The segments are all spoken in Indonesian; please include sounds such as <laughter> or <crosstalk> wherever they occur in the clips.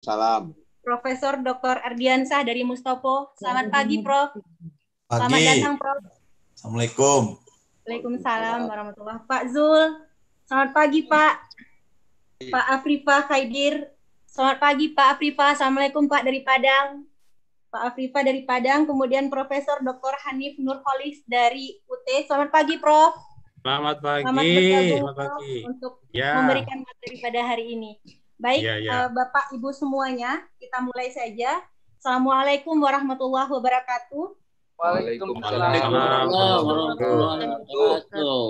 Salam. Profesor Dr. Ardiansah dari Mustopo. Selamat pagi, Prof. Pagi. Selamat datang, Prof. Assalamualaikum. Waalaikumsalam warahmatullahi Pak Zul. Selamat pagi, Pak. Pak Afrifa Khaidir. Selamat pagi, Pak Afrifa. Assalamualaikum, Pak dari Padang. Pak Afrifa dari Padang, kemudian Profesor Dr. Hanif Nurholis dari UT. Selamat pagi, Prof. Selamat pagi. Selamat Selamat pagi. untuk ya. memberikan materi pada hari ini. Baik, yeah, yeah. Uh, Bapak Ibu semuanya, kita mulai saja. Assalamualaikum warahmatullahi wabarakatuh. Waalaikumsalam warahmatullahi wabarakatuh.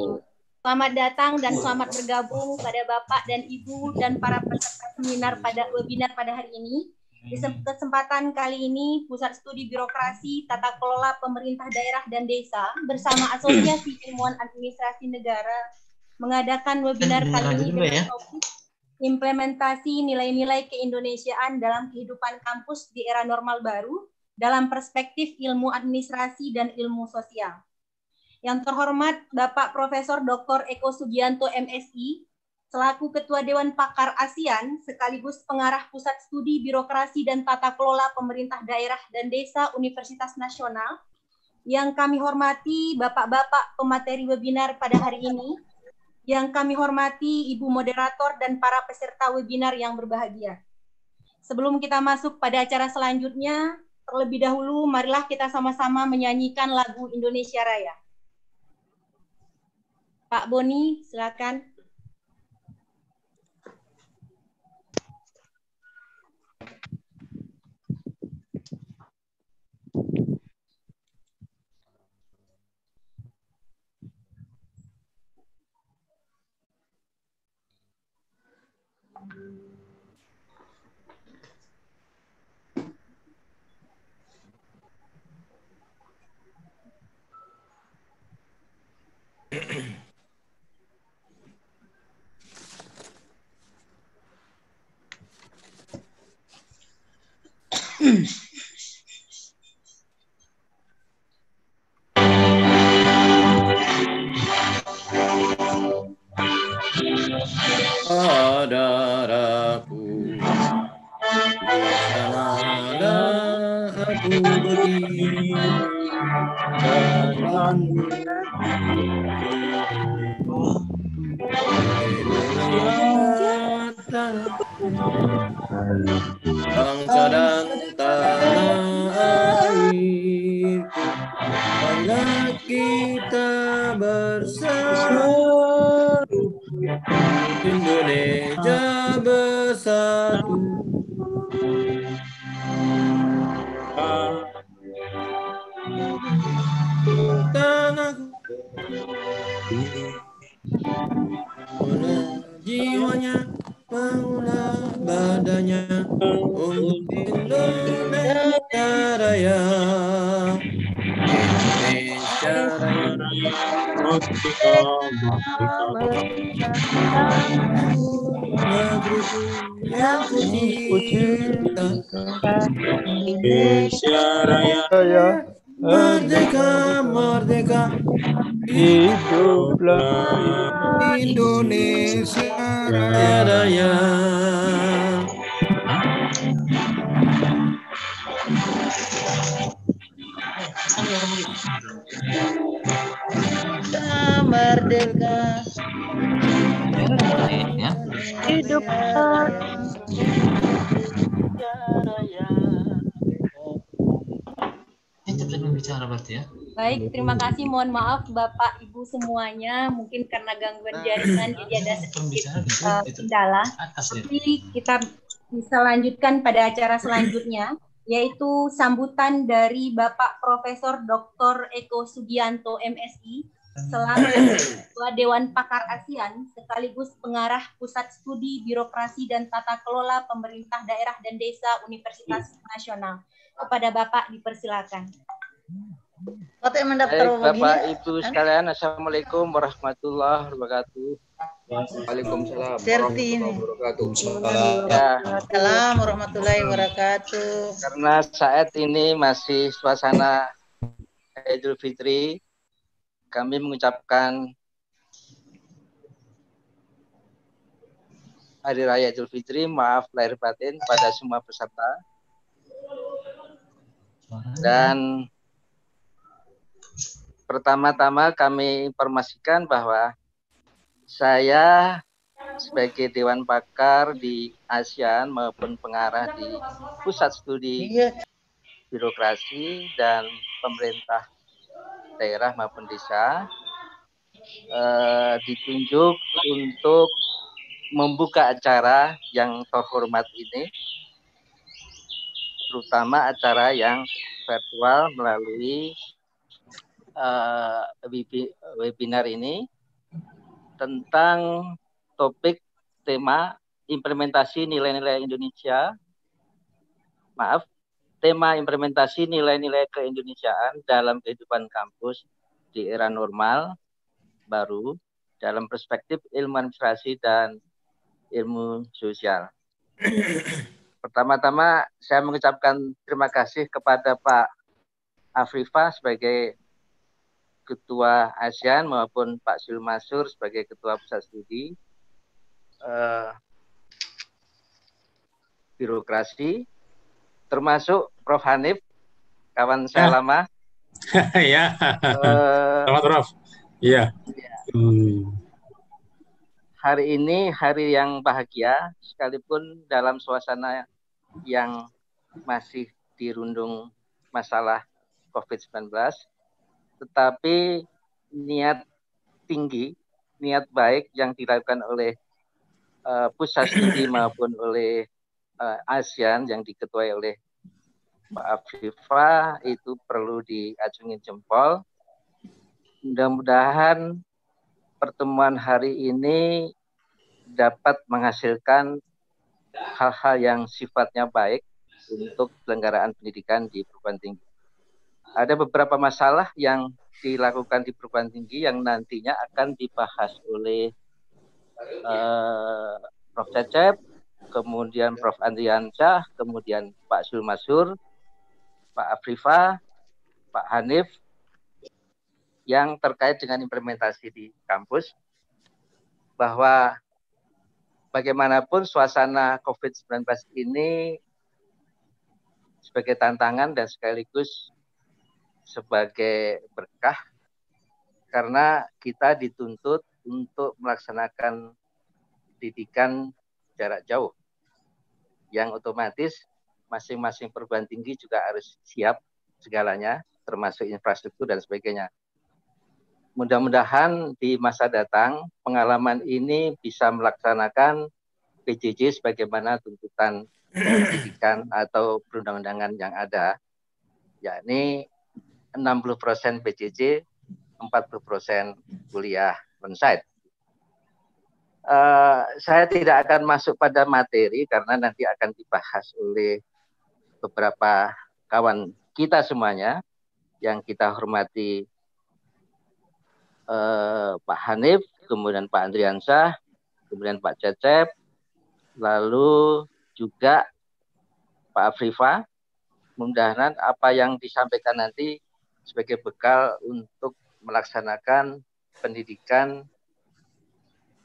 Selamat datang dan selamat bergabung pada Bapak dan Ibu dan para peserta seminar pada webinar pada hari ini. Di kesempatan kali ini, Pusat Studi Birokrasi Tata Kelola Pemerintah Daerah dan Desa bersama Asosiasi Ilmuwan Administrasi Negara mengadakan webinar hmm, kali ini dengan ya. topik implementasi nilai-nilai keindonesiaan dalam kehidupan kampus di era normal baru dalam perspektif ilmu administrasi dan ilmu sosial. Yang terhormat Bapak Profesor Dr. Eko Sugianto MSI, selaku Ketua Dewan Pakar ASEAN sekaligus pengarah Pusat Studi Birokrasi dan Tata Kelola Pemerintah Daerah dan Desa Universitas Nasional, yang kami hormati Bapak-Bapak pemateri webinar pada hari ini, yang kami hormati Ibu Moderator dan para peserta webinar yang berbahagia. Sebelum kita masuk pada acara selanjutnya, terlebih dahulu marilah kita sama-sama menyanyikan lagu Indonesia Raya. Pak Boni, silakan. saudaraku Sana aku berdiri Denganmu Bangsa dan tanah air Hanya kita bersama Indonesia bersatu Tanahku jiwanya Maulah badannya Untuk Indonesia Raya Indonesia Raya Merdeka, merdeka. Hidup Indonesia, Indonesia Raya. Thank you. Merdeka, merdeka. Ya. Hidup bicara berarti ya. Baik, terima kasih. Mohon maaf Bapak Ibu semuanya. Mungkin karena gangguan nah, jaringan jadi ada sedikit uh, kendala. Ya. Tapi kita bisa lanjutkan pada acara selanjutnya yaitu sambutan dari Bapak Profesor Dr. Eko Sugianto MSI selaku <clears throat> Ketua Dewan Pakar ASEAN sekaligus pengarah Pusat Studi Birokrasi dan Tata Kelola Pemerintah Daerah dan Desa Universitas Nasional. Kepada Bapak dipersilakan. Bapak yang Baik, Bapak Ibu kan? sekalian, Assalamualaikum warahmatullahi wabarakatuh. Waalaikumsalam warahmatullahi wabarakatuh. Waalaikumsalam warahmatullahi wabarakatuh. Karena saat ini masih suasana Idul Fitri, kami mengucapkan Hari Raya Idul Fitri, maaf lahir batin pada semua peserta. Dan pertama-tama kami informasikan bahwa saya sebagai dewan pakar di ASEAN maupun pengarah di Pusat Studi iya. Birokrasi dan Pemerintah daerah maupun desa eh, ditunjuk untuk membuka acara yang terhormat ini, terutama acara yang virtual melalui uh, webinar ini tentang topik tema implementasi nilai-nilai Indonesia. Maaf, tema implementasi nilai-nilai keindonesiaan dalam kehidupan kampus di era normal baru dalam perspektif ilmu administrasi dan ilmu sosial. <coughs> Pertama-tama saya mengucapkan terima kasih kepada Pak Afrifa sebagai Ketua ASEAN maupun Pak Sulmasur sebagai Ketua Pusat Studi uh, Birokrasi termasuk Prof Hanif, kawan saya ah. <laughs> ya. lama. ya. Uh, eh, Selamat Prof. Iya. Ya. Hmm. Hari ini hari yang bahagia, sekalipun dalam suasana yang masih dirundung masalah COVID-19, tetapi niat tinggi, niat baik yang dilakukan oleh uh, pusat studi <clears throat> maupun oleh Eh, ASEAN yang diketuai oleh Mbak Afifah itu perlu diacungin jempol. Mudah-mudahan pertemuan hari ini dapat menghasilkan hal-hal yang sifatnya baik untuk penyelenggaraan pendidikan di perguruan tinggi. Ada beberapa masalah yang dilakukan di perguruan tinggi yang nantinya akan dibahas oleh uh, Prof. Cecep kemudian ya. Prof. Andriansyah, kemudian Pak Sulmasur, Pak Afrifa, Pak Hanif, yang terkait dengan implementasi di kampus, bahwa bagaimanapun suasana COVID-19 ini sebagai tantangan dan sekaligus sebagai berkah karena kita dituntut untuk melaksanakan pendidikan jarak jauh yang otomatis masing-masing perguruan tinggi juga harus siap segalanya, termasuk infrastruktur dan sebagainya. Mudah-mudahan di masa datang pengalaman ini bisa melaksanakan PJJ sebagaimana tuntutan pendidikan atau perundang-undangan yang ada, yakni 60% PJJ, 40% kuliah onsite. Eh, saya tidak akan masuk pada materi karena nanti akan dibahas oleh beberapa kawan kita semuanya yang kita hormati uh, Pak Hanif, kemudian Pak Andriansah, kemudian Pak Cecep, lalu juga Pak Afrifa. Mudah-mudahan apa yang disampaikan nanti sebagai bekal untuk melaksanakan pendidikan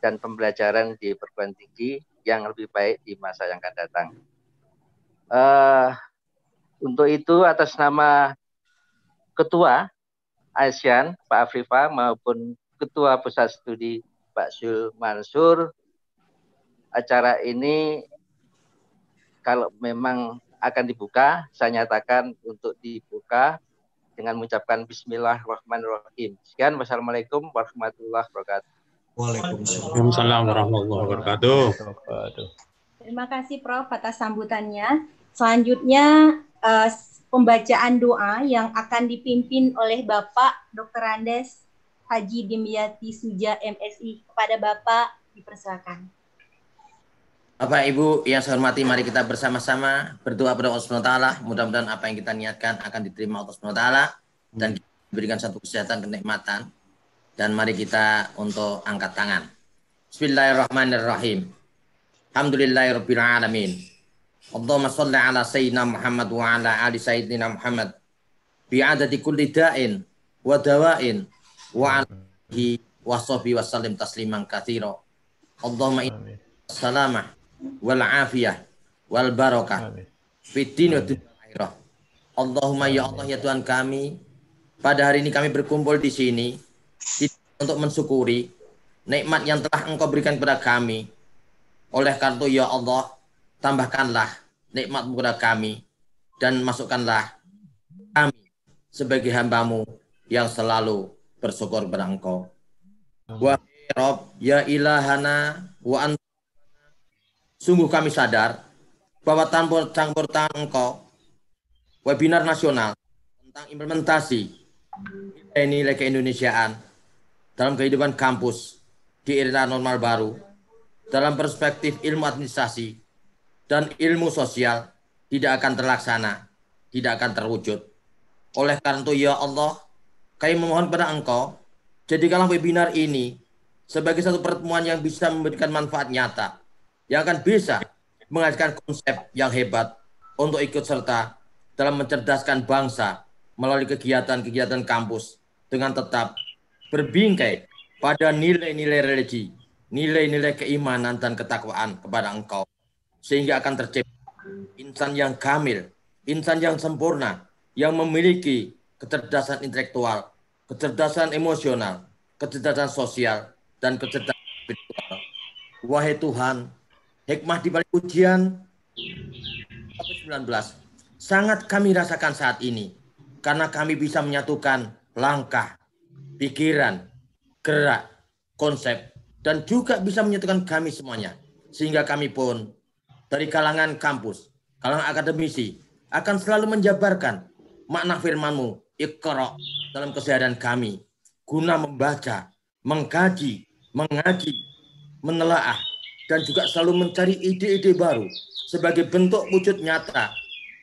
dan pembelajaran di perguruan tinggi yang lebih baik di masa yang akan datang. Uh, untuk itu atas nama Ketua ASEAN Pak Afrifa maupun Ketua Pusat Studi Pak Sul Mansur, acara ini kalau memang akan dibuka, saya nyatakan untuk dibuka dengan mengucapkan Bismillahirrahmanirrahim. Sekian, wassalamualaikum warahmatullahi wabarakatuh. Waalaikumsalam. warahmatullahi wabarakatuh. Terima kasih Prof atas sambutannya. Selanjutnya uh, pembacaan doa yang akan dipimpin oleh Bapak Dr. Andes Haji Dimyati Suja MSI kepada Bapak dipersilakan. Bapak Ibu yang saya hormati, mari kita bersama-sama berdoa kepada Allah Subhanahu taala. Mudah-mudahan apa yang kita niatkan akan diterima Allah Subhanahu taala dan diberikan satu kesehatan kenikmatan dan mari kita untuk angkat tangan. Bismillahirrahmanirrahim. Alhamdulillahirabbil alamin. Allahumma shalli ala sayyidina Muhammad wa ala ali sayyidina Muhammad bi adadi kulli da'in wa dawa'in wa alihi wa sahbihi wa sallim tasliman katsira. Allahumma inna salama wal afiyah wal barakah fid din wa akhirah. Allahumma ya Allah ya Tuhan kami pada hari ini kami berkumpul di sini untuk mensyukuri nikmat yang telah engkau berikan kepada kami. Oleh karena itu, ya Allah, tambahkanlah nikmat kepada kami dan masukkanlah kami sebagai hambamu yang selalu bersyukur kepada engkau. Wa Rob, ya ilahana wa Sungguh kami sadar bahwa tanpa campur tangan engkau webinar nasional tentang implementasi nilai keindonesiaan dalam kehidupan kampus di era normal baru, dalam perspektif ilmu administrasi dan ilmu sosial tidak akan terlaksana, tidak akan terwujud. Oleh karena itu, ya Allah, kami memohon pada Engkau, jadikanlah webinar ini sebagai satu pertemuan yang bisa memberikan manfaat nyata, yang akan bisa mengajarkan konsep yang hebat untuk ikut serta dalam mencerdaskan bangsa melalui kegiatan-kegiatan kampus dengan tetap berbingkai pada nilai-nilai religi, nilai-nilai keimanan dan ketakwaan kepada engkau. Sehingga akan tercipta insan yang kamil, insan yang sempurna, yang memiliki kecerdasan intelektual, kecerdasan emosional, kecerdasan sosial, dan kecerdasan spiritual. Wahai Tuhan, hikmah di balik ujian COVID-19 sangat kami rasakan saat ini karena kami bisa menyatukan langkah pikiran, gerak, konsep, dan juga bisa menyatukan kami semuanya. Sehingga kami pun dari kalangan kampus, kalangan akademisi, akan selalu menjabarkan makna firmanmu, ikhara dalam keseharian kami, guna membaca, mengkaji, mengaji, menelaah, dan juga selalu mencari ide-ide baru sebagai bentuk wujud nyata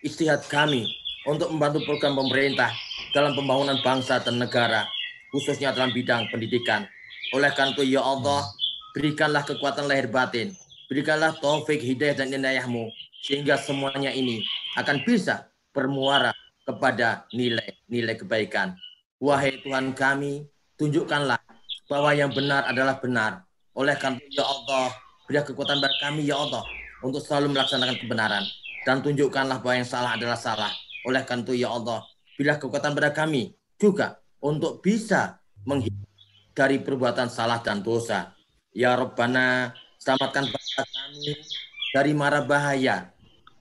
istihad kami untuk membantu program pemerintah dalam pembangunan bangsa dan negara khususnya dalam bidang pendidikan. Oleh karena itu, ya Allah, berikanlah kekuatan lahir batin, berikanlah taufik, hidayah, dan inayahmu, sehingga semuanya ini akan bisa bermuara kepada nilai-nilai kebaikan. Wahai Tuhan kami, tunjukkanlah bahwa yang benar adalah benar. Oleh karena itu, ya Allah, berikan kekuatan bagi kami, ya Allah, untuk selalu melaksanakan kebenaran. Dan tunjukkanlah bahwa yang salah adalah salah. Oleh karena itu, ya Allah, bila kekuatan pada kami juga untuk bisa menghindari dari perbuatan salah dan dosa. Ya Rabbana, selamatkan bangsa kami dari mara bahaya,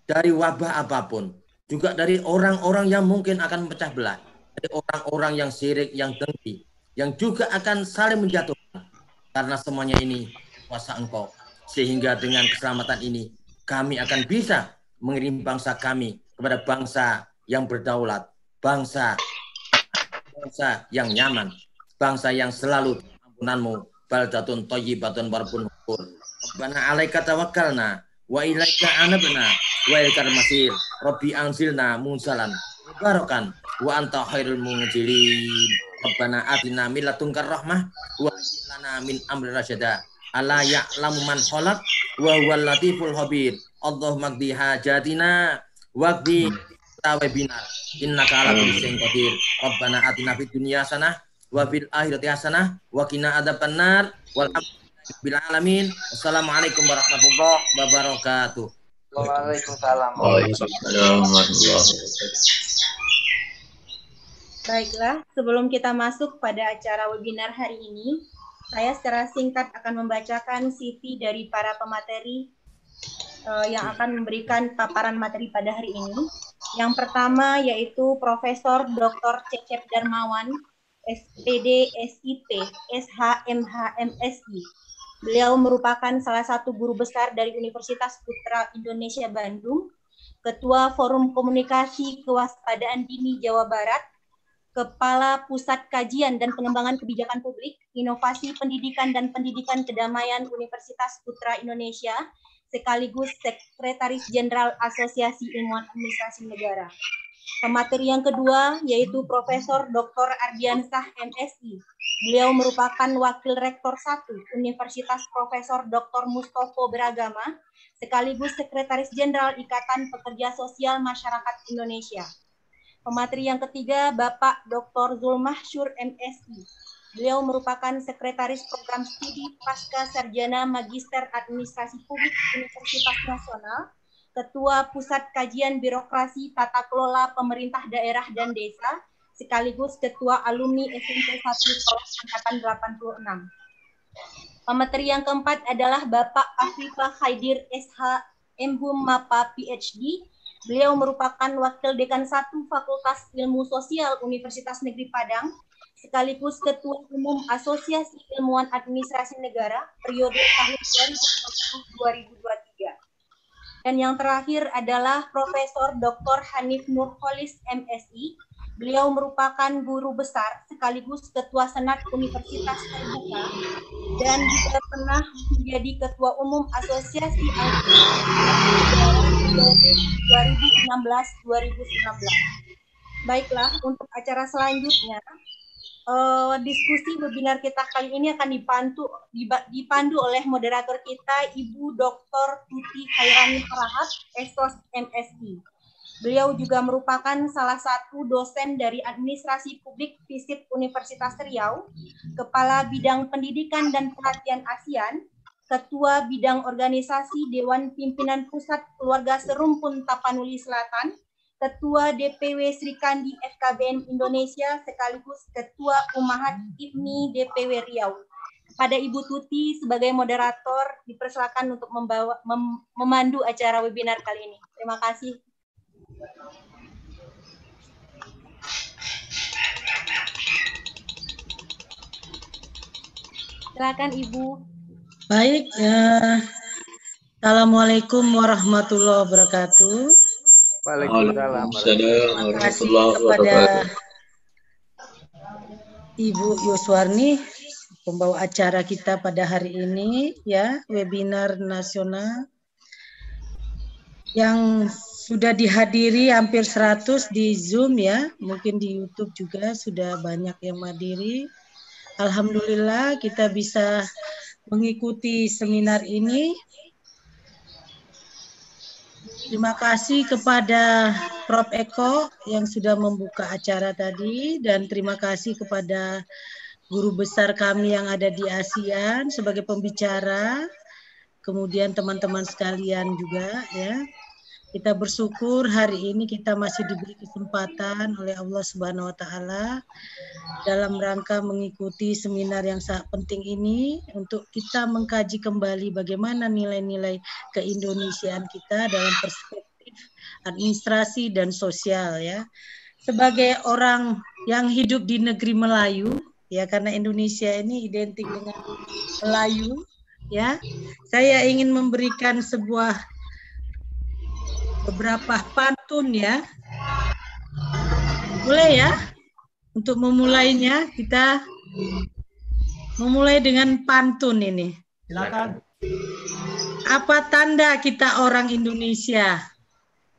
dari wabah apapun, juga dari orang-orang yang mungkin akan pecah belah, dari orang-orang yang sirik, yang dengki, yang juga akan saling menjatuhkan. Karena semuanya ini kuasa engkau. Sehingga dengan keselamatan ini, kami akan bisa mengirim bangsa kami kepada bangsa yang berdaulat, bangsa bangsa yang nyaman, bangsa yang selalu ampunanmu, baldatun thayyibatun warbun hukur. Rabbana alaika tawakkalna wa ilaika anabna wa ilaikal masir. Rabbi anzilna munsalan barokan wa anta khairul munzilin. Rabbana atina min ladunka rahmah wa lana min amri rasyada. Ala ya'lamu man khalaq wa huwal latiful khabir. Allahumma qdi hajatina waqdi kita webinar. Inna kala kulli kodir. qadir. Rabbana atina fid dunya hasanah wa fil akhirati hasanah wa qina adzabannar walhamdulillahi alamin. warahmatullahi wabarakatuh. Waalaikumsalam. warahmatullahi wabarakatuh. Baiklah, sebelum kita masuk pada acara webinar hari ini, saya secara singkat akan membacakan CV dari para pemateri uh, yang akan memberikan paparan materi pada hari ini. Yang pertama yaitu Profesor Dr. Cecep Darmawan, SPD, SIP, MSI. Beliau merupakan salah satu guru besar dari Universitas Putra Indonesia Bandung, Ketua Forum Komunikasi Kewaspadaan Dini Jawa Barat, Kepala Pusat Kajian dan Pengembangan Kebijakan Publik, Inovasi Pendidikan dan Pendidikan Kedamaian Universitas Putra Indonesia, sekaligus Sekretaris Jenderal Asosiasi ilmu Administrasi Negara. Pemateri yang kedua yaitu Profesor Dr. Ardiansah MSI. Beliau merupakan Wakil Rektor 1 Universitas Profesor Dr. Mustofo Beragama, sekaligus Sekretaris Jenderal Ikatan Pekerja Sosial Masyarakat Indonesia. Pemateri yang ketiga, Bapak Dr. Zulmahsyur MSI Beliau merupakan sekretaris program studi pasca sarjana magister administrasi publik Universitas Nasional, ketua pusat kajian birokrasi tata kelola pemerintah daerah dan desa, sekaligus ketua alumni SMP 1 Kelas Angkatan 86. Pemateri yang keempat adalah Bapak Afifah Haidir SH MHUM MAPA PhD. Beliau merupakan Wakil Dekan 1 Fakultas Ilmu Sosial Universitas Negeri Padang sekaligus Ketua Umum Asosiasi Ilmuwan Administrasi Negara periode tahun 2020-2023. Dan yang terakhir adalah Profesor Dr. Hanif Nurholis MSI. Beliau merupakan guru besar sekaligus Ketua Senat Universitas Terbuka dan juga pernah menjadi Ketua Umum Asosiasi Negara 2016-2019. Baiklah, untuk acara selanjutnya, uh, diskusi webinar kita kali ini akan dipandu dipandu oleh moderator kita Ibu Dr. Tuti Khairani Perahat, Esos MSI. Beliau juga merupakan salah satu dosen dari Administrasi Publik Fisip Universitas Riau, Kepala Bidang Pendidikan dan Pelatihan ASEAN, Ketua Bidang Organisasi Dewan Pimpinan Pusat Keluarga Serumpun Tapanuli Selatan, Ketua DPW Sri Kandi FKBN Indonesia sekaligus Ketua Umahat IPMI DPW Riau. Pada Ibu Tuti sebagai moderator dipersilakan untuk membawa, mem, memandu acara webinar kali ini. Terima kasih. Silakan Ibu. Baik, ya. Assalamualaikum warahmatullahi wabarakatuh. Waalaikumsalam. warahmatullahi wabarakatuh. Ibu Yoswarni pembawa acara kita pada hari ini ya webinar nasional yang sudah dihadiri hampir 100 di Zoom ya, mungkin di YouTube juga sudah banyak yang hadiri. Alhamdulillah kita bisa mengikuti seminar ini Terima kasih kepada Prof. Eko yang sudah membuka acara tadi dan terima kasih kepada guru besar kami yang ada di ASEAN sebagai pembicara, kemudian teman-teman sekalian juga ya. Kita bersyukur hari ini kita masih diberi kesempatan oleh Allah Subhanahu wa taala dalam rangka mengikuti seminar yang sangat penting ini untuk kita mengkaji kembali bagaimana nilai-nilai keindonesiaan kita dalam perspektif administrasi dan sosial ya. Sebagai orang yang hidup di negeri Melayu ya karena Indonesia ini identik dengan Melayu ya. Saya ingin memberikan sebuah beberapa pantun ya. Boleh ya? Untuk memulainya kita memulai dengan pantun ini. Silakan. Apa tanda kita orang Indonesia?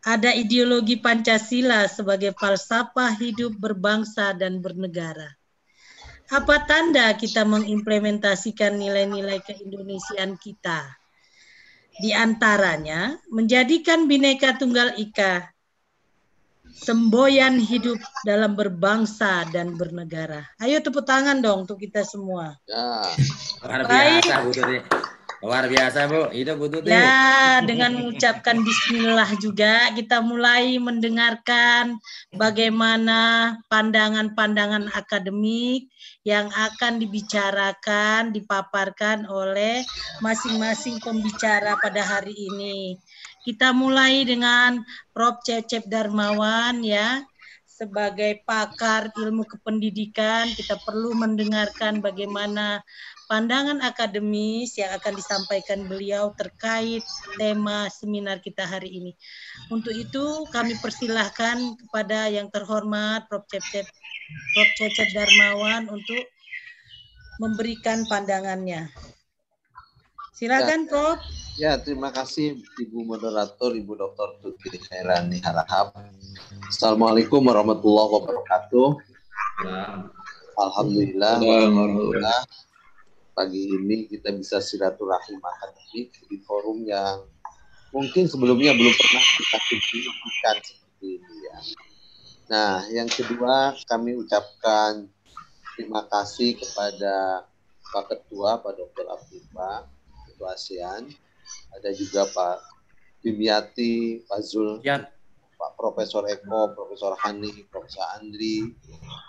Ada ideologi Pancasila sebagai falsafah hidup berbangsa dan bernegara. Apa tanda kita mengimplementasikan nilai-nilai keindonesiaan kita? Di antaranya menjadikan bineka tunggal ika semboyan hidup dalam berbangsa dan bernegara. Ayo tepuk tangan dong untuk kita semua. Ya, luar biasa, Baik. Luar biasa Bu, itu butuh Ya, dengan mengucapkan bismillah juga kita mulai mendengarkan bagaimana pandangan-pandangan akademik yang akan dibicarakan, dipaparkan oleh masing-masing pembicara pada hari ini. Kita mulai dengan Prof. Cecep Darmawan ya sebagai pakar ilmu kependidikan kita perlu mendengarkan bagaimana pandangan akademis yang akan disampaikan beliau terkait tema seminar kita hari ini. Untuk itu kami persilahkan kepada yang terhormat Prof. Cecep, Prof. Cecep Darmawan untuk memberikan pandangannya. Silakan ya, Prof. Ya, terima kasih Ibu Moderator, Ibu Dr. Tuti Herani Harahap. Assalamualaikum warahmatullahi wabarakatuh. Alhamdulillah. Alhamdulillah pagi ini kita bisa silaturahim akademik di forum yang mungkin sebelumnya belum pernah kita kunjungkan seperti ini ya. Nah, yang kedua kami ucapkan terima kasih kepada Pak Ketua, Pak Dr. Pak Ketua ASEAN, ada juga Pak Dimyati, Pak Zul, ya. Pak Profesor Eko, Profesor Hani, Profesor Andri,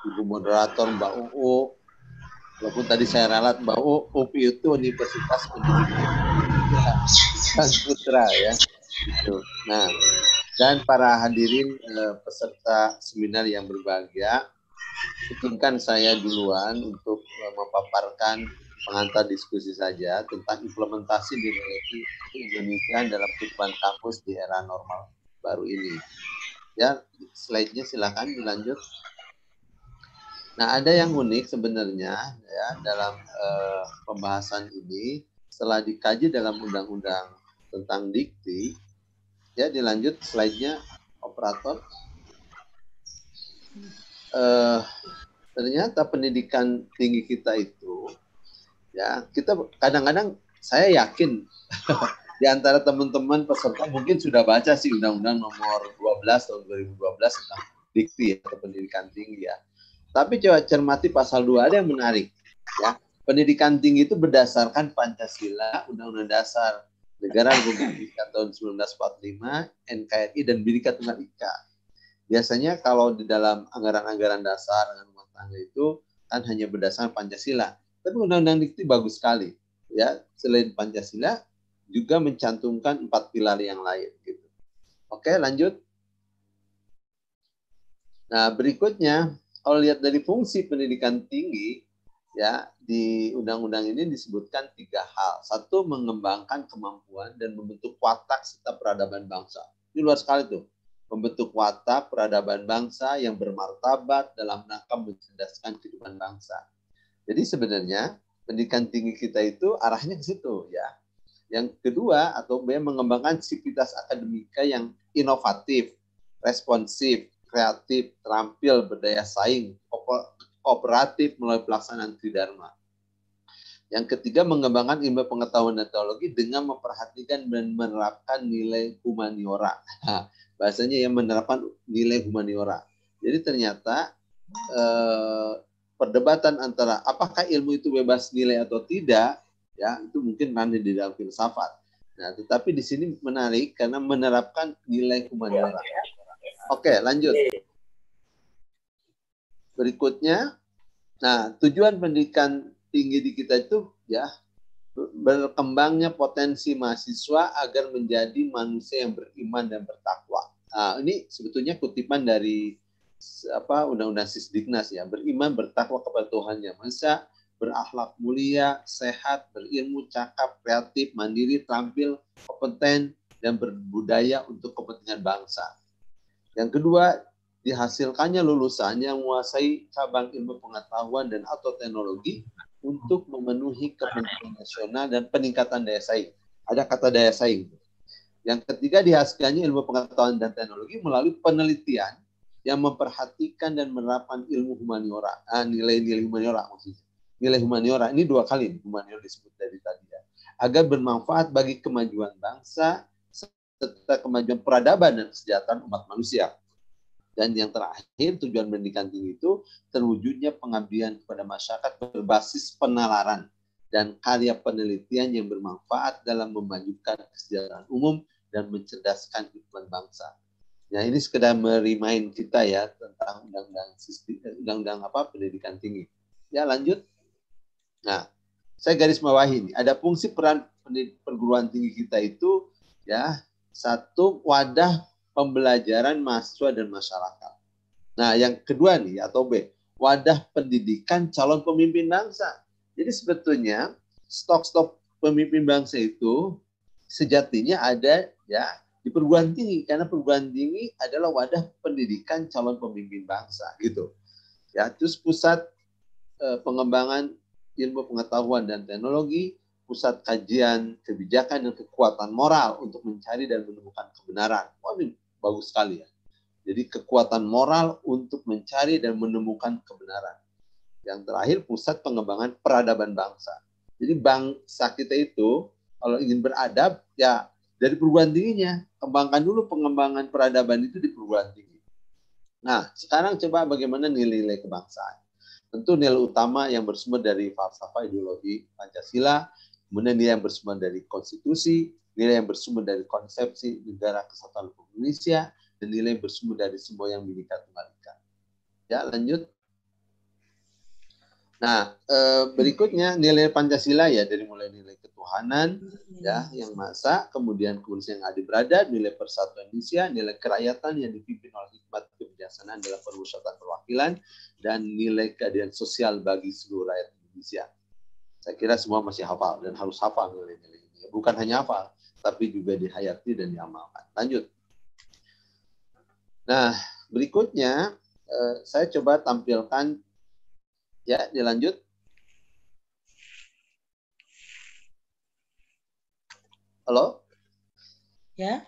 Ibu Moderator Mbak UU, walaupun tadi saya ralat bahwa UPI itu Universitas Pendidikan <laughs> Putra ya gitu. nah dan para hadirin eh, peserta seminar yang berbahagia izinkan saya duluan untuk eh, memaparkan pengantar diskusi saja tentang implementasi nilai Indonesia dalam kehidupan kampus di era normal baru ini. Ya, slide-nya silakan dilanjut. Nah, ada yang unik sebenarnya ya dalam uh, pembahasan ini setelah dikaji dalam undang-undang tentang dikti ya dilanjut slide-nya operator eh, ternyata pendidikan tinggi kita itu ya kita kadang-kadang saya yakin <laughs> di antara teman-teman peserta mungkin sudah baca sih undang-undang nomor 12 tahun 2012 tentang dikti atau pendidikan tinggi ya tapi coba cermati pasal 2 ada yang menarik. Ya. Pendidikan tinggi itu berdasarkan Pancasila, Undang-Undang Dasar Negara Republik Indonesia tahun 1945, NKRI dan Bhinneka Tunggal Ika. Biasanya kalau di dalam anggaran-anggaran dasar dengan rumah tangga itu kan hanya berdasarkan Pancasila. Tapi Undang-Undang Dikti bagus sekali. Ya, selain Pancasila juga mencantumkan empat pilar yang lain gitu. Oke, lanjut. Nah, berikutnya kalau lihat dari fungsi pendidikan tinggi ya di undang-undang ini disebutkan tiga hal. Satu mengembangkan kemampuan dan membentuk watak serta peradaban bangsa. Ini luar sekali tuh. Membentuk watak peradaban bangsa yang bermartabat dalam rangka mencerdaskan kehidupan bangsa. Jadi sebenarnya pendidikan tinggi kita itu arahnya ke situ ya. Yang kedua atau B mengembangkan sivitas akademika yang inovatif, responsif, kreatif, terampil, berdaya saing, kooperatif melalui pelaksanaan tridharma. Yang ketiga, mengembangkan ilmu pengetahuan dan teologi dengan memperhatikan dan menerapkan nilai humaniora. Bahasanya yang menerapkan nilai humaniora. Jadi ternyata eh, perdebatan antara apakah ilmu itu bebas nilai atau tidak, ya itu mungkin nanti di dalam filsafat. Nah, tetapi di sini menarik karena menerapkan nilai humaniora. Oke, lanjut. Berikutnya, nah tujuan pendidikan tinggi di kita itu ya berkembangnya potensi mahasiswa agar menjadi manusia yang beriman dan bertakwa. Nah, ini sebetulnya kutipan dari apa undang-undang Sisdiknas ya, beriman bertakwa kepada Tuhan yang Maha berakhlak mulia, sehat, berilmu, cakap, kreatif, mandiri, terampil, kompeten, dan berbudaya untuk kepentingan bangsa. Yang kedua, dihasilkannya lulusan yang menguasai cabang ilmu pengetahuan dan atau teknologi untuk memenuhi kepentingan nasional dan peningkatan daya saing. Ada kata daya saing. Yang ketiga, dihasilkannya ilmu pengetahuan dan teknologi melalui penelitian yang memperhatikan dan menerapkan ilmu humaniora, nilai eh, nilai-nilai humaniora maksudnya. Nilai humaniora, ini dua kali humaniora disebut dari tadi ya. Agar bermanfaat bagi kemajuan bangsa, serta kemajuan peradaban dan kesejahteraan umat manusia. Dan yang terakhir, tujuan pendidikan tinggi itu terwujudnya pengabdian kepada masyarakat berbasis penalaran dan karya penelitian yang bermanfaat dalam memajukan kesejahteraan umum dan mencerdaskan kehidupan bangsa. Nah, ini sekedar merimain kita ya tentang undang-undang eh, undang-undang apa pendidikan tinggi. Ya, lanjut. Nah, saya garis bawahi ini. Ada fungsi peran perguruan tinggi kita itu ya satu wadah pembelajaran mahasiswa dan masyarakat. Nah, yang kedua nih atau B, wadah pendidikan calon pemimpin bangsa. Jadi sebetulnya stok-stok pemimpin bangsa itu sejatinya ada ya di perguruan tinggi karena perguruan tinggi adalah wadah pendidikan calon pemimpin bangsa gitu ya terus pusat eh, pengembangan ilmu pengetahuan dan teknologi pusat kajian kebijakan dan kekuatan moral untuk mencari dan menemukan kebenaran. Wah, oh, ini bagus sekali ya. Jadi kekuatan moral untuk mencari dan menemukan kebenaran. Yang terakhir pusat pengembangan peradaban bangsa. Jadi bangsa kita itu kalau ingin beradab ya dari perguruan tingginya kembangkan dulu pengembangan peradaban itu di perguruan tinggi. Nah sekarang coba bagaimana nilai-nilai kebangsaan. Tentu nilai utama yang bersumber dari falsafah ideologi Pancasila Kemudian nilai yang bersumber dari konstitusi, nilai yang bersumber dari konsepsi negara kesatuan Republik Indonesia, dan nilai yang bersumber dari semua yang Bhinneka Tunggal Ika. Ya, lanjut. Nah, eh, berikutnya nilai Pancasila ya dari mulai nilai ketuhanan hmm. ya yang masa, kemudian kursi yang ada berada, nilai persatuan Indonesia, nilai kerakyatan yang dipimpin oleh hikmat kebijaksanaan dalam perwujudan perwakilan dan nilai keadilan sosial bagi seluruh rakyat Indonesia. Saya kira semua masih hafal dan harus hafal nilai-nilai ini. Bukan hanya hafal, tapi juga dihayati dan diamalkan. Lanjut. Nah, berikutnya eh, saya coba tampilkan ya dilanjut Halo? Ya.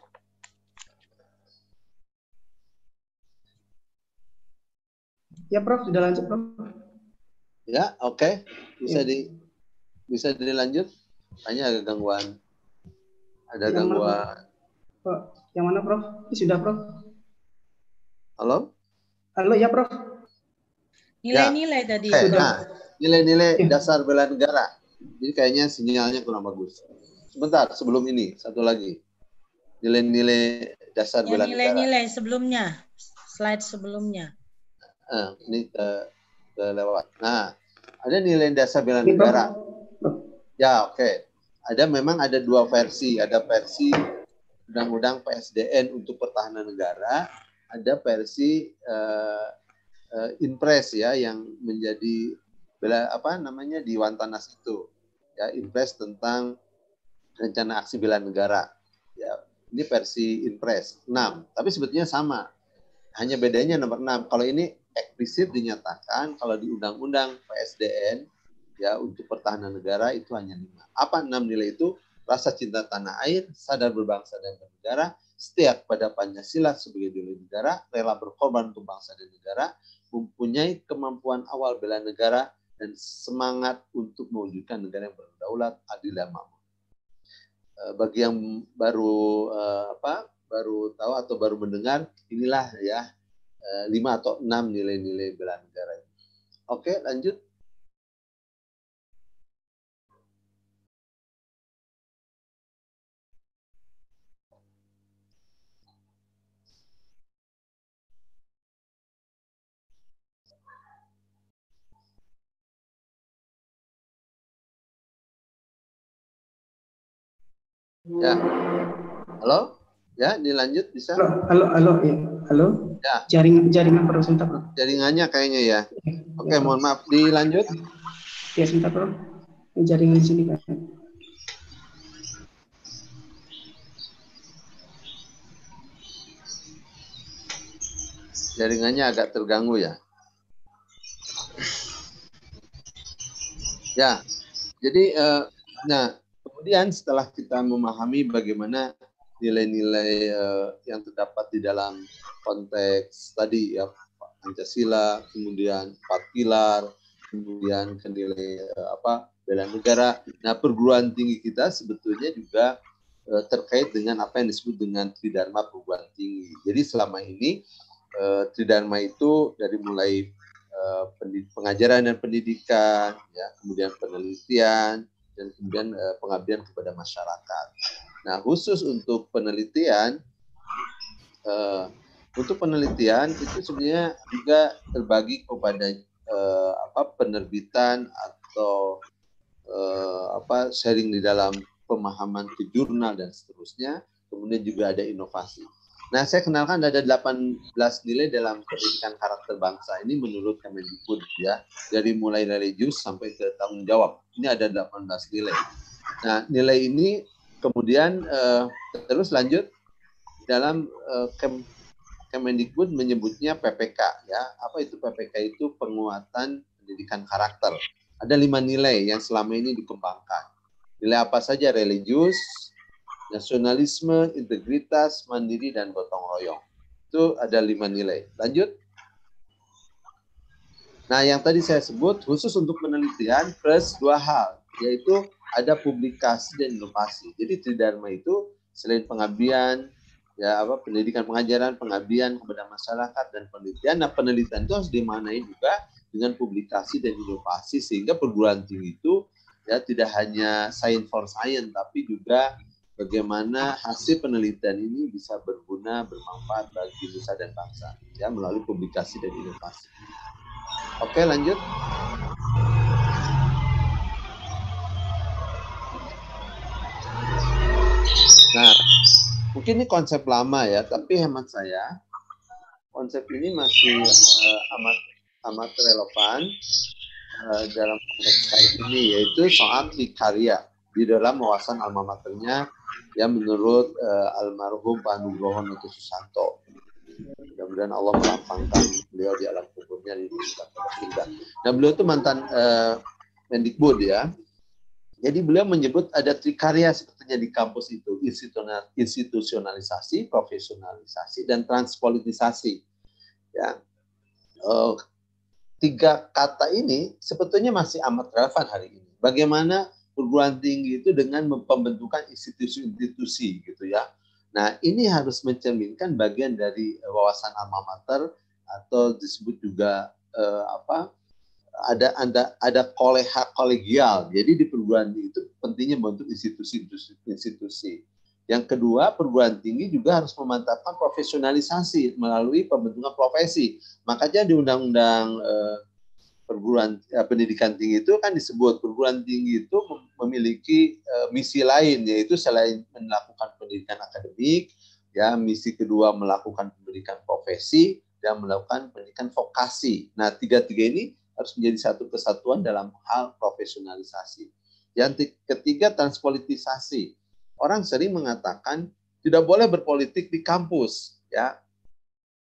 Ya, Prof. Sudah lanjut, Prof. Ya, oke. Okay. Bisa ya. di bisa dilanjut? Hanya ada gangguan. Ada yang gangguan. Mana, Prof? Yang mana, Prof? Sudah, Prof? Halo? Halo, ya, Prof. Nilai-nilai ya. tadi. hey, eh, nah, nilai-nilai ya. dasar bela negara. Jadi kayaknya sinyalnya kurang bagus. Sebentar, sebelum ini, satu lagi. Nilai-nilai dasar ya, bela nilai -nilai negara. Nilai-nilai sebelumnya, slide sebelumnya. Nah, ini ke, ke lewat. Nah, ada nilai dasar bela negara. Ya, oke. Okay. Ada memang ada dua versi. Ada versi undang-undang PSDN untuk pertahanan negara, ada versi uh, uh, impres ya yang menjadi bela apa namanya di Wantanas itu. Ya, impres tentang rencana aksi bela negara. Ya, ini versi impres 6, tapi sebetulnya sama. Hanya bedanya nomor 6. Kalau ini eksplisit dinyatakan kalau di undang-undang PSDN ya untuk pertahanan negara itu hanya lima. Apa enam nilai itu? Rasa cinta tanah air, sadar berbangsa dan bernegara, setia kepada Pancasila sebagai nilai negara, rela berkorban untuk bangsa dan negara, mempunyai kemampuan awal bela negara, dan semangat untuk mewujudkan negara yang berdaulat, adil, dan makmur. Eh, bagi yang baru eh, apa baru tahu atau baru mendengar, inilah ya eh, lima atau enam nilai-nilai bela negara. Oke, lanjut. Ya. Halo? Ya, dilanjut bisa? Halo, halo, halo. Ya. Halo? Ya. Jaring, jaringan perlu sebentar, Bro. Jaringannya kayaknya ya. ya. Oke, okay, ya. mohon maaf. Dilanjut. Ya, sebentar, Bro. Jaringan di sini, Pak. Jaringannya agak terganggu ya. Ya, jadi, eh, nah Kemudian setelah kita memahami bagaimana nilai-nilai eh, yang terdapat di dalam konteks tadi ya Pancasila, kemudian empat pilar, kemudian ke nilai eh, apa bela negara. Nah, perguruan tinggi kita sebetulnya juga eh, terkait dengan apa yang disebut dengan tridharma perguruan tinggi. Jadi selama ini tridharma itu dari mulai pengajaran dan pendidikan, ya, kemudian penelitian, dan kemudian uh, pengabdian kepada masyarakat. Nah, khusus untuk penelitian uh, untuk penelitian itu sebenarnya juga terbagi kepada uh, apa penerbitan atau uh, apa sharing di dalam pemahaman ke jurnal dan seterusnya kemudian juga ada inovasi Nah, saya kenalkan ada 18 nilai dalam pendidikan karakter bangsa ini menurut Kemendikbud ya, dari mulai religius sampai ke tanggung jawab. Ini ada 18 nilai. Nah, nilai ini kemudian uh, terus lanjut dalam uh, Kem Kemendikbud menyebutnya PPK ya. Apa itu PPK itu penguatan pendidikan karakter. Ada lima nilai yang selama ini dikembangkan. Nilai apa saja religius, nasionalisme, integritas, mandiri, dan gotong royong. Itu ada lima nilai. Lanjut. Nah, yang tadi saya sebut khusus untuk penelitian plus dua hal, yaitu ada publikasi dan inovasi. Jadi Tridharma itu selain pengabdian, ya apa pendidikan pengajaran, pengabdian kepada masyarakat dan penelitian. Nah, penelitian itu harus dimanai juga dengan publikasi dan inovasi sehingga perguruan tinggi itu ya tidak hanya science for science tapi juga bagaimana hasil penelitian ini bisa berguna bermanfaat bagi nusa dan bangsa ya melalui publikasi dan inovasi. Oke, lanjut. Nah, mungkin ini konsep lama ya, tapi hemat saya konsep ini masih uh, amat amat relevan eh, dalam konteks ini yaitu soal di di dalam wawasan alma maternya ya menurut uh, almarhum Pak Nugroho Noto Susanto. Mudah-mudahan Allah melapangkan beliau di alam kuburnya di surga. Nah beliau itu mantan uh, Mendikbud ya. Jadi beliau menyebut ada trikarya sepertinya di kampus itu, institusionalisasi, profesionalisasi, dan transpolitisasi. Ya. Uh, tiga kata ini sebetulnya masih amat relevan hari ini. Bagaimana perguruan tinggi itu dengan pembentukan institusi-institusi gitu ya. Nah, ini harus mencerminkan bagian dari eh, wawasan alma mater atau disebut juga eh, apa? ada ada ada koleha kolegial. Jadi di perguruan tinggi itu pentingnya membentuk institusi-institusi. Yang kedua, perguruan tinggi juga harus memantapkan profesionalisasi melalui pembentukan profesi. Makanya di Undang-Undang eh, perguruan ya, pendidikan tinggi itu kan disebut perguruan tinggi itu memiliki uh, misi lain yaitu selain melakukan pendidikan akademik ya misi kedua melakukan pendidikan profesi dan melakukan pendidikan vokasi. Nah, tiga-tiga ini harus menjadi satu kesatuan dalam hal profesionalisasi. Yang ketiga transpolitisasi. Orang sering mengatakan tidak boleh berpolitik di kampus ya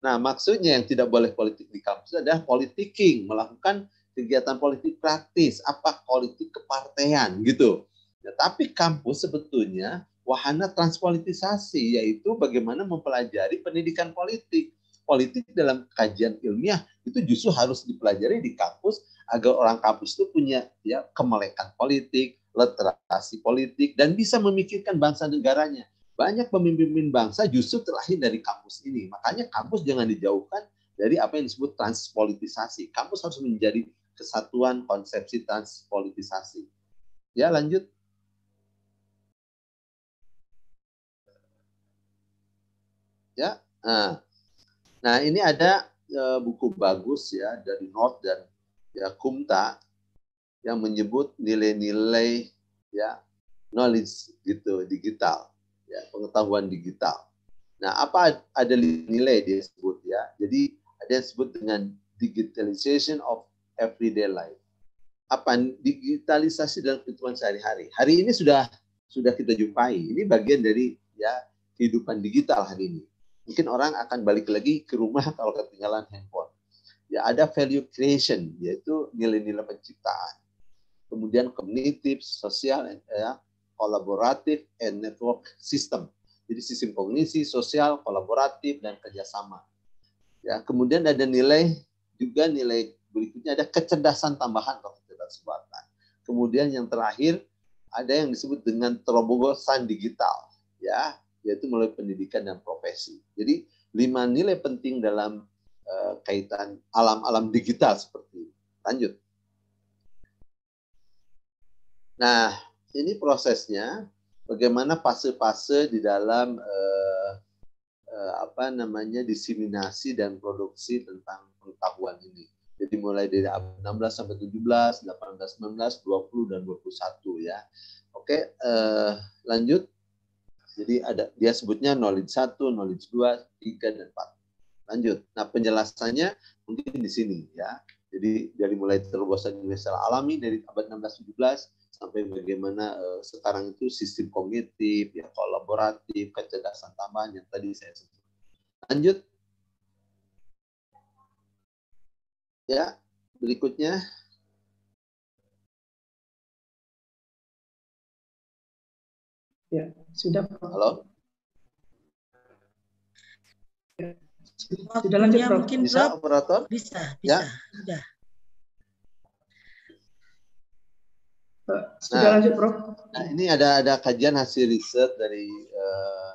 Nah, maksudnya yang tidak boleh politik di kampus adalah politiking, melakukan kegiatan politik praktis, apa politik kepartean gitu. Ya, tapi kampus sebetulnya wahana transpolitisasi, yaitu bagaimana mempelajari pendidikan politik. Politik dalam kajian ilmiah itu justru harus dipelajari di kampus agar orang kampus itu punya ya kemelekan politik, literasi politik, dan bisa memikirkan bangsa negaranya banyak pemimpin bangsa justru terlahir dari kampus ini. Makanya kampus jangan dijauhkan dari apa yang disebut transpolitisasi. Kampus harus menjadi kesatuan konsepsi transpolitisasi. Ya, lanjut. Ya. Ah. Nah, ini ada eh, buku bagus ya dari North dan ya Kumta yang menyebut nilai-nilai ya knowledge gitu digital ya, pengetahuan digital. Nah, apa ada nilai dia sebut ya. Jadi ada yang sebut dengan digitalization of everyday life. Apa digitalisasi dalam kehidupan sehari-hari. Hari ini sudah sudah kita jumpai. Ini bagian dari ya kehidupan digital hari ini. Mungkin orang akan balik lagi ke rumah <laughs> kalau ketinggalan handphone. Ya ada value creation yaitu nilai-nilai penciptaan. Kemudian kognitif, sosial, ya, collaborative and network system. Jadi sistem kognisi, sosial, kolaboratif, dan kerjasama. Ya, kemudian ada nilai juga nilai berikutnya ada kecerdasan tambahan atau kecerdasan buatan. Kemudian yang terakhir ada yang disebut dengan terobosan digital, ya, yaitu melalui pendidikan dan profesi. Jadi lima nilai penting dalam uh, kaitan alam-alam digital seperti ini. Lanjut. Nah, ini prosesnya bagaimana fase-fase di dalam eh, eh, apa namanya diseminasi dan produksi tentang pengetahuan ini. Jadi mulai dari 16 sampai 17, 18, 19, 20 dan 21 ya. Oke, eh, lanjut. Jadi ada dia sebutnya knowledge 1, knowledge 2, 3 dan 4. Lanjut. Nah, penjelasannya mungkin di sini ya. Jadi dari mulai terobosan universal alami dari abad 16 17 sampai bagaimana uh, sekarang itu sistem kognitif, ya kolaboratif, kecerdasan tambahan yang tadi saya sebut. Lanjut. Ya, berikutnya. Ya, sudah. Halo. Ya, sudah lanjut, Prof. Mungkin, bisa, Prof. operator? Bisa, ya. bisa. Ya. Sudah. Nah, Sudah nah, lanjut, Prof. Nah, ini ada ada kajian hasil riset dari uh,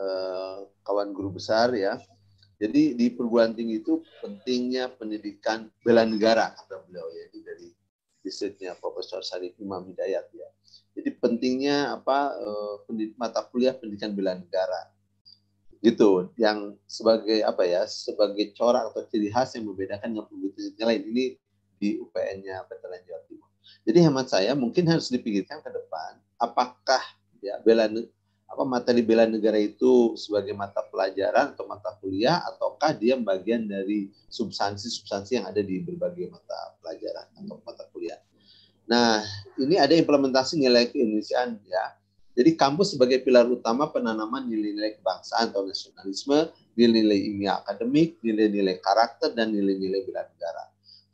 uh, kawan guru besar ya. Jadi di perguruan tinggi itu pentingnya pendidikan bela negara kata beliau ya ini dari risetnya Profesor Sarif Imam Hidayat ya. Jadi pentingnya apa eh, pendid, mata kuliah pendidikan bela negara gitu yang sebagai apa ya sebagai corak atau ciri khas yang membedakan dengan perguruan tinggi lain ini di UPN-nya Veteran Jawa Timur. Jadi hemat saya mungkin harus dipikirkan ke depan apakah ya bela apa materi bela negara itu sebagai mata pelajaran atau mata kuliah ataukah dia bagian dari substansi-substansi yang ada di berbagai mata pelajaran atau mata kuliah. Nah, ini ada implementasi nilai keindonesiaan ya. Jadi kampus sebagai pilar utama penanaman nilai-nilai kebangsaan atau nasionalisme, nilai-nilai ilmiah akademik, nilai-nilai karakter dan nilai-nilai bela negara.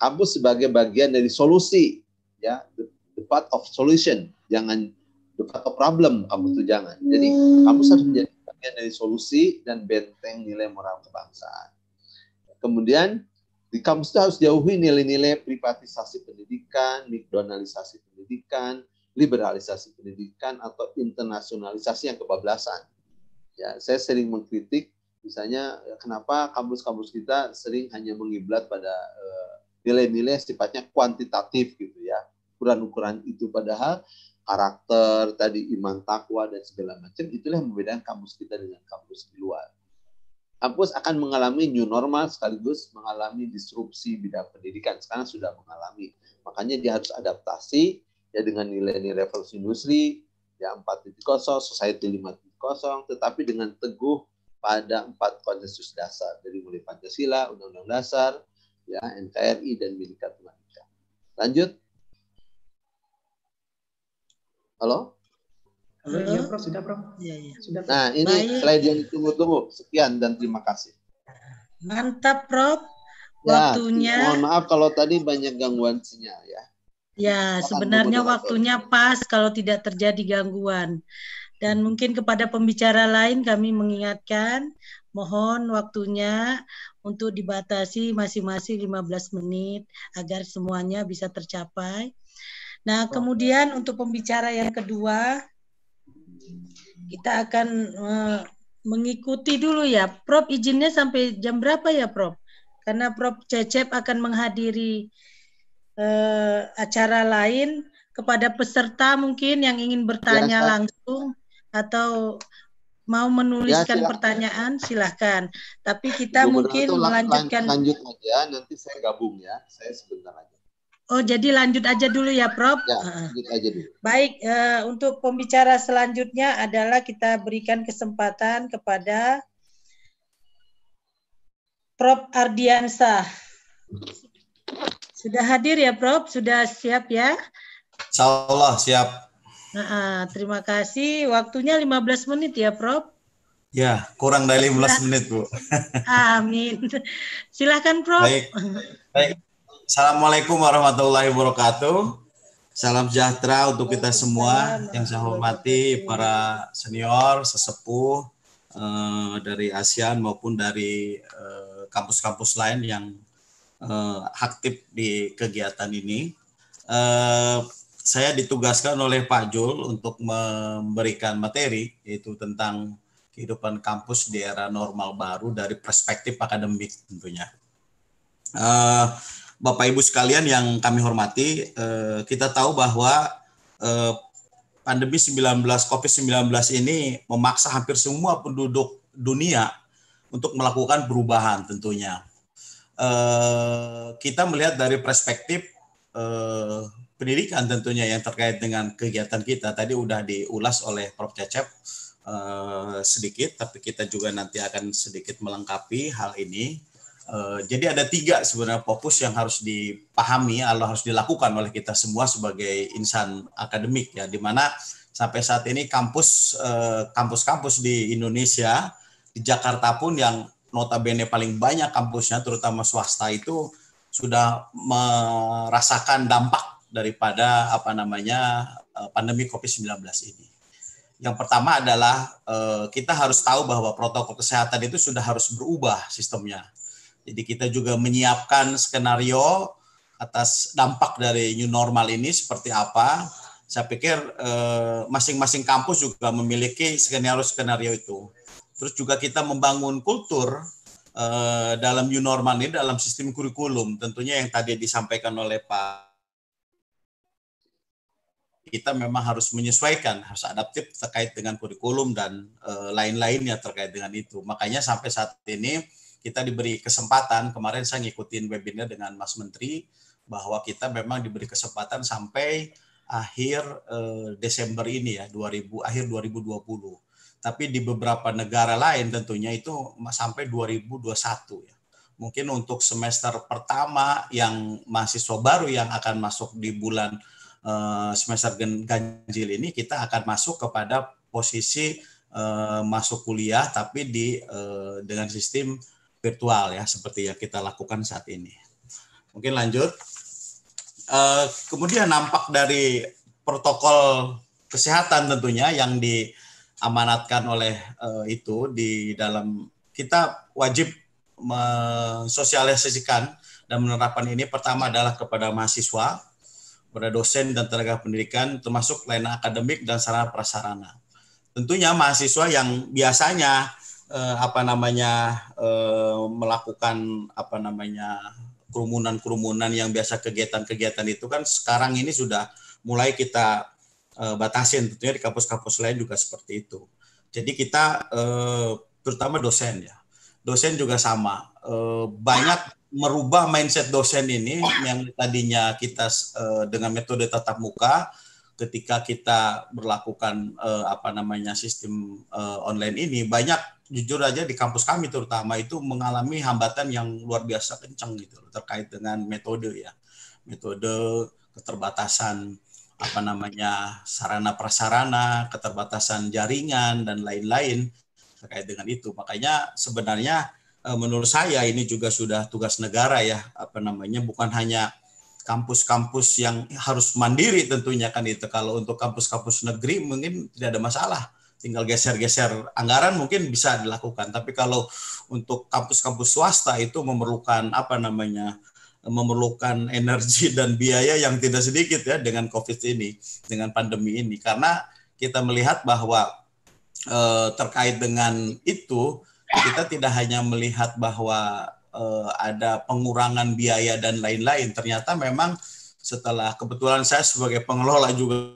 Kampus sebagai bagian dari solusi ya the, the path of solution jangan the path of problem kamu tuh jangan jadi kamu harus hmm. menjadi bagian dari solusi dan benteng nilai moral kebangsaan kemudian di kampus itu harus jauhi nilai-nilai privatisasi pendidikan, mikdonalisasi pendidikan, liberalisasi pendidikan atau internasionalisasi yang kebablasan. Ya, saya sering mengkritik misalnya kenapa kampus-kampus kita sering hanya mengiblat pada eh, nilai-nilai uh, sifatnya kuantitatif gitu ya ukuran-ukuran itu padahal karakter tadi iman takwa dan segala macam itulah yang membedakan kampus kita dengan kampus di luar. Kampus akan mengalami new normal sekaligus mengalami disrupsi bidang pendidikan. Sekarang sudah mengalami. Makanya dia harus adaptasi ya dengan nilai-nilai revolusi industri ya 4.0, society 5.0 tetapi dengan teguh pada empat konsensus dasar dari mulai Pancasila, Undang-Undang Dasar, ya NKRI dan Bhinneka Tunggal Ika. Lanjut Halo? Halo, iya Prof, sudah Prof. Iya, iya. Sudah, Nah, ini Baik. slide yang ditunggu-tunggu. Sekian dan terima kasih. Mantap, Prof. Ya, waktunya. Ya, mohon maaf kalau tadi banyak gangguan sinyal ya. Ya, sebenarnya waktunya pas kalau tidak terjadi gangguan. Dan hmm. mungkin kepada pembicara lain kami mengingatkan mohon waktunya untuk dibatasi masing-masing 15 menit agar semuanya bisa tercapai. Nah, kemudian untuk pembicara yang kedua, kita akan eh, mengikuti dulu ya. Prof izinnya sampai jam berapa ya, Prof? Karena Prof Cecep akan menghadiri eh, acara lain kepada peserta mungkin yang ingin bertanya ya, langsung atau mau menuliskan ya, pertanyaan silahkan. Tapi kita Bu, mungkin melanjutkan lanjut aja nanti saya gabung ya. Saya sebentar aja. Oh, jadi lanjut aja dulu ya, Prof. Ya, lanjut aja dulu. Baik, uh, untuk pembicara selanjutnya adalah kita berikan kesempatan kepada Prof. Ardiansa. Sudah hadir ya, Prof? Sudah siap ya? Insya Allah siap. Nah, eh, terima kasih. Waktunya 15 menit ya, Prof. Ya, kurang dari 15 nah. menit, Bu. Amin. Silahkan, Prof. Baik. Baik. Assalamualaikum warahmatullahi wabarakatuh. Salam sejahtera untuk kita semua yang saya hormati para senior, sesepuh eh, dari ASEAN maupun dari eh, kampus-kampus eh, lain yang eh, aktif di kegiatan ini. Eh, saya ditugaskan oleh Pak Jul untuk memberikan materi yaitu tentang kehidupan kampus di era normal baru dari perspektif akademik tentunya. Eh, Bapak Ibu sekalian yang kami hormati, eh, kita tahu bahwa eh, pandemi 19 COVID-19 ini memaksa hampir semua penduduk dunia untuk melakukan perubahan tentunya. Eh, kita melihat dari perspektif eh, pendidikan tentunya yang terkait dengan kegiatan kita tadi sudah diulas oleh Prof Cecep eh, sedikit, tapi kita juga nanti akan sedikit melengkapi hal ini Eh, jadi ada tiga sebenarnya fokus yang harus dipahami atau harus dilakukan oleh kita semua sebagai insan akademik ya, di mana sampai saat ini kampus eh, kampus-kampus di Indonesia di Jakarta pun yang notabene paling banyak kampusnya terutama swasta itu sudah merasakan dampak daripada apa namanya eh, pandemi Covid-19 ini. Yang pertama adalah kita harus tahu bahwa protokol kesehatan itu sudah harus berubah sistemnya jadi kita juga menyiapkan skenario atas dampak dari new normal ini seperti apa. Saya pikir eh, masing-masing eh, kampus juga memiliki skenario-skenario itu. Terus juga kita membangun kultur eh, dalam new normal ini dalam sistem kurikulum. Tentunya yang tadi disampaikan oleh Pak kita memang harus menyesuaikan, harus adaptif terkait dengan kurikulum dan eh, lain-lainnya terkait dengan itu. Makanya sampai saat ini kita diberi kesempatan kemarin saya ngikutin webinar dengan Mas Menteri bahwa kita memang diberi kesempatan sampai akhir eh, Desember ini ya 2000 akhir 2020. Tapi di beberapa negara lain tentunya itu sampai 2021 ya. Mungkin untuk semester pertama yang mahasiswa baru yang akan masuk di bulan eh, semester ganjil ini kita akan masuk kepada posisi eh, masuk kuliah tapi di eh, dengan sistem virtual ya seperti yang kita lakukan saat ini. Mungkin lanjut. Eh, kemudian nampak dari protokol kesehatan tentunya yang diamanatkan oleh eh, itu di dalam kita wajib mensosialisasikan dan menerapkan ini pertama adalah kepada mahasiswa, kepada dosen dan tenaga pendidikan termasuk layanan akademik dan sarana prasarana. Tentunya mahasiswa yang biasanya eh, apa namanya eh, melakukan apa namanya kerumunan-kerumunan yang biasa kegiatan-kegiatan itu kan sekarang ini sudah mulai kita eh, batasin tentunya di kampus-kampus lain juga seperti itu. Jadi kita eh, terutama dosen ya. Dosen juga sama. Eh, banyak merubah mindset dosen ini yang tadinya kita eh, dengan metode tatap muka ketika kita berlakukan eh, apa namanya sistem eh, online ini banyak jujur aja di kampus kami terutama itu mengalami hambatan yang luar biasa kencang gitu terkait dengan metode ya metode keterbatasan apa namanya sarana prasarana keterbatasan jaringan dan lain-lain terkait dengan itu makanya sebenarnya eh, menurut saya ini juga sudah tugas negara ya apa namanya bukan hanya kampus-kampus yang harus mandiri tentunya kan itu kalau untuk kampus-kampus negeri mungkin tidak ada masalah tinggal geser-geser anggaran mungkin bisa dilakukan tapi kalau untuk kampus-kampus swasta itu memerlukan apa namanya memerlukan energi <laughs> dan biaya yang tidak sedikit ya dengan covid ini dengan pandemi ini karena kita melihat bahwa e, terkait dengan itu kita tidak hanya melihat bahwa Eh, ada pengurangan biaya dan lain-lain. Ternyata memang setelah kebetulan saya sebagai pengelola juga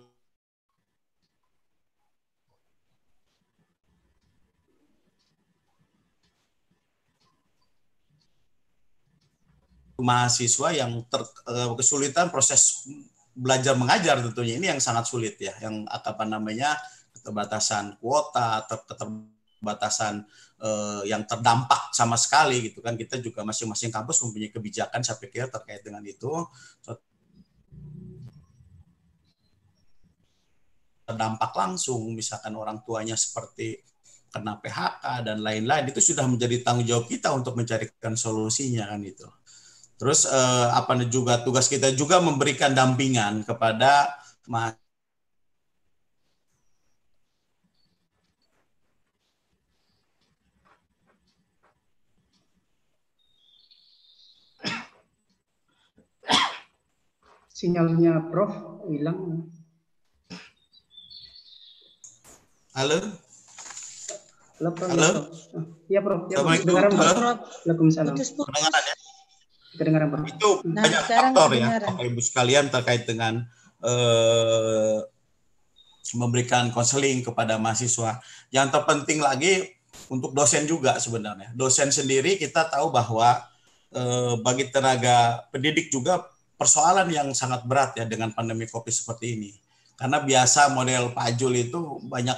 mahasiswa yang ter, eh, kesulitan proses belajar mengajar tentunya ini yang sangat sulit ya yang apa namanya keterbatasan kuota ter, keterbatasan eh, yang terdampak sama sekali gitu kan kita juga masing-masing kampus mempunyai kebijakan saya pikir terkait dengan itu terdampak langsung misalkan orang tuanya seperti kena PHK dan lain-lain itu sudah menjadi tanggung jawab kita untuk mencarikan solusinya kan itu terus eh, apa juga tugas kita juga memberikan dampingan kepada mahasiswa Sinyalnya Prof hilang. Halo? Halo? Prof. Halo? Iya, Prof. Ya, Prof. Kedengaran, Prof. Waalaikumsalam. Kedengaran ya? Kedengaran, Prof. Itu nah, banyak faktor ya, Bapak Ibu sekalian terkait dengan eh, memberikan konseling kepada mahasiswa. Yang terpenting lagi untuk dosen juga sebenarnya. Dosen sendiri kita tahu bahwa eh, bagi tenaga pendidik juga persoalan yang sangat berat ya dengan pandemi COVID seperti ini. Karena biasa model Pak Jul itu banyak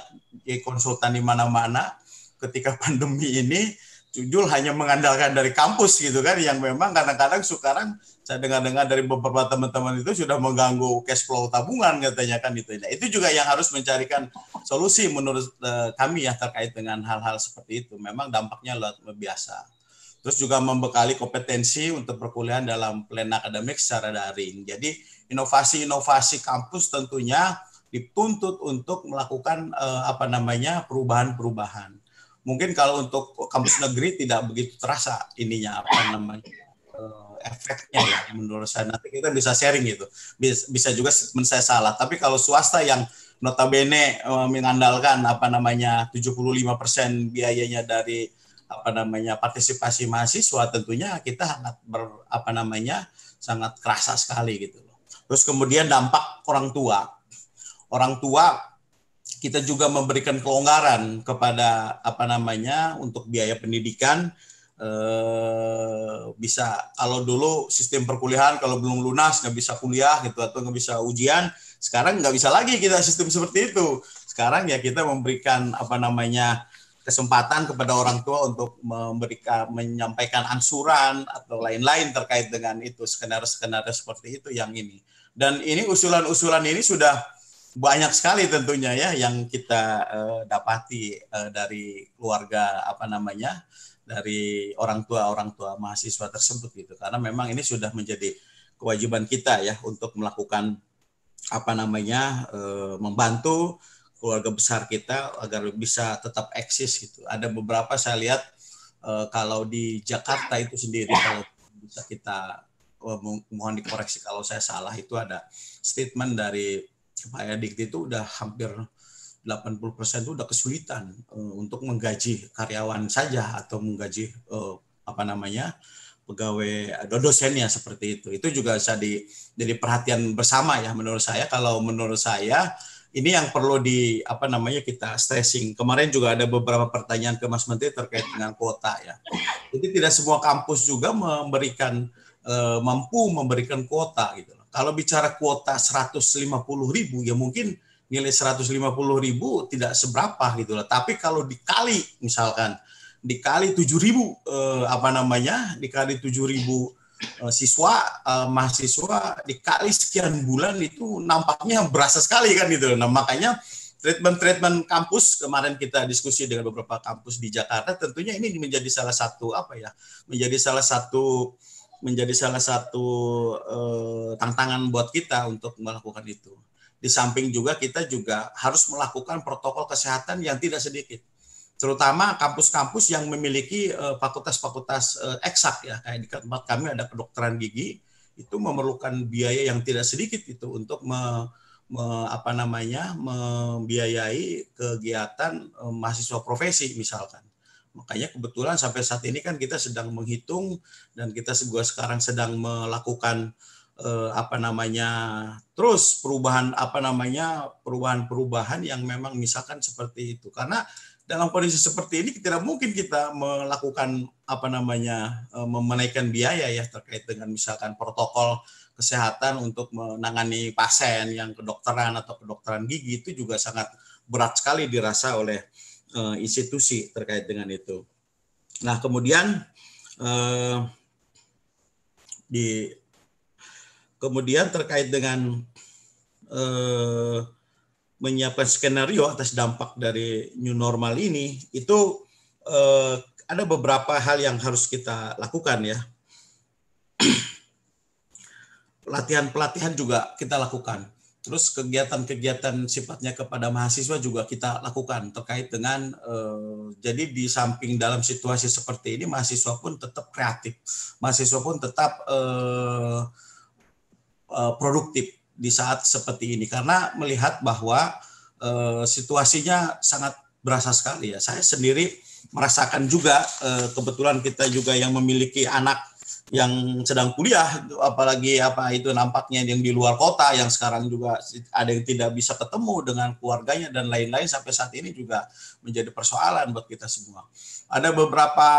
konsultan di mana-mana. Ketika <laughs> pandemi ini, Jul hanya mengandalkan dari kampus gitu kan, yang memang kadang-kadang sekarang saya dengar-dengar dari beberapa teman-teman itu sudah mengganggu cash flow tabungan katanya kan itu. Nah, itu juga yang harus mencarikan solusi menurut eh, kami ya terkait dengan hal-hal seperti itu. Memang dampaknya luar biasa. Terus juga membekali kompetensi untuk perkuliahan dalam plan akademik secara daring. Jadi inovasi-inovasi kampus tentunya dituntut untuk melakukan eh, apa namanya perubahan-perubahan. Mungkin kalau untuk kampus negeri tidak begitu terasa ininya apa namanya eh, efeknya ya menurut saya nanti kita bisa sharing gitu bisa, juga men saya salah tapi kalau swasta yang notabene eh, mengandalkan apa namanya 75% biayanya dari apa namanya partisipasi mahasiswa tentunya kita sangat ber, apa namanya sangat kerasa sekali gitu loh. Terus kemudian dampak orang tua. Orang tua kita juga memberikan kelonggaran kepada apa namanya untuk biaya pendidikan eh, bisa kalau dulu sistem perkuliahan kalau belum lunas nggak bisa kuliah gitu atau nggak bisa ujian sekarang nggak bisa lagi kita sistem seperti itu sekarang ya kita memberikan apa namanya kesempatan kepada orang tua untuk memberikan menyampaikan ansuran atau lain-lain terkait dengan itu skenario-skenario seperti itu yang ini dan ini usulan-usulan ini sudah banyak sekali tentunya ya yang kita uh, dapati uh, dari keluarga apa namanya dari orang tua orang tua mahasiswa tersebut gitu karena memang ini sudah menjadi kewajiban kita ya untuk melakukan apa namanya eh, membantu keluarga besar kita agar bisa tetap eksis gitu. Ada beberapa saya lihat uh, kalau di Jakarta itu sendiri kalau bisa kita eh, mohon dikoreksi kalau saya salah itu ada statement dari Pak Edik itu udah hampir 80% persen udah kesulitan uh, untuk menggaji karyawan saja atau menggaji uh, apa namanya pegawai dosennya seperti itu. Itu juga bisa di, jadi perhatian bersama ya menurut saya. Kalau menurut saya ini yang perlu di apa namanya kita stressing. Kemarin juga ada beberapa pertanyaan ke Mas Menteri terkait dengan kuota ya. Jadi tidak semua kampus juga memberikan eh, mampu memberikan kuota gitu Kalau bicara kuota 150 ribu ya mungkin nilai 150 ribu tidak seberapa gitu loh. Tapi kalau dikali misalkan dikali 7 ribu eh, apa namanya dikali 7 ribu Eh, siswa uh, mahasiswa dikali sekian bulan itu nampaknya berasa sekali kan gitu. Nah, makanya treatment-treatment kampus kemarin kita diskusi dengan beberapa kampus di Jakarta tentunya ini menjadi salah satu apa ya? menjadi salah satu menjadi salah satu uh, tantangan buat kita untuk melakukan itu. Di samping juga kita juga harus melakukan protokol kesehatan yang tidak sedikit terutama kampus-kampus yang memiliki eh, fakultas-fakultas eh, eksak ya kayak di tempat kami ada kedokteran gigi itu memerlukan biaya yang tidak sedikit itu untuk me, me, apa namanya membiayai kegiatan eh, mahasiswa profesi misalkan makanya kebetulan sampai saat ini kan kita sedang menghitung dan kita juga sekarang sedang melakukan uh, apa namanya terus perubahan apa namanya perubahan-perubahan yang memang misalkan seperti itu karena dalam kondisi seperti ini tidak mungkin kita melakukan apa namanya e, memenaikan biaya ya terkait dengan misalkan protokol kesehatan untuk menangani pasien yang kedokteran atau kedokteran gigi itu juga sangat berat sekali dirasa oleh uh, institusi terkait dengan itu. Nah kemudian uh, di kemudian terkait dengan menyiapkan skenario atas dampak dari new normal ini itu eh, ada beberapa hal yang harus kita lakukan ya. <clears throat> Pelatihan-pelatihan juga kita lakukan. Terus kegiatan-kegiatan sifatnya kepada mahasiswa juga kita lakukan terkait dengan eh, jadi di samping dalam situasi seperti ini mahasiswa pun tetap kreatif, mahasiswa pun tetap eh, eh produktif di saat seperti ini karena melihat bahwa e, situasinya sangat berasa sekali ya. Saya sendiri merasakan juga e, kebetulan kita juga yang memiliki anak yang sedang kuliah apalagi apa itu nampaknya yang di luar kota yang sekarang juga ada yang tidak bisa ketemu dengan keluarganya dan lain-lain sampai saat ini juga menjadi persoalan buat kita semua. Ada beberapa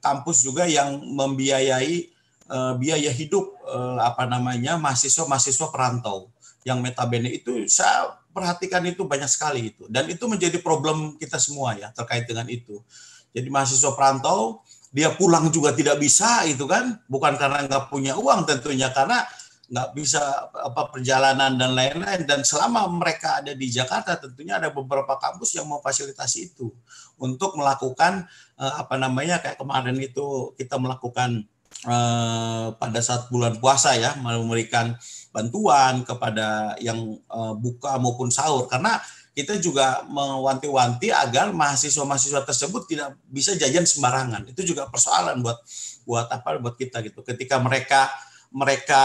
kampus juga yang membiayai uh, biaya hidup uh, apa namanya mahasiswa-mahasiswa perantau yang metabene itu saya perhatikan itu banyak sekali itu dan itu menjadi problem kita semua ya terkait dengan itu. Jadi mahasiswa perantau dia pulang juga tidak bisa itu kan bukan karena nggak punya uang tentunya karena nggak bisa apa perjalanan dan lain-lain dan selama mereka ada di Jakarta tentunya ada beberapa kampus yang memfasilitasi itu untuk melakukan eh, apa namanya kayak kemarin itu kita melakukan Eh, pada saat bulan puasa ya memberikan bantuan kepada yang eh, buka maupun sahur karena kita juga mewanti-wanti agar mahasiswa-mahasiswa tersebut tidak bisa jajan sembarangan. Itu juga persoalan buat buat apa buat kita gitu. Ketika mereka mereka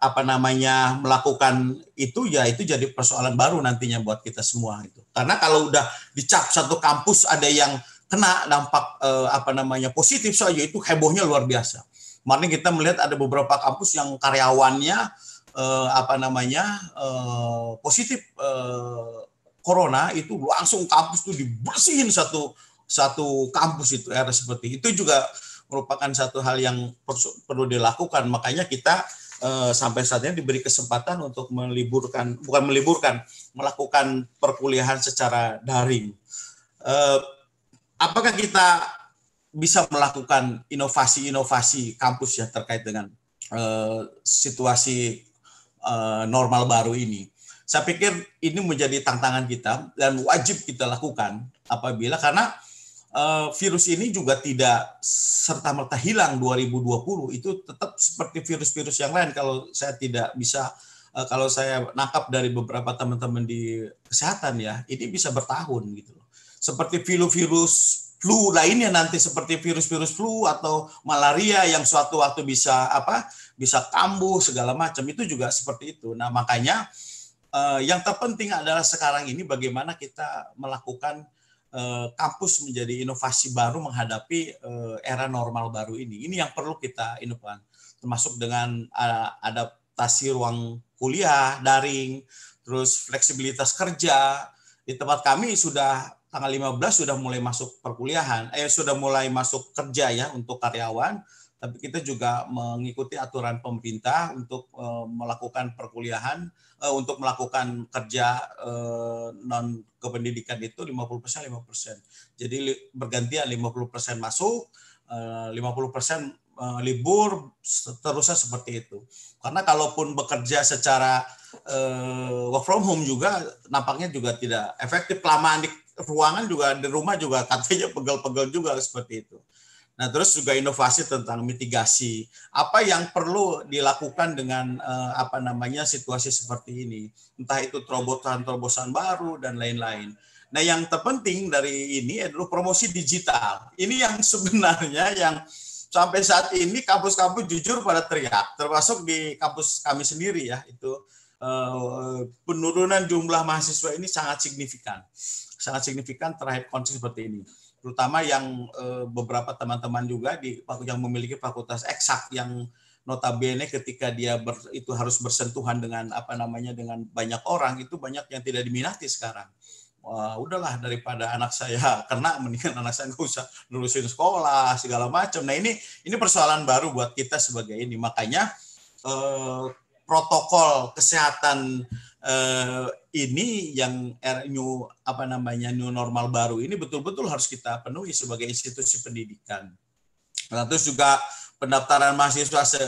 apa namanya melakukan itu ya itu jadi persoalan baru nantinya buat kita semua itu. Karena kalau udah dicap satu kampus ada yang kena dampak eh, apa namanya positif saja ya itu hebohnya luar biasa. Kemarin kita melihat ada beberapa kampus yang karyawannya eh, apa namanya eh, positif eh, corona itu langsung kampus itu dibersihin satu satu kampus itu era seperti itu juga merupakan satu hal yang perlu dilakukan. Makanya kita eh, sampai saat ini diberi kesempatan untuk meliburkan, bukan meliburkan, melakukan perkuliahan secara daring. Eh, apakah kita bisa melakukan inovasi-inovasi kampus ya terkait dengan uh, situasi uh, normal baru ini. Saya pikir ini menjadi tantangan kita dan wajib kita lakukan apabila karena uh, virus ini juga tidak serta merta hilang 2020 itu tetap seperti virus-virus yang lain kalau saya tidak bisa kalau saya nangkap dari beberapa teman-teman di kesehatan ya ini bisa bertahun gitu loh. Seperti virus-virus flu lainnya nanti seperti virus-virus flu atau malaria yang suatu waktu bisa apa bisa kambuh segala macam itu juga seperti itu. Nah makanya eh, yang terpenting adalah sekarang ini bagaimana kita melakukan eh, kampus menjadi inovasi baru menghadapi eh, era normal baru ini. Ini yang perlu kita inovasi termasuk dengan eh, adaptasi ruang kuliah daring, terus fleksibilitas kerja. Di tempat kami sudah tanggal 15 sudah mulai masuk perkuliahan, eh sudah mulai masuk kerja ya untuk karyawan, tapi kita juga mengikuti aturan pemerintah untuk uh, melakukan perkuliahan uh, untuk melakukan kerja uh, non kependidikan itu 50% 5%. Jadi bergantian 50% masuk, 50% libur terusnya seperti itu. Karena kalaupun bekerja secara work from home juga nampaknya juga tidak efektif kelamaan di ruangan juga di rumah juga katanya pegel-pegel juga seperti itu. Nah, terus juga inovasi tentang mitigasi. Apa yang perlu dilakukan dengan eh, apa namanya situasi seperti ini? Entah itu terobosan-terobosan baru dan lain-lain. Nah, yang terpenting dari ini adalah promosi digital. Ini yang sebenarnya yang sampai saat ini kampus-kampus jujur pada teriak, termasuk di kampus kami sendiri ya, itu eh, penurunan jumlah mahasiswa ini sangat signifikan sangat signifikan terhadap kondisi seperti ini terutama yang eh, beberapa teman-teman juga di yang memiliki fakultas eksak yang notabene ketika dia ber, itu harus bersentuhan dengan apa namanya dengan banyak orang itu banyak yang tidak diminati sekarang. Wah, udahlah daripada anak saya <laughs> kena mendingan anak saya nggak usah lulusin sekolah segala macam. Nah ini ini persoalan baru buat kita sebagai ini makanya eh, protokol kesehatan Eh, ini yang er, new apa namanya new normal baru ini betul-betul harus kita penuhi sebagai institusi pendidikan. Nah, terus juga pendaftaran mahasiswa se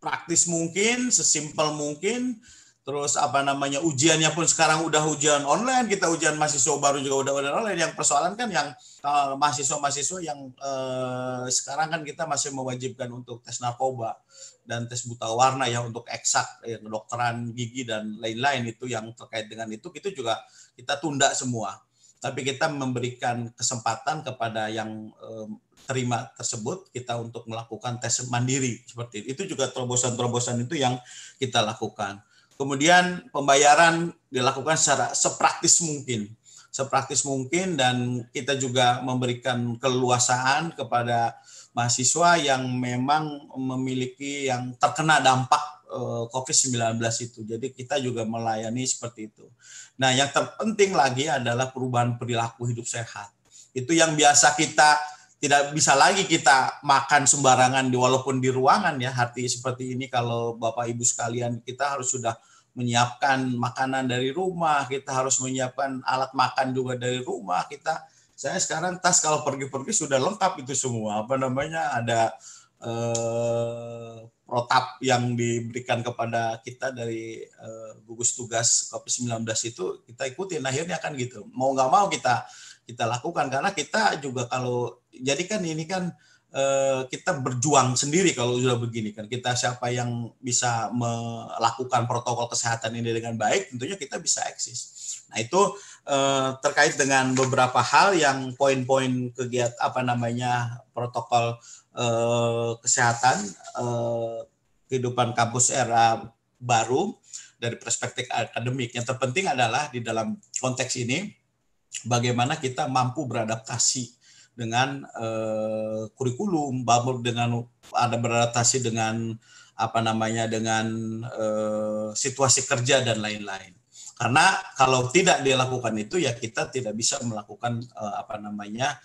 praktis mungkin, sesimpel mungkin, terus apa namanya ujiannya pun sekarang udah ujian online, kita ujian mahasiswa baru juga udah udah online. Yang persoalan kan yang eh, mahasiswa-mahasiswa yang uh, sekarang kan kita masih mewajibkan untuk tes narkoba dan tes buta warna ya untuk eksak ya, kedokteran gigi dan lain-lain itu yang terkait dengan itu itu juga kita tunda semua tapi kita memberikan kesempatan kepada yang um, terima tersebut kita untuk melakukan tes mandiri seperti itu. itu juga terobosan-terobosan itu yang kita lakukan kemudian pembayaran dilakukan secara sepraktis mungkin sepraktis mungkin dan kita juga memberikan keluasaan kepada mahasiswa yang memang memiliki yang terkena dampak eh, COVID-19 itu. Jadi kita juga melayani seperti itu. Nah, yang terpenting lagi adalah perubahan perilaku hidup sehat. Itu yang biasa kita tidak bisa lagi kita makan sembarangan di walaupun di ruangan ya hati seperti ini kalau Bapak Ibu sekalian kita harus sudah menyiapkan makanan dari rumah, kita harus menyiapkan alat makan juga dari rumah, kita saya sekarang tas kalau pergi-pergi sudah lengkap itu semua. Apa namanya ada eh, protap yang diberikan kepada kita dari eh, gugus tugas COVID-19 itu kita ikutin. Akhirnya akan gitu. Mau nggak mau kita kita lakukan karena kita juga kalau jadi kan ini kan eh, kita berjuang sendiri kalau sudah begini kan kita siapa yang bisa melakukan protokol kesehatan ini dengan baik tentunya kita bisa eksis nah itu Eh, terkait dengan beberapa hal yang poin-poin kegiatan apa namanya protokol eh, kesehatan eh, kehidupan kampus era baru dari perspektif akademik. Yang terpenting adalah di dalam konteks ini bagaimana kita mampu beradaptasi dengan eh, kurikulum, baru dengan ada beradaptasi dengan apa namanya dengan eh, situasi kerja dan lain-lain. Karena kalau tidak dilakukan itu ya kita tidak bisa melakukan uh, apa namanya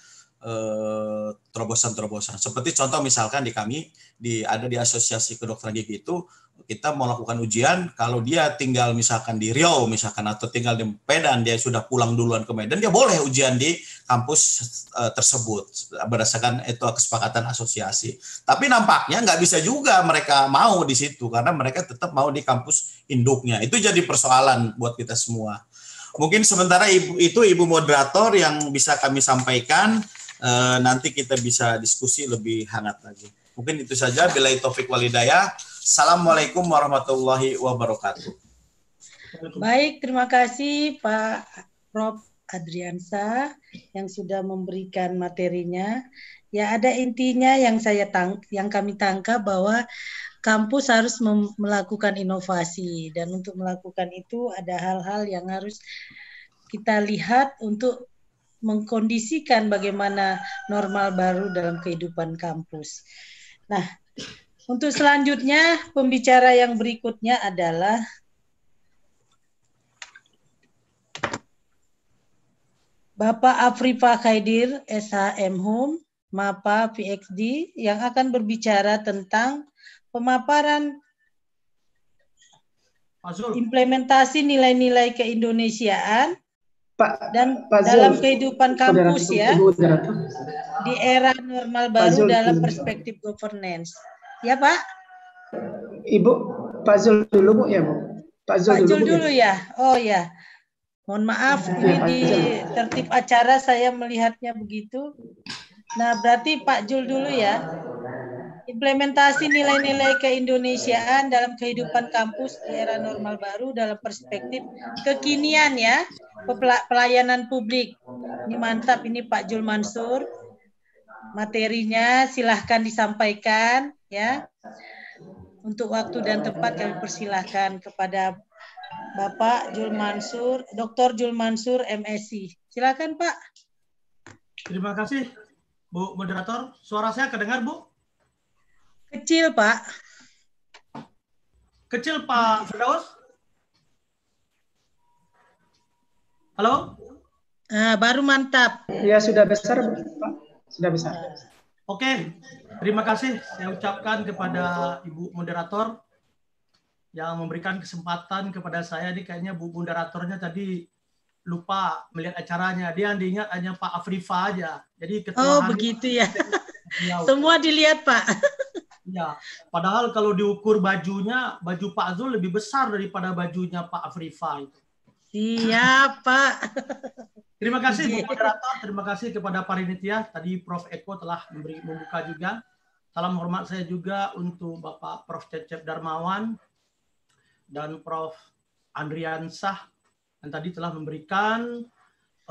eh, terobosan-terobosan. Seperti contoh misalkan di kami di ada di Asosiasi Kedokteran Gigi itu kita mau melakukan ujian kalau dia tinggal misalkan di Riau misalkan atau tinggal di Medan dia sudah pulang duluan ke Medan dia boleh ujian di kampus e, tersebut berdasarkan itu kesepakatan asosiasi tapi nampaknya nggak bisa juga mereka mau di situ karena mereka tetap mau di kampus induknya itu jadi persoalan buat kita semua mungkin sementara ibu, itu ibu moderator yang bisa kami sampaikan e, nanti kita bisa diskusi lebih hangat lagi mungkin itu saja bila taufik walidaya Assalamualaikum warahmatullahi wabarakatuh. Baik, terima kasih Pak Prof Adriansa yang sudah memberikan materinya. Ya ada intinya yang saya tang yang kami tangkap bahwa kampus harus melakukan inovasi dan untuk melakukan itu ada hal-hal yang harus kita lihat untuk mengkondisikan bagaimana normal baru dalam kehidupan kampus. Nah, untuk selanjutnya, pembicara yang berikutnya adalah Bapak Afrifa Khaidir, SHM Home, MAPA VXD, yang akan berbicara tentang pemaparan implementasi nilai-nilai keindonesiaan Pak, dan Pak dalam kehidupan kampus ya di era normal baru Zul, dalam perspektif governance. Ya Pak? Ibu, Pak Zul dulu Bu ya Bu. Pak Zul, Pak Zul ya, dulu, dulu ya. Oh ya. Mohon maaf ya, ini di tertib acara saya melihatnya begitu. Nah, berarti Pak Jul dulu ya. Implementasi nilai-nilai keindonesiaan dalam kehidupan kampus di era normal baru dalam perspektif kekinian ya, pelayanan publik. Ini mantap ini Pak Jul Mansur. Materinya silahkan disampaikan ya. Untuk waktu dan tempat kami persilahkan kepada Bapak Jul Mansur, Dr. Jul Mansur MSc. Silakan Pak. Terima kasih Bu moderator. Suara saya kedengar Bu? Kecil Pak. Kecil Pak Firdaus. Halo? Uh, baru mantap. Ya sudah besar Pak. Sudah besar. Oke, okay. terima kasih saya ucapkan kepada Ibu Moderator yang memberikan kesempatan kepada saya. Ini kayaknya Bu Moderatornya tadi lupa melihat acaranya. Dia yang diingat hanya Pak Afrifa aja. Jadi ketua Oh, begitu ya. <laughs> Semua dilihat, Pak. Ya, padahal kalau diukur bajunya, baju Pak Azul lebih besar daripada bajunya Pak Afrifa itu. Siap, Pak. <laughs> Terima kasih Bu moderator, terima kasih kepada Parinitia. Tadi Prof Eko telah memberi membuka juga. Salam hormat saya juga untuk Bapak Prof Cecep Darmawan dan Prof Andriansah yang tadi telah memberikan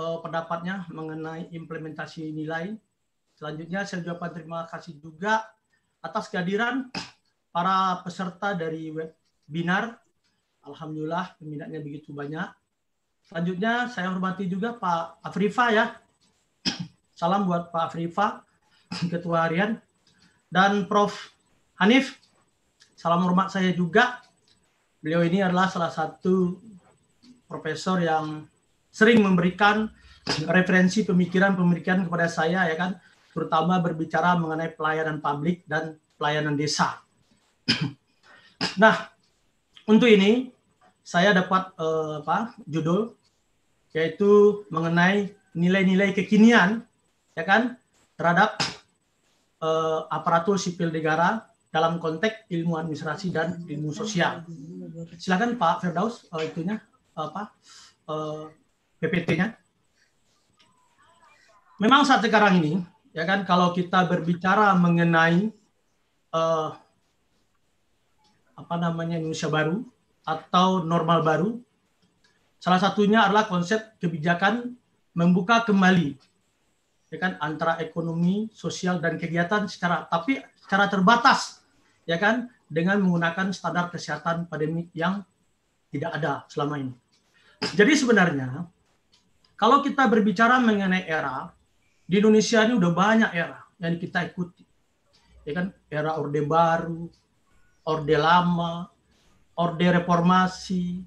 uh, pendapatnya mengenai implementasi nilai. Selanjutnya saya juga terima kasih juga atas kehadiran para peserta dari webinar. Alhamdulillah peminatnya begitu banyak Selanjutnya saya hormati juga Pak Afrifa ya. <coughs> Salam buat Pak Afrifa, Ketua Harian. Dan Prof. Hanif, salam hormat saya juga. Beliau ini adalah salah satu profesor yang sering memberikan referensi pemikiran-pemikiran kepada saya ya kan, terutama berbicara mengenai pelayanan publik dan pelayanan desa. <coughs> Nah, untuk ini saya dapat eh, apa judul yaitu mengenai nilai-nilai kekinian ya kan terhadap uh, aparatur sipil negara dalam konteks ilmu administrasi dan ilmu sosial. Silakan Pak Firdaus uh, itunya apa uh, eh, PPT-nya. Memang saat sekarang ini ya kan kalau kita berbicara mengenai uh, apa namanya Indonesia baru atau normal baru Salah satunya adalah konsep kebijakan membuka kembali ya kan antara ekonomi, sosial dan kegiatan secara tapi secara terbatas ya kan dengan menggunakan standar kesehatan pandemi yang tidak ada selama ini. Jadi sebenarnya kalau kita berbicara mengenai era di Indonesia ini udah banyak era yang kita ikuti. Ya kan era Orde Baru, Orde Lama, Orde Reformasi,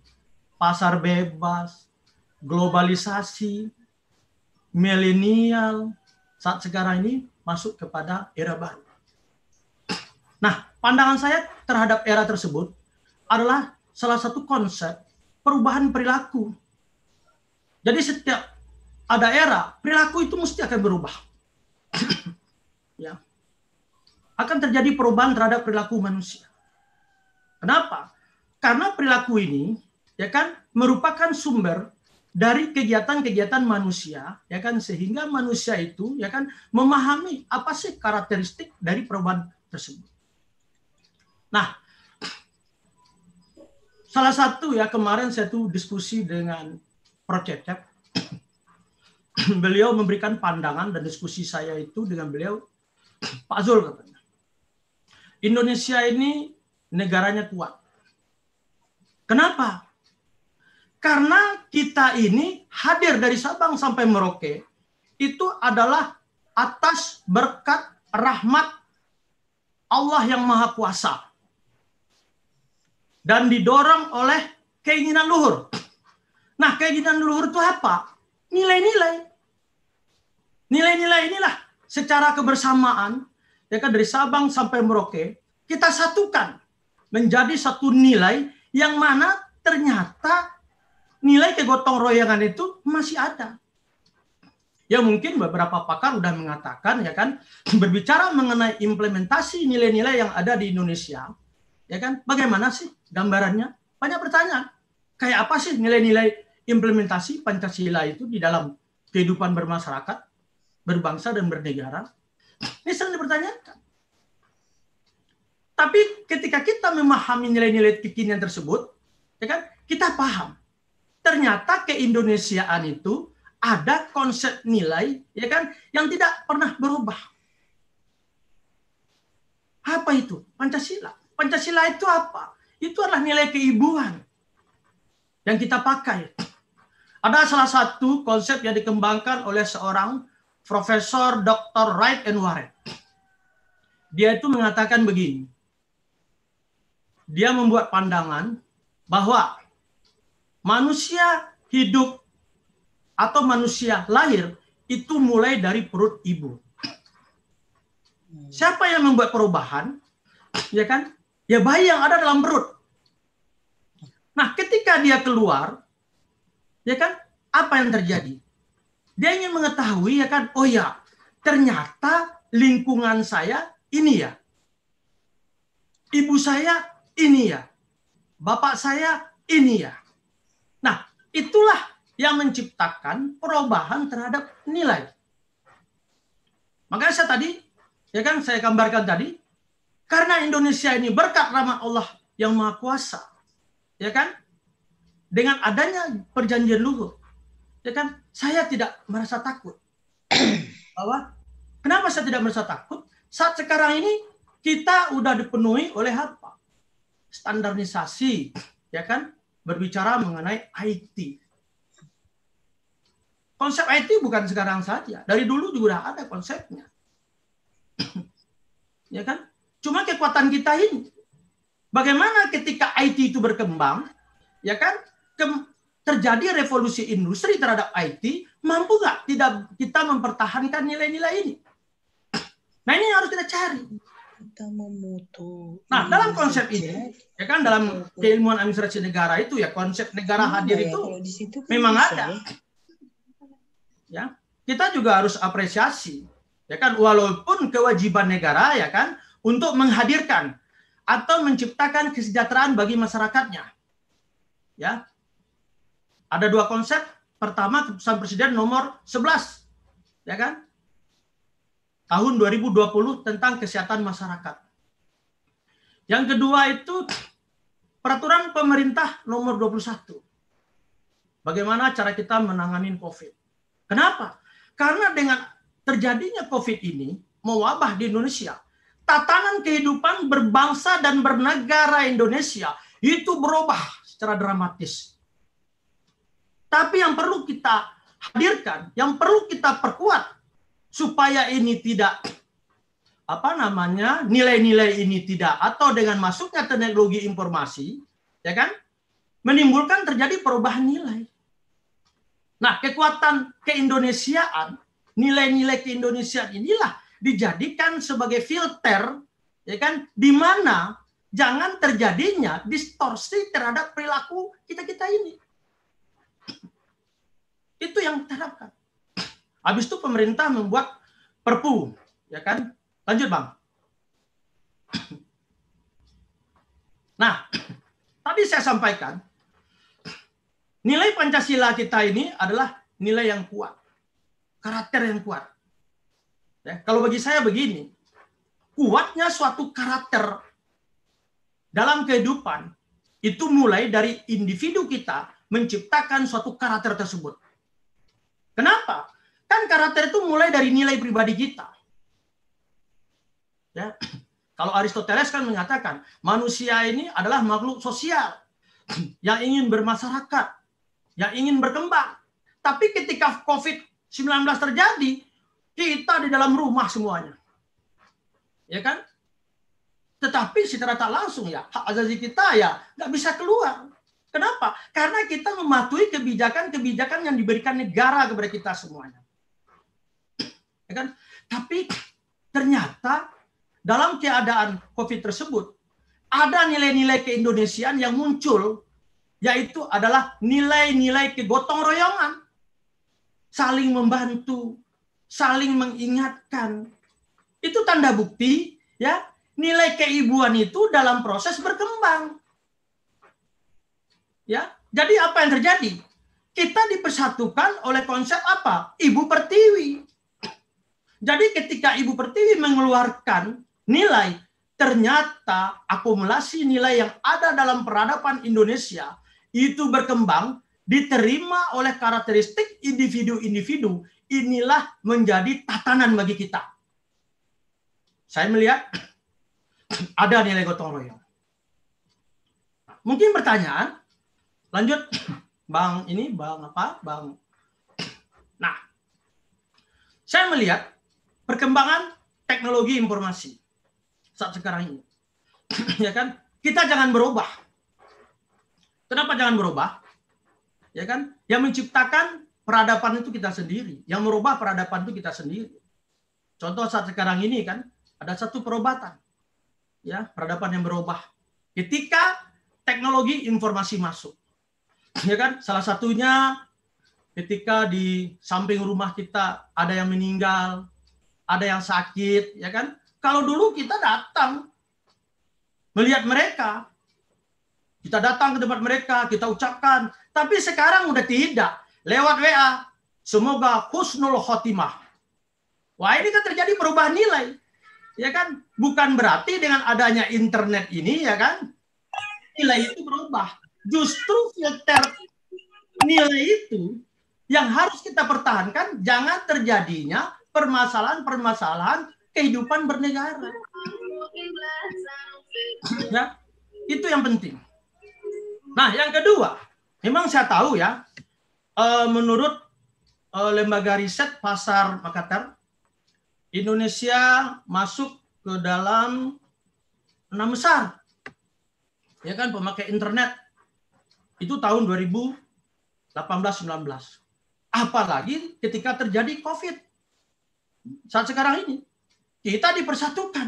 pasar bebas, globalisasi, milenial saat sekarang ini masuk kepada era baru. Nah, pandangan saya terhadap era tersebut adalah salah satu konsep perubahan perilaku. Jadi setiap ada era, perilaku itu mesti akan berubah. <clears throat> ya. Akan terjadi perubahan terhadap perilaku manusia. Kenapa? Karena perilaku ini ya kan merupakan sumber dari kegiatan-kegiatan manusia ya kan sehingga manusia itu ya kan memahami apa sih karakteristik dari perubahan tersebut. Nah, salah satu ya kemarin saya tuh diskusi dengan Prof Cecep. <clears throat> beliau memberikan pandangan dan diskusi saya itu dengan beliau Pak Zul katanya. Indonesia ini negaranya kuat. Kenapa? Karena kita ini hadir dari Sabang sampai Merauke itu adalah atas berkat rahmat Allah yang Maha Kuasa dan didorong oleh keinginan luhur. Nah, keinginan luhur itu apa? Nilai-nilai. Nilai-nilai inilah secara kebersamaan ya kan dari Sabang sampai Merauke kita satukan menjadi satu nilai yang mana ternyata nilai kegotong royongan itu masih ada. Ya mungkin beberapa pakar sudah mengatakan ya kan berbicara mengenai implementasi nilai-nilai yang ada di Indonesia ya kan bagaimana sih gambarannya? Banyak pertanyaan. Kayak apa sih nilai-nilai implementasi Pancasila itu di dalam kehidupan bermasyarakat, berbangsa dan bernegara? Ini sering dipertanyakan. Tapi ketika kita memahami nilai-nilai kekinian tersebut, ya kan, kita paham ternyata keindonesiaan itu ada konsep nilai ya kan yang tidak pernah berubah. Apa itu? Pancasila. Pancasila itu apa? Itu adalah nilai keibuan yang kita pakai. Ada salah satu konsep yang dikembangkan oleh seorang Profesor Dr. Wright and Warren. Dia itu mengatakan begini. Dia membuat pandangan bahwa manusia hidup atau manusia lahir itu mulai dari perut ibu. Siapa yang membuat perubahan? Ya kan? Ya bayi yang ada dalam perut. Nah, ketika dia keluar, ya kan? Apa yang terjadi? Dia ingin mengetahui ya kan? Oh ya, ternyata lingkungan saya ini ya. Ibu saya ini ya. Bapak saya ini ya. Nah, itulah yang menciptakan perubahan terhadap nilai. Makanya saya tadi, ya kan saya gambarkan tadi, karena Indonesia ini berkat rahmat Allah yang Maha Kuasa, ya kan? Dengan adanya perjanjian luhur, ya kan? Saya tidak merasa takut. <clears throat> Bahwa kenapa saya tidak merasa takut? Saat sekarang ini kita udah dipenuhi oleh apa? Standarisasi, ya kan? berbicara mengenai IT. Konsep IT bukan sekarang saja, dari dulu juga sudah ada konsepnya. <clears throat> ya kan? Cuma kekuatan kita ini bagaimana ketika IT itu berkembang, ya kan? Kem terjadi revolusi industri terhadap IT, mampu nggak tidak kita mempertahankan nilai-nilai ini? <clears throat> Nah ini yang harus kita cari memutu Nah, iya, dalam konsep iya. ini, ya kan dalam keilmuan administrasi negara itu ya konsep negara iya, hadir itu kan memang ada. Ya. ya, kita juga harus apresiasi, ya kan walaupun kewajiban negara ya kan untuk menghadirkan atau menciptakan kesejahteraan bagi masyarakatnya. Ya. Ada dua konsep. Pertama keputusan presiden nomor 11 ya kan? tahun 2020 tentang kesehatan masyarakat. Yang kedua itu peraturan pemerintah nomor 21. Bagaimana cara kita menangani COVID. Kenapa? Karena dengan terjadinya COVID ini mewabah di Indonesia, tatanan kehidupan berbangsa dan bernegara Indonesia itu berubah secara dramatis. Tapi yang perlu kita hadirkan, yang perlu kita perkuat supaya ini tidak apa namanya nilai-nilai ini tidak atau dengan masuknya teknologi informasi ya kan menimbulkan terjadi perubahan nilai nah kekuatan keindonesiaan nilai-nilai keindonesiaan inilah dijadikan sebagai filter ya kan di mana jangan terjadinya distorsi terhadap perilaku kita kita ini itu yang terapkan Habis itu pemerintah membuat perpu, ya kan? Lanjut, Bang. Nah, tadi saya sampaikan nilai Pancasila kita ini adalah nilai yang kuat, karakter yang kuat. Ya, kalau bagi saya begini, kuatnya suatu karakter dalam kehidupan itu mulai dari individu kita menciptakan suatu karakter tersebut. Kenapa? Kan karakter itu mulai dari nilai pribadi kita. Ya. Kalau Aristoteles kan mengatakan manusia ini adalah makhluk sosial <clears throat> yang ingin bermasyarakat, yang ingin berkembang. Tapi ketika COVID-19 terjadi, kita di dalam rumah semuanya. Ya kan? Tetapi secara tak langsung ya, hak azazi kita ya nggak bisa keluar. Kenapa? Karena kita mematuhi kebijakan-kebijakan yang diberikan negara kepada kita semuanya ya kan? Tapi ternyata dalam keadaan COVID tersebut ada nilai-nilai keindonesiaan yang muncul yaitu adalah nilai-nilai kegotong royongan saling membantu saling mengingatkan itu tanda bukti ya nilai keibuan itu dalam proses berkembang ya jadi apa yang terjadi kita dipersatukan oleh konsep apa ibu pertiwi jadi ketika Ibu Pertiwi mengeluarkan nilai, ternyata akumulasi nilai yang ada dalam peradaban Indonesia itu berkembang diterima oleh karakteristik individu-individu inilah menjadi tatanan bagi kita. Saya melihat <clears throat> ada nilai gotong royong. Mungkin pertanyaan, lanjut <clears throat> Bang ini Bang apa? Bang. <clears throat> Nah, saya melihat perkembangan teknologi informasi saat sekarang ini. <clears throat> ya kan? Kita jangan berubah. Kenapa jangan berubah? Ya kan? Yang menciptakan peradaban itu kita sendiri, yang merubah peradaban itu kita sendiri. Contoh saat sekarang ini kan ada satu perobatan. Ya, peradaban yang berubah. Ketika teknologi informasi masuk. <clears throat> Ya kan? Salah satunya ketika di samping rumah kita ada yang meninggal, ada yang sakit, ya kan? Kalau dulu kita datang melihat mereka, kita datang ke tempat mereka, kita ucapkan. Tapi sekarang udah tidak. Lewat WA, semoga husnul khotimah. Wah ini kan terjadi perubahan nilai. Ya kan? Bukan berarti dengan adanya internet ini, ya kan? Nilai itu berubah. Justru filter nilai itu yang harus kita pertahankan jangan terjadinya permasalahan-permasalahan kehidupan bernegara. Ya, itu yang penting. Nah, yang kedua, memang saya tahu ya, eh, menurut eh, lembaga riset pasar Makassar, Indonesia masuk ke dalam enam besar, ya kan pemakai internet itu tahun 2018-19. Apalagi ketika terjadi COVID saat sekarang ini. Kita dipersatukan.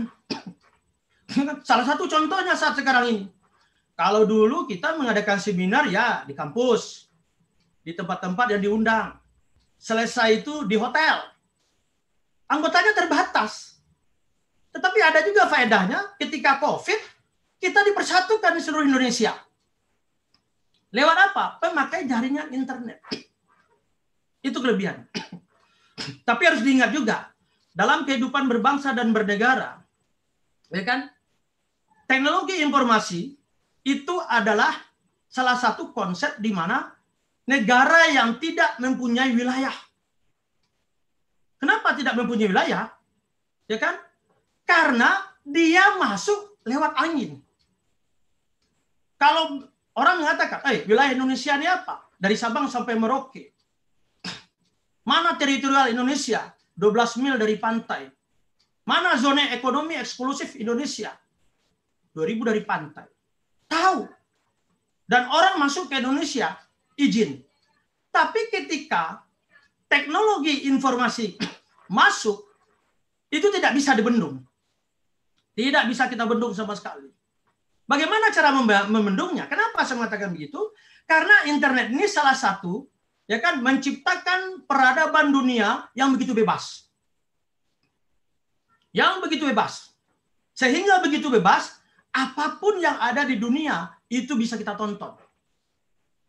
<clears throat> Salah satu contohnya saat sekarang ini. Kalau dulu kita mengadakan seminar ya di kampus, di tempat-tempat yang diundang. Selesai itu di hotel. Anggotanya terbatas. Tetapi ada juga faedahnya ketika COVID, kita dipersatukan di seluruh Indonesia. Lewat apa? Pemakai jaringan internet. <clears throat> Itu kelebihan. <clears throat> Tapi harus diingat juga dalam kehidupan berbangsa dan bernegara, ya kan? Teknologi informasi itu adalah salah satu konsep di mana negara yang tidak mempunyai wilayah. Kenapa tidak mempunyai wilayah? Ya kan? Karena dia masuk lewat angin. Kalau orang mengatakan, eh wilayah Indonesia ini apa? Dari Sabang sampai Merauke. Mana teritorial Indonesia? 12 mil dari pantai. Mana zona ekonomi eksklusif Indonesia? 2000 dari pantai. Tahu. Dan orang masuk ke Indonesia izin. Tapi ketika teknologi informasi <clears throat> masuk itu tidak bisa dibendung. Tidak bisa kita bendung sama sekali. Bagaimana cara membendungnya? Kenapa saya mengatakan begitu? Karena internet ini salah satu ya kan menciptakan peradaban dunia yang begitu bebas. Yang begitu bebas. Sehingga begitu bebas, apapun yang ada di dunia itu bisa kita tonton.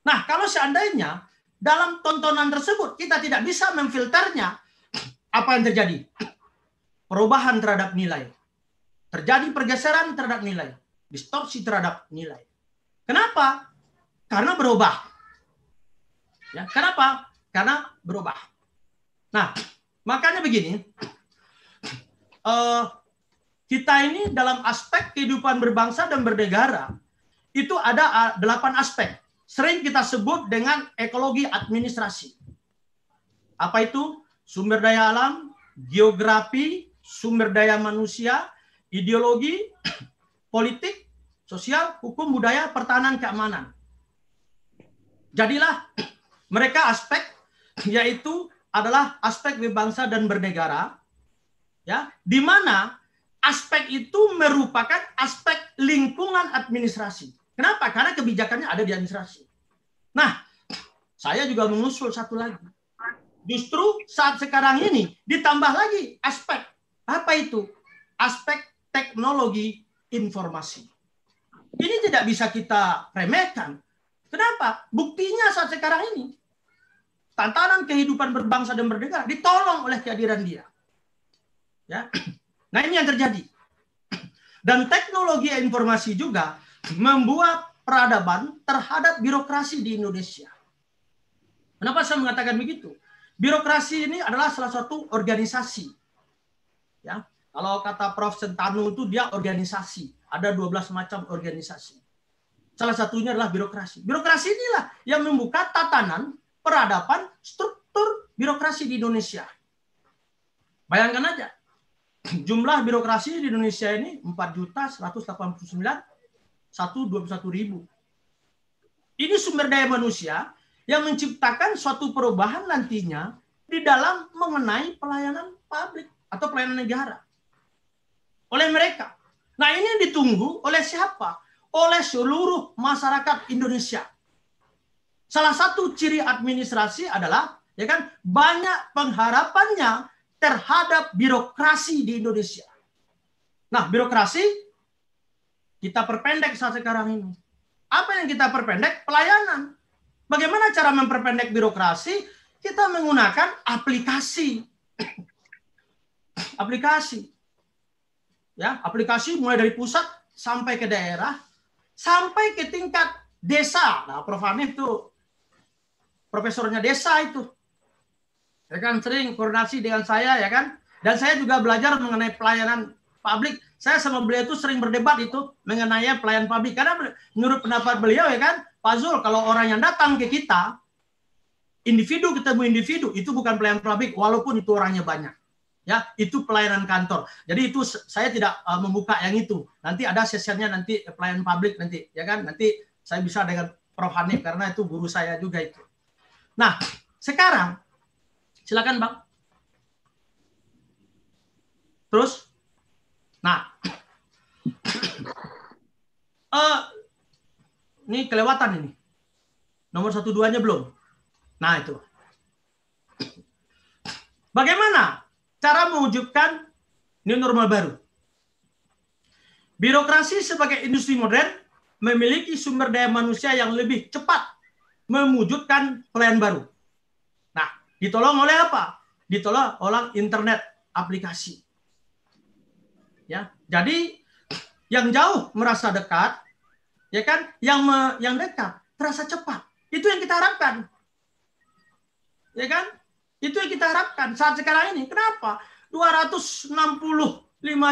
Nah, kalau seandainya dalam tontonan tersebut kita tidak bisa memfilternya, apa yang terjadi? Perubahan terhadap nilai. Terjadi pergeseran terhadap nilai. Distorsi terhadap nilai. Kenapa? Karena berubah Ya, kenapa? Karena berubah. Nah, makanya begini. Uh, kita ini dalam aspek kehidupan berbangsa dan bernegara itu ada delapan aspek. Sering kita sebut dengan ekologi administrasi. Apa itu? Sumber daya alam, geografi, sumber daya manusia, ideologi, <clears throat> politik, sosial, hukum, budaya, pertahanan, keamanan. Jadilah <clears throat> Mereka aspek yaitu adalah aspek berbangsa dan bernegara, ya, di mana aspek itu merupakan aspek lingkungan administrasi. Kenapa? Karena kebijakannya ada di administrasi. Nah, saya juga mengusul satu lagi. Justru saat sekarang ini ditambah lagi aspek apa itu? Aspek teknologi informasi. Ini tidak bisa kita remehkan. Kenapa? Buktinya saat sekarang ini tantangan kehidupan berbangsa dan bernegara ditolong oleh kehadiran dia. Ya. Nah, ini yang terjadi. Dan teknologi informasi juga membuat peradaban terhadap birokrasi di Indonesia. Kenapa saya mengatakan begitu? Birokrasi ini adalah salah satu organisasi. Ya, kalau kata Prof. Sentanu itu dia organisasi. Ada 12 macam organisasi. Salah satunya adalah birokrasi. Birokrasi inilah yang membuka tatanan, peradaban, struktur birokrasi di Indonesia. Bayangkan aja, <clears throat> jumlah birokrasi di Indonesia ini 4 juta 189 121 ribu. Ini sumber daya manusia yang menciptakan suatu perubahan nantinya di dalam mengenai pelayanan publik atau pelayanan negara oleh mereka. Nah ini yang ditunggu oleh siapa? oleh seluruh masyarakat Indonesia. Salah satu ciri administrasi adalah ya kan banyak pengharapannya terhadap birokrasi di Indonesia. Nah, birokrasi kita perpendek saat sekarang ini. Apa yang kita perpendek? Pelayanan. Bagaimana cara memperpendek birokrasi? Kita menggunakan aplikasi. aplikasi. Ya, aplikasi mulai dari pusat sampai ke daerah sampai ke tingkat desa. Nah, Prof Hanif tuh profesornya desa itu. Ya kan sering koordinasi dengan saya ya kan. Dan saya juga belajar mengenai pelayanan publik. Saya sama beliau itu sering berdebat itu mengenai pelayanan publik karena menurut pendapat beliau ya kan, Pak Zul kalau orang yang datang ke kita individu ketemu individu itu bukan pelayanan publik walaupun itu orangnya banyak ya itu pelayanan kantor jadi itu saya tidak uh, membuka yang itu nanti ada sesiannya nanti pelayanan publik nanti ya kan nanti saya bisa dengan Prof Hanif karena itu guru saya juga itu nah sekarang silakan bang terus nah uh, <clears throat> ini kelewatan ini nomor satu duanya belum nah itu bagaimana cara mewujudkan new normal baru. Birokrasi sebagai industri modern memiliki sumber daya manusia yang lebih cepat mewujudkan pelayan baru. Nah, ditolong oleh apa? Ditolong oleh internet aplikasi. Ya, jadi yang jauh merasa dekat, ya kan? Yang me, yang dekat terasa cepat. Itu yang kita harapkan. Ya kan? Itu yang kita harapkan saat sekarang ini. Kenapa? 265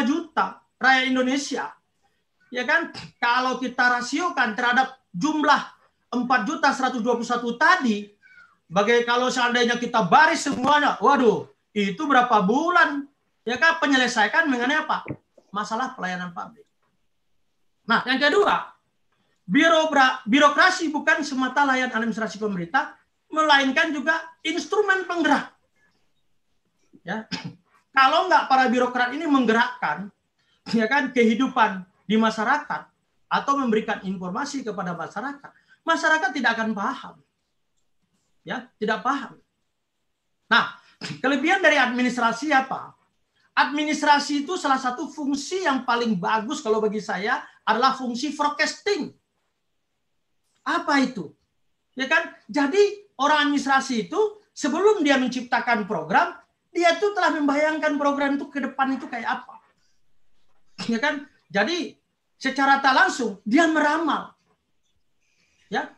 juta rakyat Indonesia. Ya kan? Kalau kita rasiokan terhadap jumlah 4 juta 121 tadi, bagai kalau seandainya kita baris semuanya, waduh, itu berapa bulan ya kan penyelesaikan mengenai apa? Masalah pelayanan publik. Nah, yang kedua, birokrasi bukan semata layan administrasi pemerintah, melainkan juga instrumen penggerak. Ya. Kalau nggak para birokrat ini menggerakkan ya kan kehidupan di masyarakat atau memberikan informasi kepada masyarakat, masyarakat tidak akan paham. Ya, tidak paham. Nah, kelebihan dari administrasi apa? Administrasi itu salah satu fungsi yang paling bagus kalau bagi saya adalah fungsi forecasting. Apa itu? Ya kan? Jadi orang administrasi itu sebelum dia menciptakan program, dia tuh telah membayangkan program itu ke depan itu kayak apa. Ya kan? Jadi secara tak langsung dia meramal. Ya.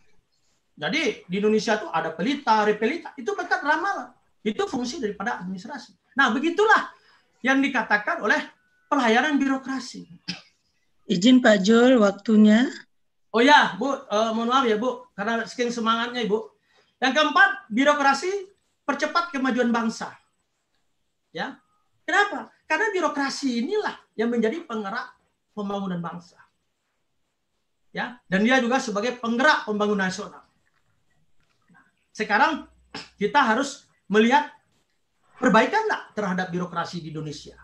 Jadi di Indonesia tuh ada pelita, repelita, itu berkat ramalan. Itu fungsi daripada administrasi. Nah, begitulah yang dikatakan oleh pelayanan birokrasi. Izin Pak Jul, waktunya. Oh ya, Bu, uh, mohon maaf ya Bu, karena saking semangatnya Ibu. Yang keempat, birokrasi percepat kemajuan bangsa. Ya. Kenapa? Karena birokrasi inilah yang menjadi penggerak pembangunan bangsa. Ya, dan dia juga sebagai penggerak pembangunan nasional. Nah, sekarang kita harus melihat perbaikan nggak terhadap birokrasi di Indonesia.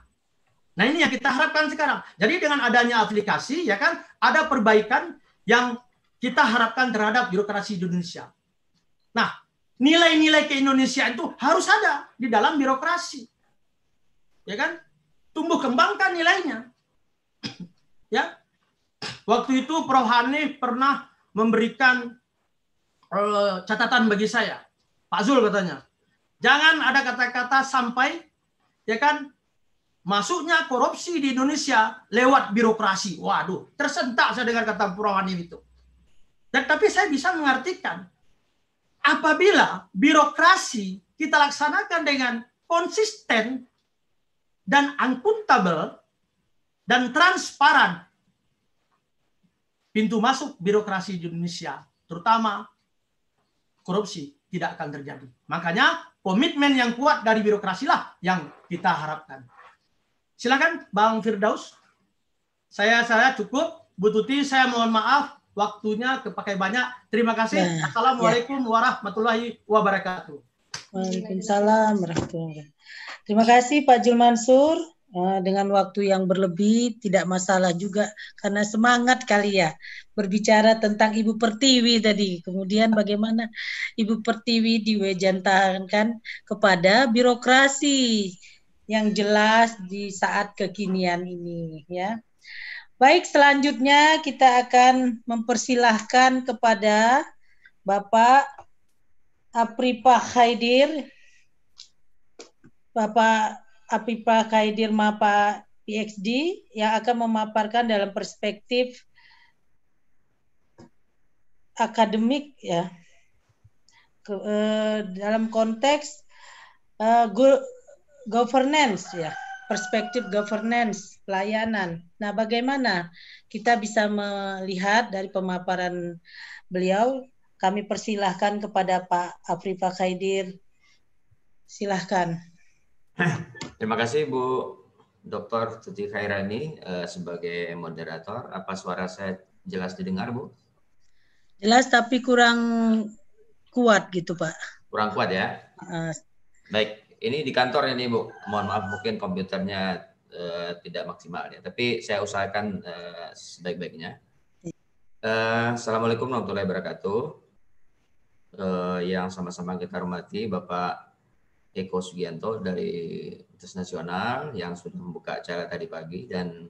Nah ini yang kita harapkan sekarang. Jadi dengan adanya aplikasi ya kan ada perbaikan yang kita harapkan terhadap birokrasi di Indonesia. Nah, nilai-nilai keindonesiaan itu harus ada di dalam birokrasi. Ya kan? Tumbuh kembangkan nilainya. <clears throat> ya. Waktu itu Prof Hanif pernah memberikan uh, catatan bagi saya. Pak Zul katanya, jangan ada kata-kata sampai ya kan masuknya korupsi di Indonesia lewat birokrasi. Waduh, tersentak saya dengar kata Prof Hanif itu. Dan tapi saya bisa mengartikan apabila birokrasi kita laksanakan dengan konsisten dan akuntabel dan transparan pintu masuk birokrasi di Indonesia terutama korupsi tidak akan terjadi. Makanya komitmen yang kuat dari birokrasilah yang kita harapkan. Silakan Bang Firdaus. Saya saya cukup, Bu Tuti saya mohon maaf waktunya kepakai banyak. Terima kasih. Nah, Assalamualaikum ya. warahmatullahi wabarakatuh. Waalaikumsalam warahmatullahi Terima kasih Pak Jul Mansur eh, dengan waktu yang berlebih tidak masalah juga karena semangat kali ya berbicara tentang Ibu Pertiwi tadi kemudian bagaimana Ibu Pertiwi diwejantahkan kepada birokrasi yang jelas di saat kekinian ini ya. Baik, selanjutnya kita akan mempersilahkan kepada Bapak Apripah Khaidir, Bapak Apripah Khaidir Mapa PhD yang akan memaparkan dalam perspektif akademik ya Ke, eh, dalam konteks eh, governance ya perspektif governance pelayanan. Nah, bagaimana kita bisa melihat dari pemaparan beliau? Kami persilahkan kepada Pak Afrifa Khaidir. Silahkan. Terima kasih Bu Dr. Tuti Khairani eh, sebagai moderator. Apa suara saya jelas didengar Bu? Jelas tapi kurang kuat gitu Pak. Kurang kuat ya? Uh, Baik, ini di kantor ini Bu. Mohon maaf mungkin komputernya uh, tidak maksimal ya, tapi saya usahakan uh, sebaik-baiknya. Uh, Assalamualaikum warahmatullahi wabarakatuh. Uh, yang sama-sama kita hormati Bapak Eko Sugianto dari Tes Nasional yang sudah membuka acara tadi pagi dan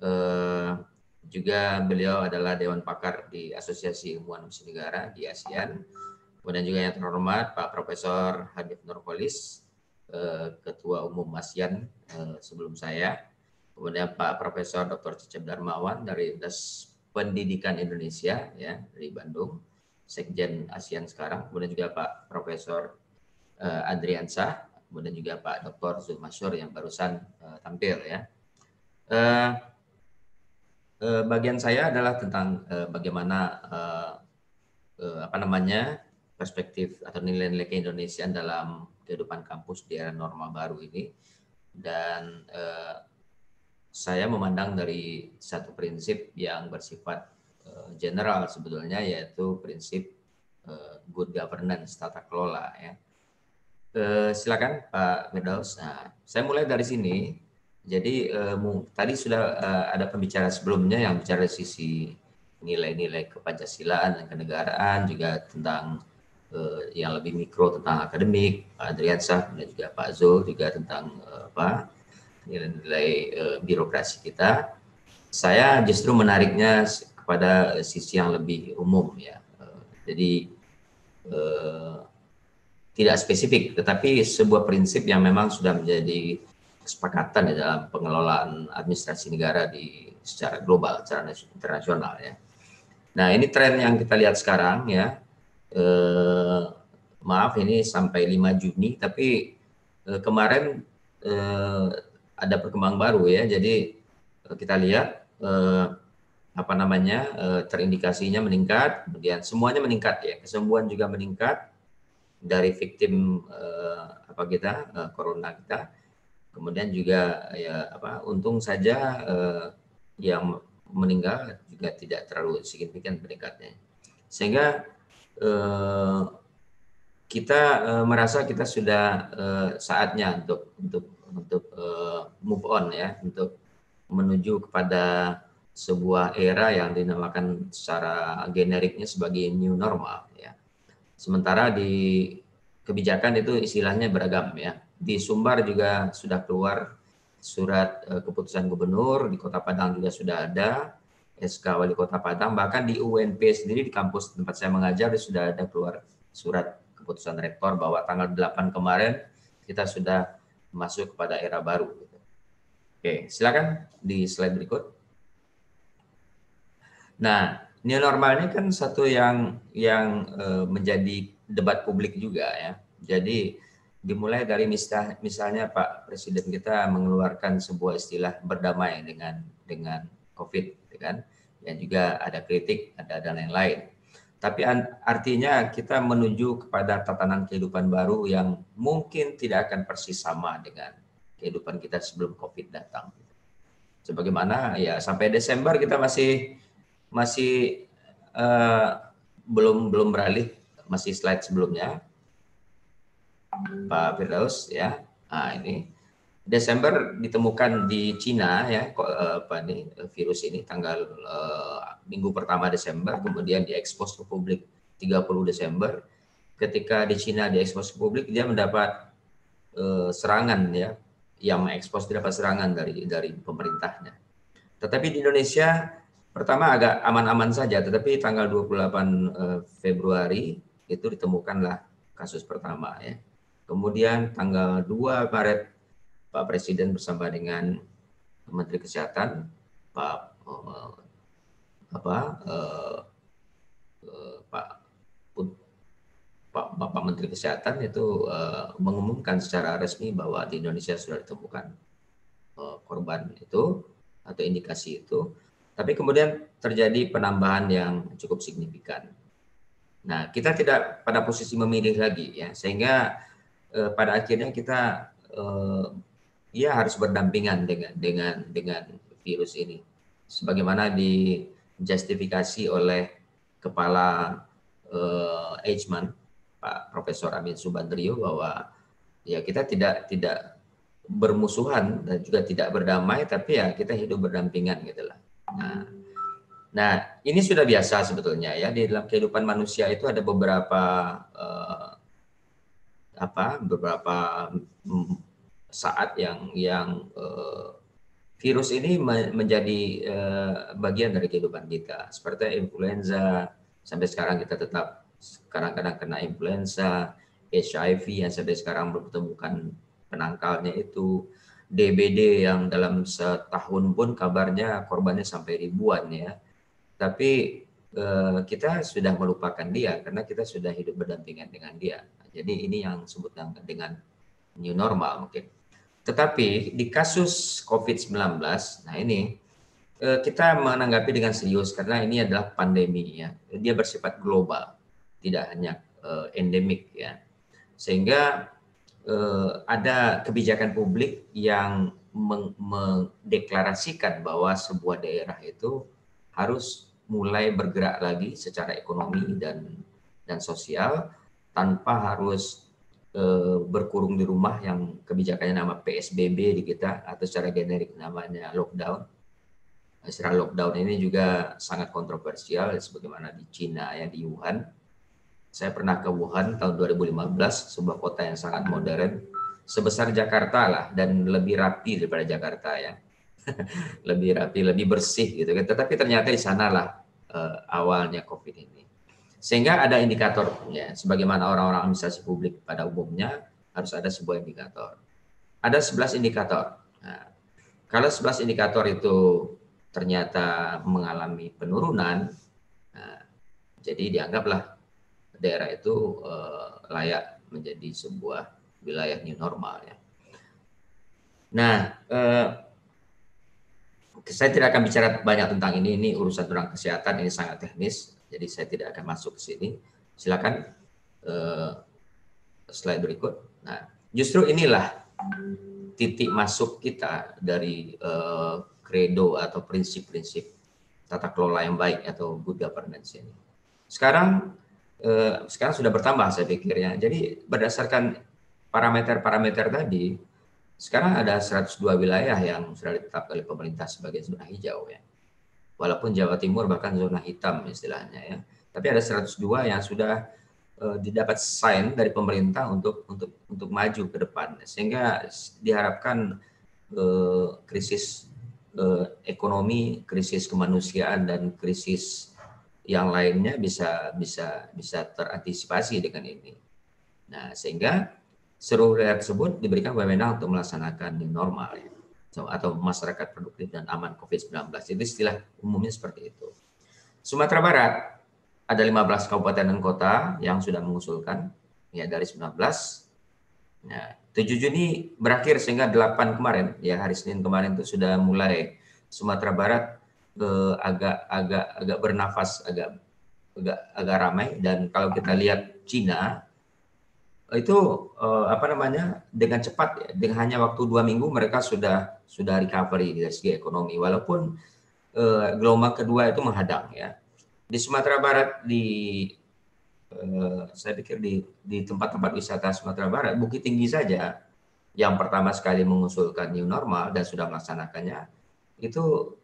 uh, juga beliau adalah Dewan Pakar di Asosiasi Ilmuwan Misi Negara di ASEAN. Kemudian juga yang terhormat Pak Profesor Habib Nurpolis. Eh, Ketua Umum ASEAN eh, sebelum saya, kemudian Pak Profesor Dr. Cecep Darmawan dari Des Pendidikan Indonesia ya dari Bandung, Sekjen ASEAN sekarang, kemudian juga Pak Profesor eh, Adriansa, kemudian juga Pak Dr. Zulmasyur yang barusan tampil ya. Bagian saya adalah tentang bagaimana apa namanya perspektif atau nilai-nilai keindonesiaan dalam kehidupan kampus di era norma baru ini dan eh, saya memandang dari satu prinsip yang bersifat eh, general sebetulnya yaitu prinsip eh, good governance tata kelola ya. Eh, silakan Pak Medals Nah, saya mulai dari sini. Jadi eh, tadi sudah eh, ada pembicara sebelumnya yang bicara sisi nilai-nilai kepancasilaan dan kenegaraan juga tentang ke eh, yang lebih mikro tentang akademik, Pak Adriansah dan juga Pak Zul juga tentang eh, apa nilai-nilai uh, birokrasi kita. Saya justru menariknya kepada sisi yang lebih umum ya. Uh, jadi uh, tidak spesifik, tetapi sebuah prinsip yang memang sudah menjadi kesepakatan ya dalam pengelolaan administrasi negara di secara global, secara internasional ya. Nah ini tren yang kita lihat sekarang ya eh, maaf ini sampai 5 Juni tapi eh, kemarin eh, ada perkembangan baru ya jadi eh, kita lihat eh, apa namanya eh, terindikasinya meningkat kemudian semuanya meningkat ya kesembuhan juga meningkat dari victim eh, apa kita eh, corona kita kemudian juga ya apa untung saja eh, yang meninggal juga tidak terlalu signifikan peningkatnya sehingga Eh, kita eh, merasa kita sudah eh, saatnya untuk untuk untuk move on ya, untuk menuju kepada sebuah era yang dinamakan secara generiknya sebagai new normal ya. Sementara di kebijakan itu istilahnya beragam ya. Di Sumbar juga sudah keluar surat keputusan gubernur, di Kota Padang juga sudah ada. SK Wali Kota Padang, bahkan di UNP sendiri di kampus tempat saya mengajar sudah ada keluar surat keputusan rektor bahwa tanggal 8 kemarin kita sudah masuk kepada era baru. Gitu. Oke, silakan di slide berikut. Nah, new normal ini kan satu yang yang eh, menjadi debat publik juga ya. Jadi dimulai dari misal, misalnya Pak Presiden kita mengeluarkan sebuah istilah berdamai dengan dengan COVID, gitu kan? Yang juga ada kritik, ada dan lain-lain. Tapi artinya kita menuju kepada tatanan kehidupan baru yang mungkin tidak akan persis sama dengan kehidupan kita sebelum COVID datang. Sebagaimana ya sampai Desember kita masih masih uh, belum belum beralih masih slide sebelumnya Pak Firdaus ya. Nah, ini Desember ditemukan di Cina ya eh, apa nih eh, virus ini tanggal uh, minggu pertama Desember kemudian diekspos ke publik 30 Desember ketika di Cina diekspos ke publik dia mendapat uh, serangan ya yang mengekspos mendapat serangan dari dari pemerintahnya tetapi di Indonesia pertama agak aman-aman saja tetapi tanggal 28 uh, Februari itu ditemukanlah kasus pertama ya kemudian tanggal 2 Maret Pak Presiden bersama dengan Menteri Kesehatan, Pak eh, apa eh, eh, Pak Pak Bapak Menteri Kesehatan itu eh, mengumumkan secara resmi bahwa di Indonesia sudah ditemukan eh, korban itu atau indikasi itu, tapi kemudian terjadi penambahan yang cukup signifikan. Nah, kita tidak pada posisi memilih lagi ya, sehingga eh, pada akhirnya kita eh, ia harus berdampingan dengan dengan dengan virus ini. Sebagaimana dijustifikasi oleh kepala eh, Eichmann, Pak Profesor Amin Subandrio bahwa ya kita tidak tidak bermusuhan dan juga tidak berdamai, tapi ya kita hidup berdampingan gitulah. Nah, nah ini sudah biasa sebetulnya ya di dalam kehidupan manusia itu ada beberapa eh, apa beberapa mm, saat yang yang uh, virus ini menjadi uh, bagian dari kehidupan kita. Seperti influenza, sampai sekarang kita tetap kadang-kadang kena influenza, HIV yang sampai sekarang belum ditemukan penangkalnya itu, DBD yang dalam setahun pun kabarnya korbannya sampai ribuan ya. Tapi uh, kita sudah melupakan dia karena kita sudah hidup berdampingan dengan dia. Jadi ini yang disebut dengan new normal mungkin. Tetapi di kasus COVID-19, nah ini eh, kita menanggapi dengan serius karena ini adalah pandemi ya. Dia bersifat global, tidak hanya eh, endemik ya. Sehingga eh, ada kebijakan publik yang mendeklarasikan bahwa sebuah daerah itu harus mulai bergerak lagi secara ekonomi dan dan sosial tanpa harus Eh, berkurung di rumah yang kebijakannya nama PSBB di kita atau secara generik namanya lockdown. Istilah lockdown ini juga sangat kontroversial sebagaimana di Cina ya di Wuhan. Saya pernah ke Wuhan tahun 2015, sebuah kota yang sangat modern, sebesar Jakarta lah dan lebih rapi daripada Jakarta ya. <laughs> lebih rapi, lebih bersih gitu kan. Tetapi ternyata di sanalah eh, awalnya Covid ini sehingga ada indikator ya, sebagaimana orang-orang administrasi publik pada umumnya harus ada sebuah indikator. Ada 11 indikator. Nah, kalau 11 indikator itu ternyata mengalami penurunan, nah, jadi dianggaplah daerah itu eh, layak menjadi sebuah wilayah new normal ya. Nah, eh, saya tidak akan bicara banyak tentang ini. Ini urusan tentang kesehatan, ini sangat teknis. Jadi saya tidak akan masuk ke sini. Silakan uh, slide berikut. Nah, justru inilah titik masuk kita dari uh, atau prinsip-prinsip tata kelola yang baik atau good governance ini. Sekarang uh, sekarang sudah bertambah saya pikirnya. Jadi berdasarkan parameter-parameter tadi, sekarang ada 102 wilayah yang sudah ditetapkan oleh pemerintah sebagai zona hijau ya walaupun Jawa Timur bahkan zona hitam istilahnya ya. Tapi ada 102 yang sudah uh, didapat sign dari pemerintah untuk untuk untuk maju ke depan sehingga diharapkan uh, krisis uh, ekonomi, krisis kemanusiaan dan krisis yang lainnya bisa bisa bisa terantisipasi dengan ini. Nah, sehingga seluruh tersebut diberikan wewenang untuk melaksanakan di normal. Ya atau masyarakat produktif dan aman COVID-19. Jadi istilah umumnya seperti itu. Sumatera Barat ada 15 kabupaten dan kota yang sudah mengusulkan ya dari 19. Nah, 7 Juni berakhir sehingga 8 kemarin ya hari Senin kemarin itu sudah mulai Sumatera Barat eh, agak agak agak bernafas agak agak agak ramai dan kalau kita lihat Cina itu uh, apa namanya dengan cepat ya. dengan hanya waktu dua minggu mereka sudah sudah recovery dari segi ekonomi walaupun uh, gelombang kedua itu menghadang ya di Sumatera Barat di uh, saya pikir di di tempat-tempat wisata Sumatera Barat Bukit Tinggi saja yang pertama sekali mengusulkan new normal dan sudah melaksanakannya itu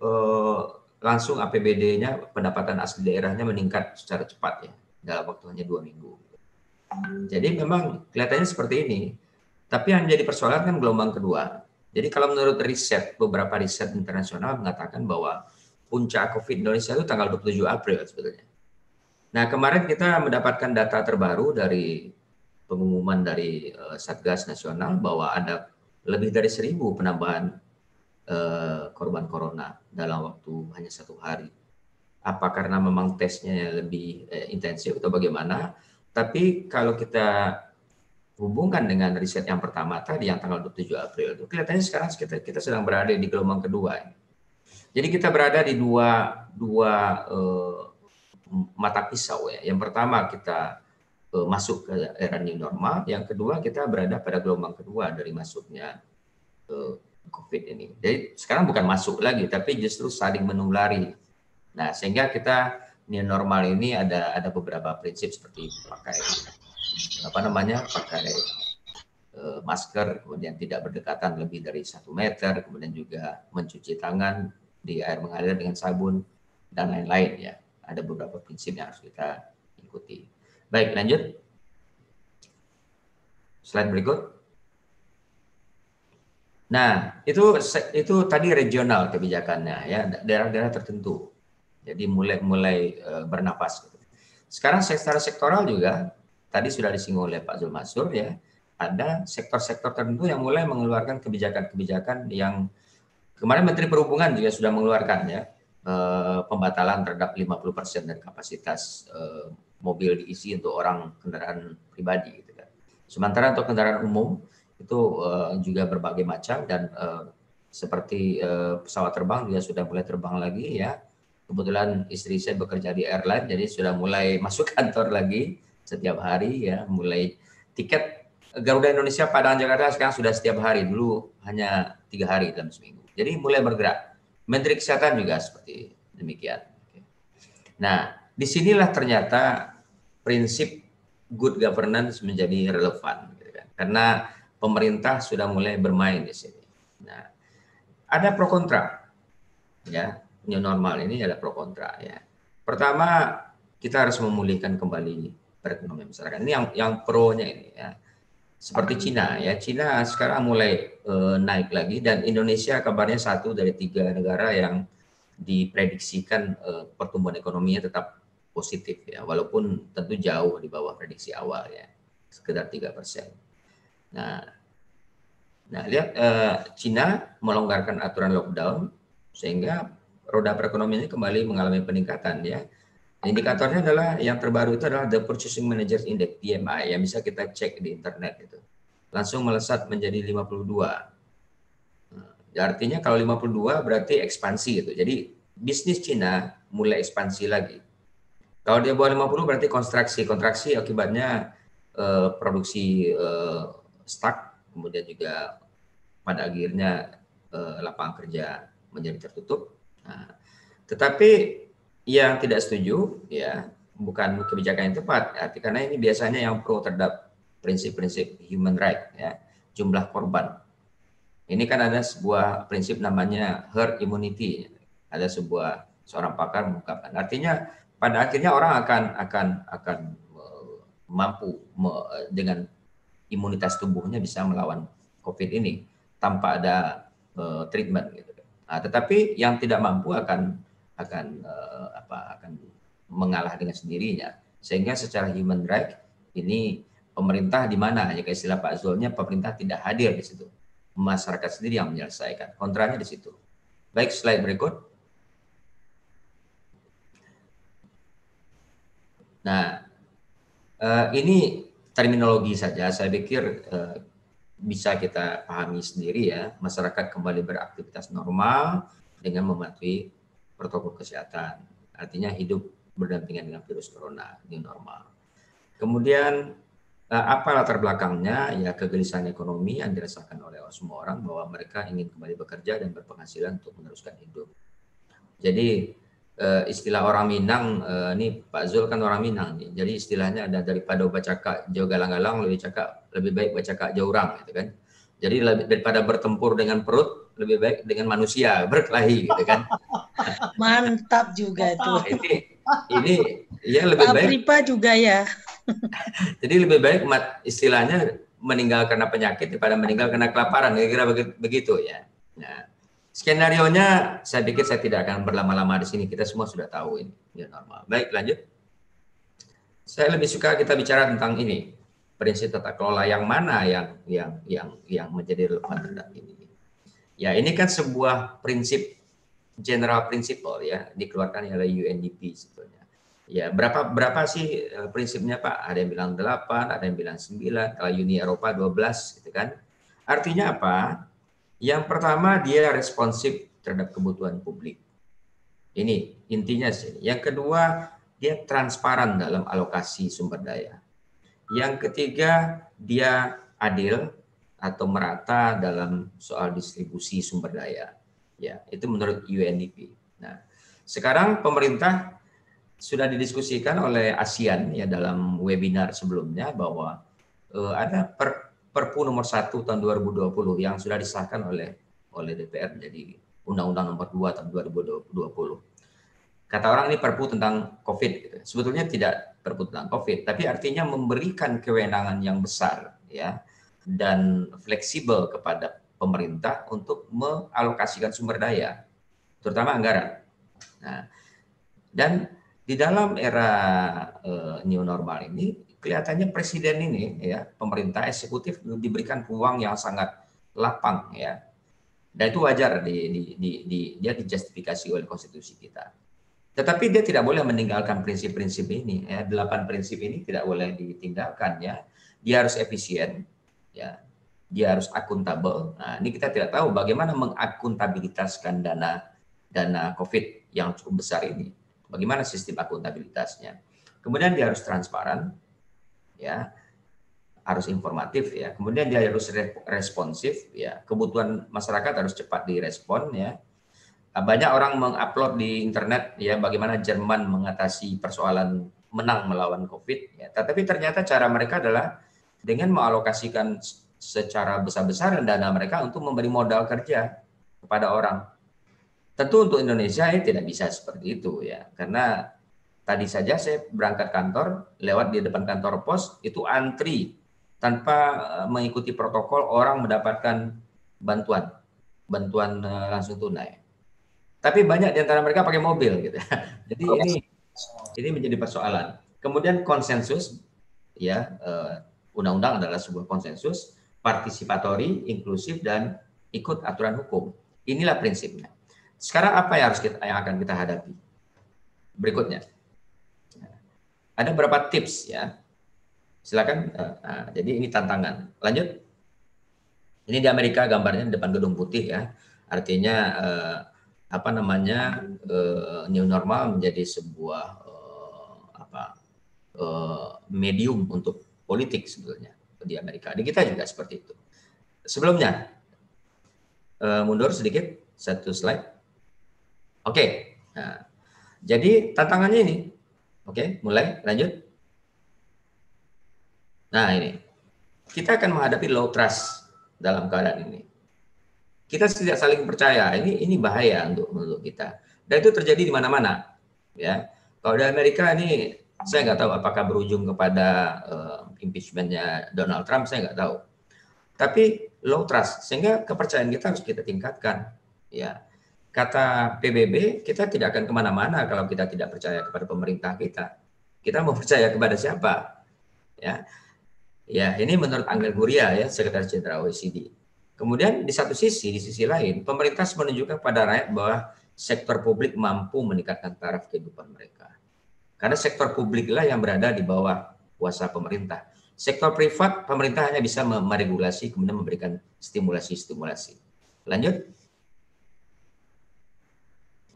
uh, langsung APBD-nya pendapatan asli daerahnya meningkat secara cepat ya dalam waktu hanya dua minggu. Jadi memang kelihatannya seperti ini. Tapi yang jadi persoalan kan gelombang kedua. Jadi kalau menurut riset, beberapa riset internasional mengatakan bahwa puncak COVID Indonesia itu tanggal 27 April sebetulnya. Nah kemarin kita mendapatkan data terbaru dari pengumuman dari eh, Satgas Nasional bahwa ada lebih dari seribu penambahan eh, korban corona dalam waktu hanya satu hari. Apa karena memang tesnya lebih eh, intensif atau bagaimana? Tapi kalau kita hubungkan dengan riset yang pertama tadi yang tanggal 27 April itu kelihatannya sekarang kita kita sedang berada di gelombang kedua. Jadi kita berada di dua dua eh, mata pisau ya. Yang pertama kita eh, masuk ke era new normal, yang kedua kita berada pada gelombang kedua dari masuknya eh, COVID ini. Jadi sekarang bukan masuk lagi tapi justru saling menulari. Nah, sehingga kita new normal ini ada ada beberapa prinsip seperti pakai apa namanya pakai e, masker kemudian tidak berdekatan lebih dari satu meter kemudian juga mencuci tangan di air mengalir dengan sabun dan lain-lain ya ada beberapa prinsip yang harus kita ikuti baik lanjut slide berikut nah itu itu tadi regional kebijakannya ya daerah-daerah tertentu jadi mulai mulai e, Sekarang secara sektoral juga tadi sudah disinggung oleh Pak Zulmasur ya, ada sektor-sektor tertentu yang mulai mengeluarkan kebijakan-kebijakan yang kemarin Menteri Perhubungan juga sudah mengeluarkan ya eh, pembatalan terhadap 50% dari kapasitas eh, mobil diisi untuk orang kendaraan pribadi gitu kan. Sementara untuk kendaraan umum itu juga berbagai macam dan seperti pesawat terbang juga sudah mulai terbang lagi ya Kebetulan istri saya bekerja di airline, jadi sudah mulai <laughs> masuk kantor lagi setiap hari ya, mulai tiket Garuda Indonesia Padang Jakarta sekarang sudah setiap hari dulu hanya tiga hari dalam seminggu. Jadi mulai bergerak. Menteri Kesehatan juga seperti demikian. Nah, disinilah ternyata prinsip good governance menjadi relevan, gitu kan. karena pemerintah sudah mulai bermain di sini. Nah, ada pro kontra, ya new normal ini adalah pro kontra ya. Pertama, kita harus memulihkan kembali perekonomian masyarakat. Ini yang yang pro-nya ini ya. Seperti Cina ya, Cina sekarang mulai uh, naik lagi dan Indonesia kabarnya satu dari tiga negara yang diprediksikan uh, pertumbuhan ekonominya tetap positif ya, walaupun tentu jauh di bawah prediksi awal ya, sekitar tiga persen. Nah, nah lihat uh, Cina melonggarkan aturan lockdown sehingga roda perekonomian ini kembali mengalami peningkatan ya. Indikatornya adalah yang terbaru itu adalah the Purchasing Managers Index (PMI) yang bisa kita cek di internet itu. Langsung melesat menjadi 52. Nah, artinya kalau 52 berarti ekspansi gitu. Jadi bisnis Cina mulai ekspansi lagi. Kalau dia bawah 50 berarti kontraksi. Kontraksi akibatnya eh, produksi eh, stuck, kemudian juga pada akhirnya eh, lapangan kerja menjadi tertutup Nah, tetapi yang tidak setuju ya bukan kebijakan yang tepat ya, karena ini biasanya yang pro terhadap prinsip-prinsip human right ya jumlah korban ini kan ada sebuah prinsip namanya herd immunity ada sebuah seorang pakar mengungkapkan artinya pada akhirnya orang akan akan akan eh, mampu me, dengan imunitas tubuhnya bisa melawan covid ini tanpa ada uh, treatment gitu Nah, tetapi yang tidak mampu akan akan uh, apa akan mengalah dengan sendirinya. Sehingga secara human right ini pemerintah di mana ya istilah Pak Zulnya pemerintah tidak hadir di situ. Masyarakat sendiri yang menyelesaikan. Kontranya di situ. Baik, slide berikut. Nah, uh, ini terminologi saja. Saya pikir uh, bisa kita pahami sendiri ya, masyarakat kembali beraktivitas normal dengan mematuhi protokol kesehatan. Artinya hidup berdampingan dengan virus corona new normal. Kemudian eh, apa latar belakangnya? Ya kegelisahan ekonomi yang dirasakan oleh semua orang bahwa mereka ingin kembali bekerja dan berpenghasilan untuk meneruskan hidup. Jadi uh, istilah orang Minang uh, ini Pak Zul kan orang Minang nih. jadi istilahnya ada daripada baca kak jauh galang-galang lebih cakap lebih baik baca kak jauh orang gitu kan jadi lebih, daripada bertempur dengan perut lebih baik dengan manusia <laughs> berkelahi gitu kan <laughs> mantap juga tuh ini ini ya lebih baik Pripa juga ya <laughs> jadi lebih baik mat, istilahnya meninggal karena penyakit daripada meninggal karena kelaparan kira-kira begitu ya nah Skenario nya saya pikir saya tidak akan berlama-lama di sini. Kita semua sudah tahu ini, ya normal. Baik, lanjut. Saya lebih suka kita bicara tentang ini prinsip tata kelola yang mana yang yang yang yang menjadi relevan terhadap ini. Ya, ini kan sebuah prinsip general principle ya dikeluarkan oleh UNDP sebetulnya. Ya, berapa berapa sih e, prinsipnya Pak? Ada yang bilang delapan ada yang bilang sembilan kalau Uni Eropa 12 gitu kan. Artinya apa? Yang pertama dia responsif terhadap kebutuhan publik. Ini intinya sih. Yang kedua dia transparan dalam alokasi sumber daya. Yang ketiga dia adil atau merata dalam soal distribusi sumber daya. Ya, itu menurut UNDP. Nah, sekarang pemerintah sudah didiskusikan oleh ASEAN ya dalam webinar sebelumnya bahwa eh, ada per, Perpu nomor 1 tahun 2020 yang sudah disahkan oleh oleh DPR menjadi Undang-Undang nomor 2 tahun 2020. Kata orang ini perpu tentang COVID. Gitu. Sebetulnya tidak perpu tentang COVID, tapi artinya memberikan kewenangan yang besar ya dan fleksibel kepada pemerintah untuk mengalokasikan sumber daya, terutama anggaran. Nah, dan di dalam era uh, new normal ini kelihatannya presiden ini ya pemerintah eksekutif diberikan ruang yang sangat lapang ya dan itu wajar di, di, di, di dia dijustifikasi oleh konstitusi kita tetapi dia tidak boleh meninggalkan prinsip-prinsip ini ya delapan prinsip ini tidak boleh ditinggalkan ya dia harus efisien ya dia harus akuntabel nah ini kita tidak tahu bagaimana mengakuntabilitaskan dana dana covid yang cukup besar ini bagaimana sistem akuntabilitasnya kemudian dia harus transparan ya harus informatif ya kemudian dia harus responsif ya kebutuhan masyarakat harus cepat direspon ya banyak orang mengupload di internet ya bagaimana Jerman mengatasi persoalan menang melawan COVID ya tetapi ternyata cara mereka adalah dengan mengalokasikan secara besar-besaran dana mereka untuk memberi modal kerja kepada orang tentu untuk Indonesia ini tidak bisa seperti itu ya karena Tadi saja saya berangkat kantor, lewat di depan kantor pos, itu antri tanpa eh, mengikuti protokol orang mendapatkan bantuan, bantuan eh, langsung tunai. Tapi banyak di antara mereka pakai mobil gitu. <laughs> Jadi ini ini menjadi persoalan. Kemudian konsensus ya eh, undang-undang adalah sebuah konsensus partisipatori, inklusif dan ikut aturan hukum. Inilah prinsipnya. Sekarang apa yang harus kita yang akan kita hadapi? Berikutnya. Ada beberapa tips ya. Silakan. Nah, jadi ini tantangan. Lanjut. Ini di Amerika gambarnya di depan gedung putih ya. Artinya eh, apa namanya eh, new normal menjadi sebuah eh, apa eh, medium untuk politik sebetulnya di Amerika. Di kita juga seperti itu. Sebelumnya eh, mundur sedikit satu slide. Oke. Okay. Nah, jadi tantangannya ini Oke, mulai lanjut. Nah, ini. Kita akan menghadapi low trust dalam keadaan ini. Kita tidak saling percaya. Ini ini bahaya untuk untuk kita. Dan itu terjadi di mana-mana. Ya. Kalau di Amerika ini saya nggak tahu apakah berujung kepada uh, impeachmentnya Donald Trump, saya nggak tahu. Tapi low trust sehingga kepercayaan kita harus kita tingkatkan. Ya, kata PBB, kita tidak akan kemana-mana kalau kita tidak percaya kepada pemerintah kita. Kita mau percaya kepada siapa? Ya, ya ini menurut Angel Guria ya, Sekretaris Jenderal OECD. Kemudian di satu sisi, di sisi lain, pemerintah menunjukkan kepada rakyat bahwa sektor publik mampu meningkatkan taraf kehidupan mereka. Karena sektor publiklah yang berada di bawah kuasa pemerintah. Sektor privat, pemerintah hanya bisa meregulasi, kemudian memberikan stimulasi-stimulasi. Lanjut.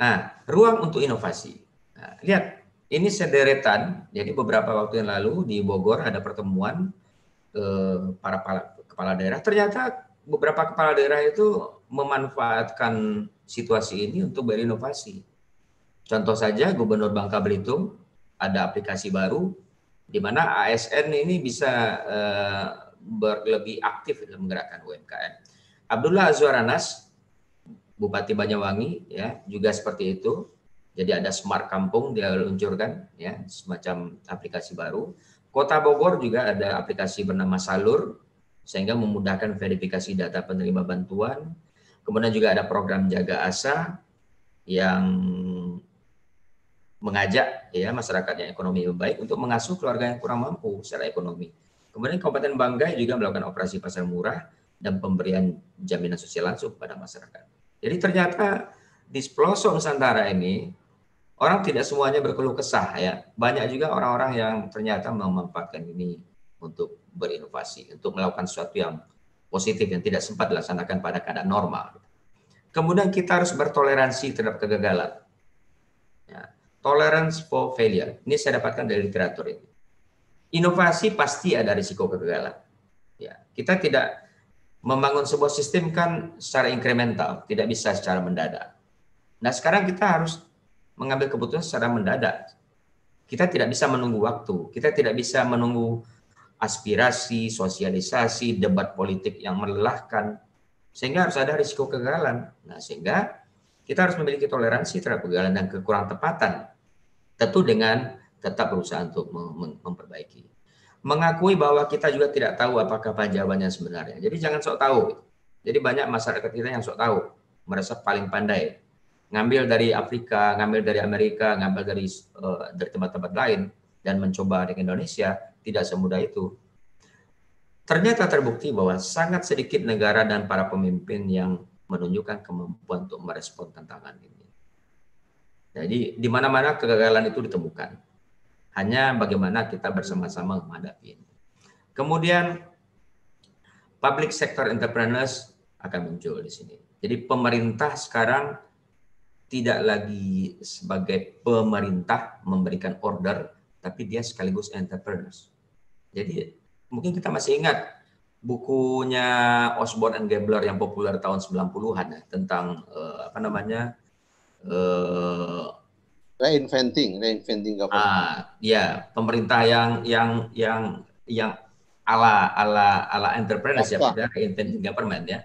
Nah, ruang untuk inovasi. Nah, lihat, ini sederetan. Jadi beberapa waktu yang lalu di Bogor ada pertemuan eh, para kepala daerah. Ternyata beberapa kepala daerah itu memanfaatkan situasi ini untuk berinovasi. Contoh saja Gubernur Bangka Belitung ada aplikasi baru di mana ASN ini bisa eh, lebih aktif dalam menggerakkan UMKM. Abdullah Azwar Anas Bupati Banyuwangi ya juga seperti itu. Jadi ada Smart Kampung dia luncurkan ya semacam aplikasi baru. Kota Bogor juga ada aplikasi bernama Salur sehingga memudahkan verifikasi data penerima bantuan. Kemudian juga ada program Jaga Asa yang mengajak ya masyarakat yang ekonomi baik untuk mengasuh keluarga yang kurang mampu secara ekonomi. Kemudian Kabupaten Banggai juga melakukan operasi pasar murah dan pemberian jaminan sosial langsung kepada masyarakat. Jadi ternyata di pelosok Nusantara ini orang tidak semuanya berkeluh kesah ya. Banyak juga orang-orang yang ternyata memanfaatkan ini untuk berinovasi, untuk melakukan sesuatu yang positif yang tidak sempat dilaksanakan pada keadaan normal. Kemudian kita harus bertoleransi terhadap kegagalan. Ya. Tolerance for failure. Ini saya dapatkan dari literatur ini. Inovasi pasti ada risiko kegagalan. Ya. Kita tidak membangun sebuah sistem kan secara incremental, tidak bisa secara mendadak. Nah, sekarang kita harus mengambil keputusan secara mendadak. Kita tidak bisa menunggu waktu, kita tidak bisa menunggu aspirasi, sosialisasi, debat politik yang melelahkan, sehingga harus ada risiko kegagalan. Nah, sehingga kita harus memiliki toleransi terhadap kegagalan dan kekurang tepatan, tentu dengan tetap berusaha untuk memperbaiki mengakui bahwa kita juga tidak tahu apakah apa jawabannya sebenarnya. Jadi jangan sok tahu. Jadi banyak masyarakat kita yang sok tahu, merasa paling pandai, ngambil dari Afrika, ngambil dari Amerika, ngambil dari uh, dari tempat-tempat lain dan mencoba di Indonesia tidak semudah itu. Ternyata terbukti bahwa sangat sedikit negara dan para pemimpin yang menunjukkan kemampuan untuk merespon tantangan ini. Jadi di mana-mana kegagalan itu ditemukan hanya bagaimana kita bersama-sama menghadapi ini. Kemudian public sector entrepreneurs akan muncul di sini. Jadi pemerintah sekarang tidak lagi sebagai pemerintah memberikan order, tapi dia sekaligus entrepreneurs. Jadi mungkin kita masih ingat bukunya Osborne and Gabler yang populer tahun 90-an ya, tentang eh, apa namanya eh, reinventing reinventing government ah, ya pemerintah yang yang yang yang ala ala ala entrepreneur ya reinventing government ya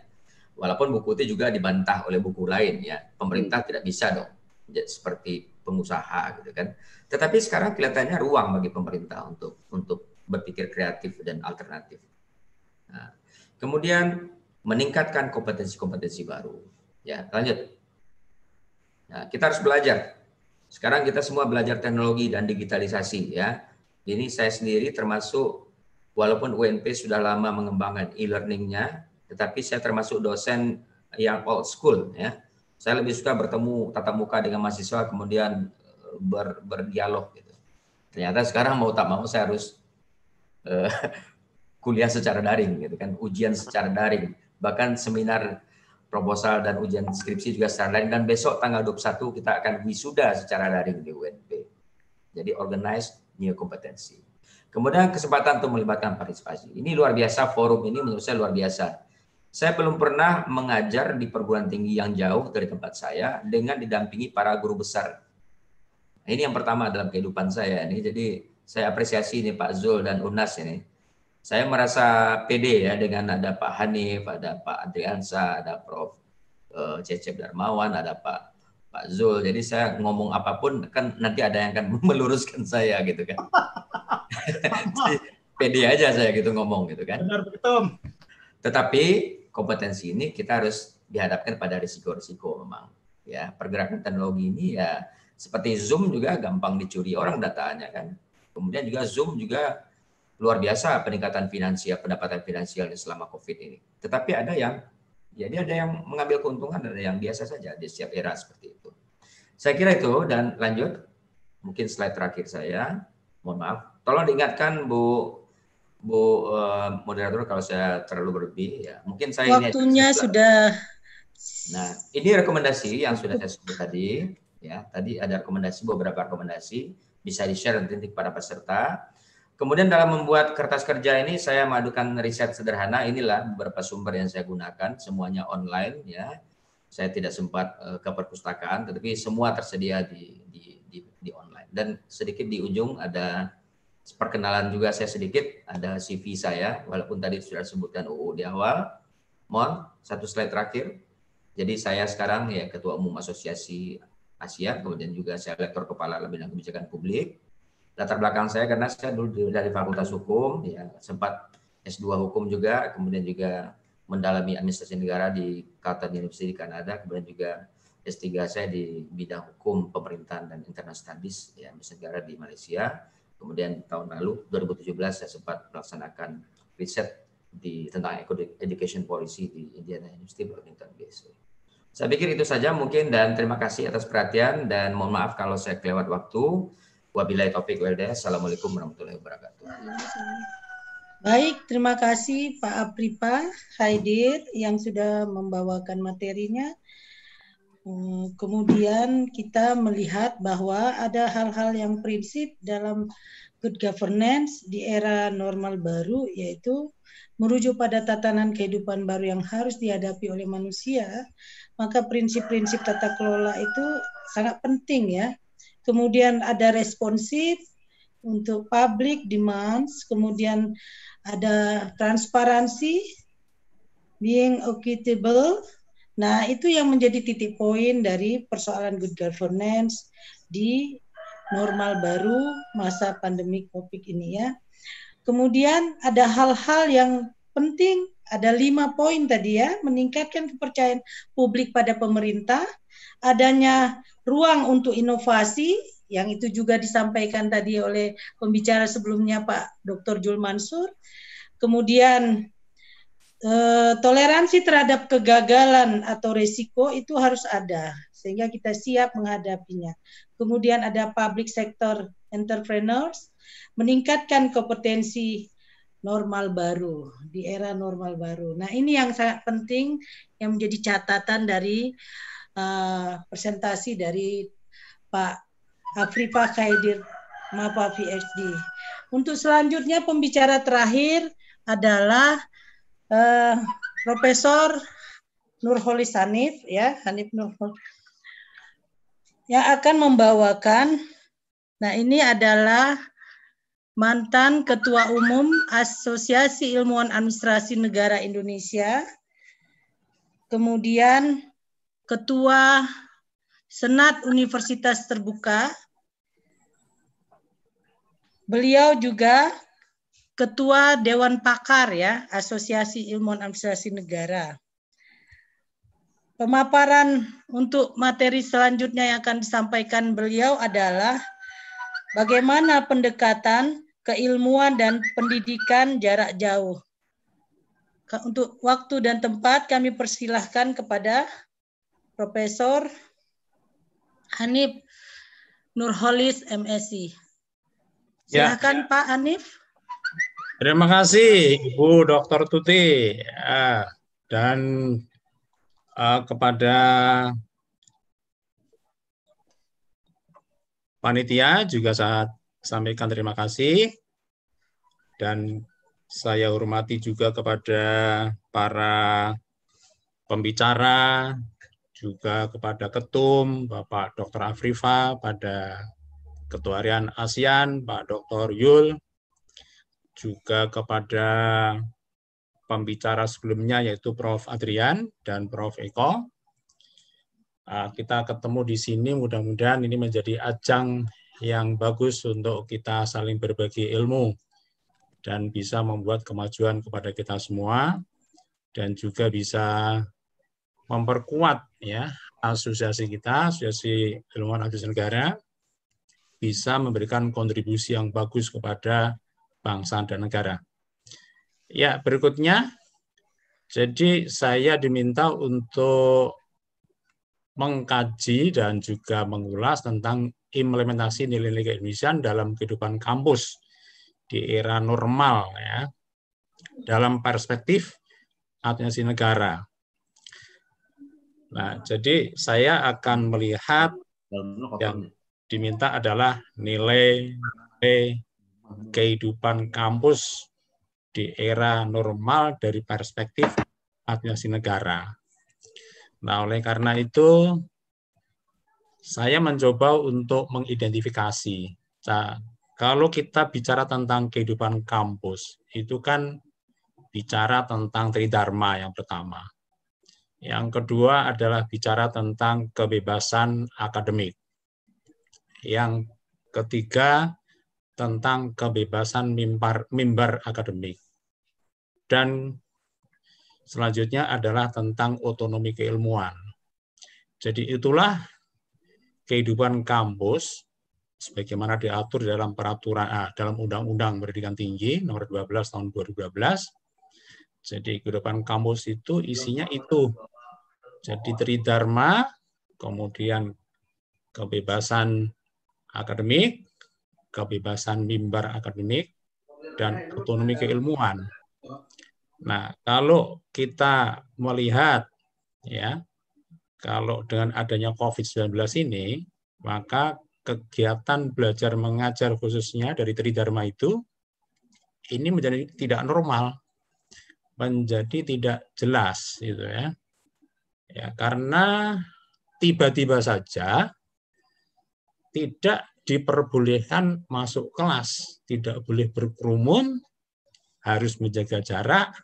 walaupun buku itu juga dibantah oleh buku lain ya pemerintah hmm. tidak bisa dong ya, seperti pengusaha gitu kan tetapi sekarang kelihatannya ruang bagi pemerintah untuk untuk berpikir kreatif dan alternatif nah, kemudian meningkatkan kompetensi-kompetensi baru ya lanjut nah, kita harus belajar sekarang kita semua belajar teknologi dan digitalisasi ya. Ini saya sendiri termasuk walaupun UNP sudah lama mengembangkan e-learningnya, tetapi saya termasuk dosen yang old school ya. Saya lebih suka bertemu tatap muka dengan mahasiswa kemudian eh, ber, berdialog gitu. Ternyata sekarang mau tak mau saya harus uh, <laughs> kuliah secara daring gitu kan, ujian secara daring, bahkan seminar proposal dan ujian skripsi juga secara daring dan besok tanggal 21 kita akan wisuda secara daring di UNP Jadi organize new kompetensi. Kemudian kesempatan untuk melibatkan partisipasi. Ini luar biasa forum ini menurut saya luar biasa. Saya belum pernah mengajar di perguruan tinggi yang jauh dari tempat saya dengan didampingi para guru besar. Ini yang pertama dalam kehidupan saya ini. Jadi saya apresiasi ini Pak Zul dan Unas ini saya merasa pede ya dengan ada Pak Hanif, ada Pak Adriansa, ada Prof. Eh, Cecep Darmawan, ada Pak Pak Zul. Jadi saya ngomong apapun kan nanti ada yang akan <laughs> meluruskan saya gitu kan. <laughs> Pede aja saya gitu ngomong gitu kan. Benar betul. Tetapi kompetensi ini kita harus dihadapkan pada risiko-risiko memang. Ya, pergerakan teknologi ini ya seperti Zoom juga gampang dicuri orang datanya kan. Kemudian juga Zoom juga luar biasa peningkatan finansial, pendapatan finansialnya selama COVID ini. Tetapi ada yang, jadi ya ada yang mengambil keuntungan, ada yang biasa saja di setiap era seperti itu. Saya kira itu dan lanjut, mungkin slide terakhir saya, mohon maaf. Tolong diingatkan Bu Bu uh, moderator kalau saya terlalu berlebih ya. Mungkin saya waktunya ini sudah. Nah, ini rekomendasi yang sudah saya sebut tadi ya. Tadi ada rekomendasi beberapa rekomendasi bisa di-share nanti kepada peserta Kemudian dalam membuat kertas kerja ini saya madukan riset sederhana inilah beberapa sumber yang saya gunakan semuanya online ya. Saya tidak sempat eh, ke perpustakaan tetapi semua tersedia di, di di di online dan sedikit di ujung ada perkenalan juga saya sedikit ada CV saya walaupun tadi sudah sebutkan UU di awal. Mohon satu slide terakhir. Jadi saya sekarang ya ketua umum Asosiasi Asia kemudian juga saya lektor kepala Lembaga Kebijakan Publik latar belakang saya karena saya dulu dari Fakultas Hukum, ya sempat S2 Hukum juga, kemudian juga mendalami administrasi negara di Carleton University di Kanada, kemudian juga S3 saya di bidang hukum pemerintahan dan internal studies ya negara di Malaysia. Kemudian tahun lalu 2017 saya sempat melaksanakan riset di tentang education policy di Indiana University Burlington BSU. Saya pikir itu saja mungkin dan terima kasih atas perhatian dan mohon maaf kalau saya kelewat waktu. Wabillahi taufik wal Assalamualaikum warahmatullahi wabarakatuh. Baik, terima kasih Pak Apripa Haidir yang sudah membawakan materinya. Hmm, kemudian kita melihat bahwa ada hal-hal yang prinsip dalam good governance di era normal baru yaitu merujuk pada tatanan kehidupan baru yang harus dihadapi oleh manusia, maka prinsip-prinsip tata kelola itu sangat penting ya kemudian ada responsif untuk public demands, kemudian ada transparansi, being equitable. Nah, itu yang menjadi titik poin dari persoalan good governance di normal baru masa pandemi COVID ini ya. Kemudian ada hal-hal yang penting, ada lima poin tadi ya, meningkatkan kepercayaan publik pada pemerintah, adanya ruang untuk inovasi yang itu juga disampaikan tadi oleh pembicara sebelumnya Pak Dr. Jul Mansur. Kemudian eh, toleransi terhadap kegagalan atau resiko itu harus ada sehingga kita siap menghadapinya. Kemudian ada public sector entrepreneurs meningkatkan kompetensi normal baru di era normal baru. Nah, ini yang sangat penting yang menjadi catatan dari Eh, presentasi dari Pak Afrifa Khaidir MAPA PhD. Untuk selanjutnya pembicara terakhir adalah uh, Profesor Nurholis Hanif ya, Hanif Nurhol yang akan membawakan nah ini adalah mantan ketua umum Asosiasi Ilmuwan Administrasi Negara Indonesia kemudian Ketua Senat Universitas Terbuka. Beliau juga Ketua Dewan Pakar ya, Asosiasi Ilmu Administrasi Negara. Pemaparan untuk materi selanjutnya yang akan disampaikan beliau adalah bagaimana pendekatan keilmuan dan pendidikan jarak jauh. Untuk waktu dan tempat kami persilahkan kepada Profesor Hanif Nurholis MSc. Silakan ya. Pak Hanif. Terima kasih Ibu Dr. Tuti ya, dan eh, kepada panitia juga saya sampaikan terima kasih dan saya hormati juga kepada para pembicara juga kepada Ketum Bapak Dr. Afrifa, pada Ketua ASEAN Pak Dr. Yul, juga kepada pembicara sebelumnya yaitu Prof. Adrian dan Prof. Eko. Ah, kita ketemu di sini mudah-mudahan ini menjadi ajang yang bagus untuk kita saling berbagi ilmu dan bisa membuat kemajuan kepada kita semua dan juga bisa memperkuat ya asosiasi kita, asosiasi ilmuwan asosiasi negara bisa memberikan kontribusi yang bagus kepada bangsa dan negara. Ya, berikutnya jadi saya diminta untuk mengkaji dan juga mengulas tentang implementasi nilai-nilai keindonesiaan dalam kehidupan kampus di era normal ya dalam perspektif atensi negara Nah, jadi saya akan melihat yang diminta adalah nilai, nilai kehidupan kampus di era normal dari perspektif administrasi negara. Nah, oleh karena itu saya mencoba untuk mengidentifikasi. Nah, kalau kita bicara tentang kehidupan kampus, itu kan bicara tentang tridharma yang pertama. Yang kedua adalah bicara tentang kebebasan akademik. Yang ketiga tentang kebebasan mimbar, mimbar akademik. Dan selanjutnya adalah tentang otonomi keilmuan. Jadi itulah kehidupan kampus sebagaimana diatur dalam peraturan ah, dalam Undang-Undang Pendidikan Tinggi nomor 12 tahun 2012. Jadi kehidupan kampus itu isinya itu jadi tridharma, kemudian kebebasan akademik, kebebasan mimbar akademik, dan otonomi keilmuan. Nah, kalau kita melihat ya, kalau dengan adanya COVID-19 ini, maka kegiatan belajar mengajar khususnya dari Tridharma itu ini menjadi tidak normal, menjadi tidak jelas gitu ya. Ya, karena tiba-tiba saja tidak diperbolehkan masuk kelas, tidak boleh berkerumun, harus menjaga jarak.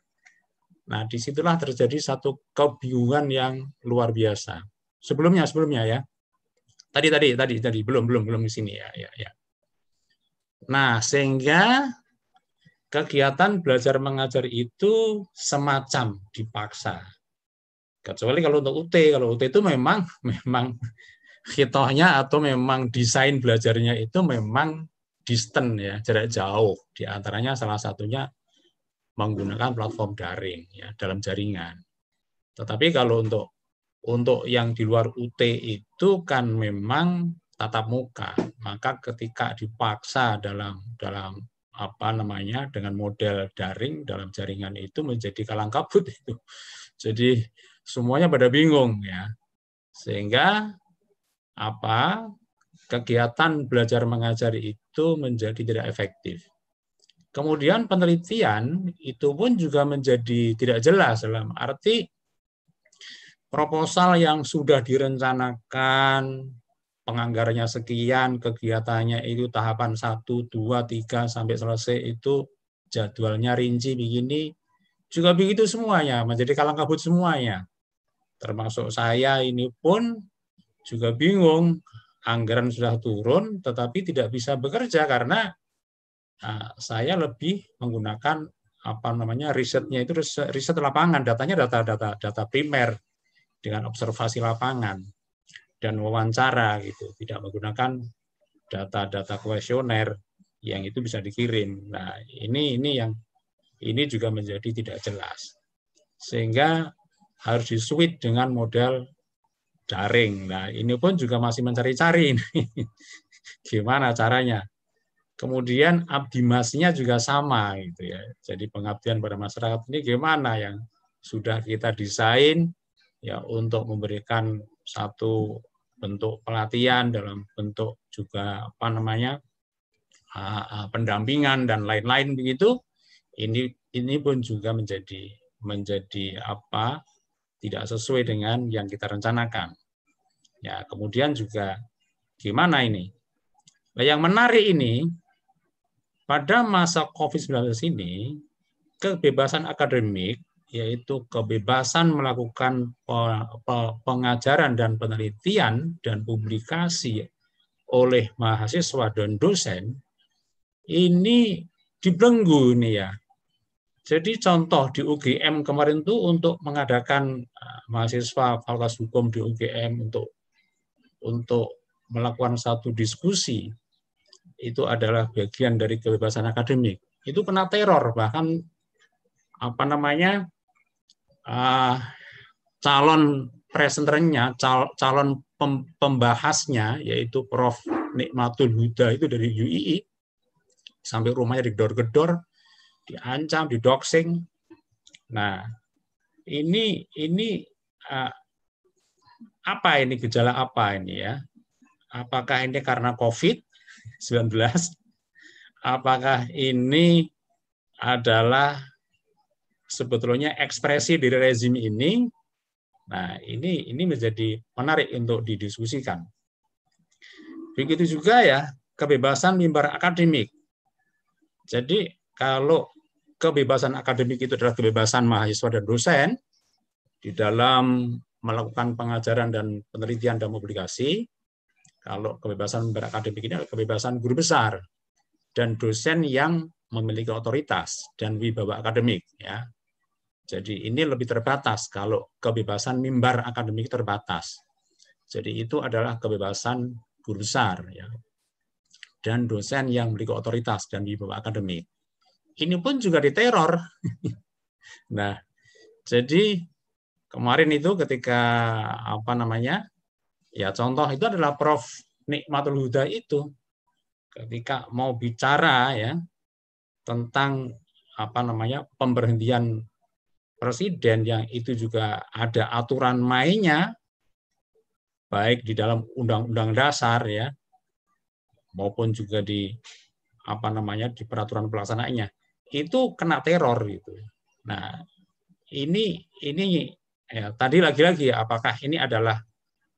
Nah, disitulah terjadi satu kebingungan yang luar biasa. Sebelumnya, sebelumnya ya. Tadi, tadi, tadi, tadi. Belum, belum, belum di sini ya. ya, ya. Nah, sehingga kegiatan belajar mengajar itu semacam dipaksa. Kecuali kalau untuk UT, kalau UT itu memang <laughs> memang hitohnya atau memang desain belajarnya itu memang distant ya, jarak jauh. Di antaranya salah satunya menggunakan platform daring ya dalam jaringan. Tetapi kalau untuk untuk yang di luar UT itu kan memang tatap muka. Maka ketika dipaksa dalam dalam apa namanya dengan model daring dalam jaringan itu menjadi kalang kabut itu. Jadi semuanya pada bingung ya. Sehingga apa kegiatan belajar mengajar itu menjadi tidak efektif. Kemudian penelitian itu pun juga menjadi tidak jelas dalam arti proposal yang sudah direncanakan, penganggarannya sekian, kegiatannya itu tahapan 1, 2, 3 sampai selesai itu jadwalnya rinci begini, juga begitu semuanya, menjadi kalang kabut semuanya termasuk saya ini pun juga bingung. Anggaran sudah turun, tetapi tidak bisa bekerja karena nah, saya lebih menggunakan apa namanya risetnya itu riset, riset lapangan, datanya data-data data primer dengan observasi lapangan dan wawancara gitu, tidak menggunakan data-data kuesioner yang itu bisa dikirim. Nah ini ini yang ini juga menjadi tidak jelas sehingga harus di switch dengan model daring. Nah, ini pun juga masih mencari-cari <laughs> Gimana caranya? Kemudian abdimasinya juga sama gitu ya. Jadi pengabdian pada masyarakat ini gimana yang sudah kita desain ya untuk memberikan satu bentuk pelatihan dalam bentuk juga apa namanya ah, ah, pendampingan dan lain-lain begitu ini ini pun juga menjadi menjadi apa tidak sesuai dengan yang kita rencanakan. Ya, kemudian juga gimana ini? Nah, yang menarik ini pada masa Covid-19 ini kebebasan akademik yaitu kebebasan melakukan pengajaran dan penelitian dan publikasi oleh mahasiswa dan dosen ini dibelenggu ini ya jadi contoh di UGM kemarin itu untuk mengadakan eh, mahasiswa Fakultas Hukum di UGM untuk untuk melakukan satu diskusi itu adalah bagian dari kebebasan akademik. Itu kena teror bahkan apa namanya uh, calon presenternya, cal, calon pem, pembahasnya yaitu Prof Nikmatul Huda itu dari UII sampai rumahnya digedor-gedor diancam, didoxing. Nah, ini ini uh, apa ini gejala apa ini ya? Apakah ini karena COVID-19? Apakah ini adalah sebetulnya ekspresi dari rezim ini? Nah, ini ini menjadi menarik untuk didiskusikan. Begitu juga ya kebebasan mimbar akademik. Jadi kalau kebebasan akademik itu adalah kebebasan mahasiswa dan dosen di dalam melakukan pengajaran dan penelitian dan publikasi. Kalau kebebasan berakademik ini adalah kebebasan guru besar dan dosen yang memiliki otoritas dan wibawa akademik. Ya. Jadi ini lebih terbatas kalau kebebasan mimbar akademik terbatas. Jadi itu adalah kebebasan guru besar ya. dan dosen yang memiliki otoritas dan wibawa akademik ini pun juga diteror. <laughs> nah, jadi kemarin itu ketika apa namanya? Ya contoh itu adalah Prof Nikmatul Huda itu ketika mau bicara ya tentang apa namanya pemberhentian presiden yang itu juga ada aturan mainnya baik di dalam undang-undang dasar ya maupun juga di apa namanya di peraturan pelaksanaannya itu kena teror gitu. Nah, ini ini ya, tadi lagi-lagi apakah ini adalah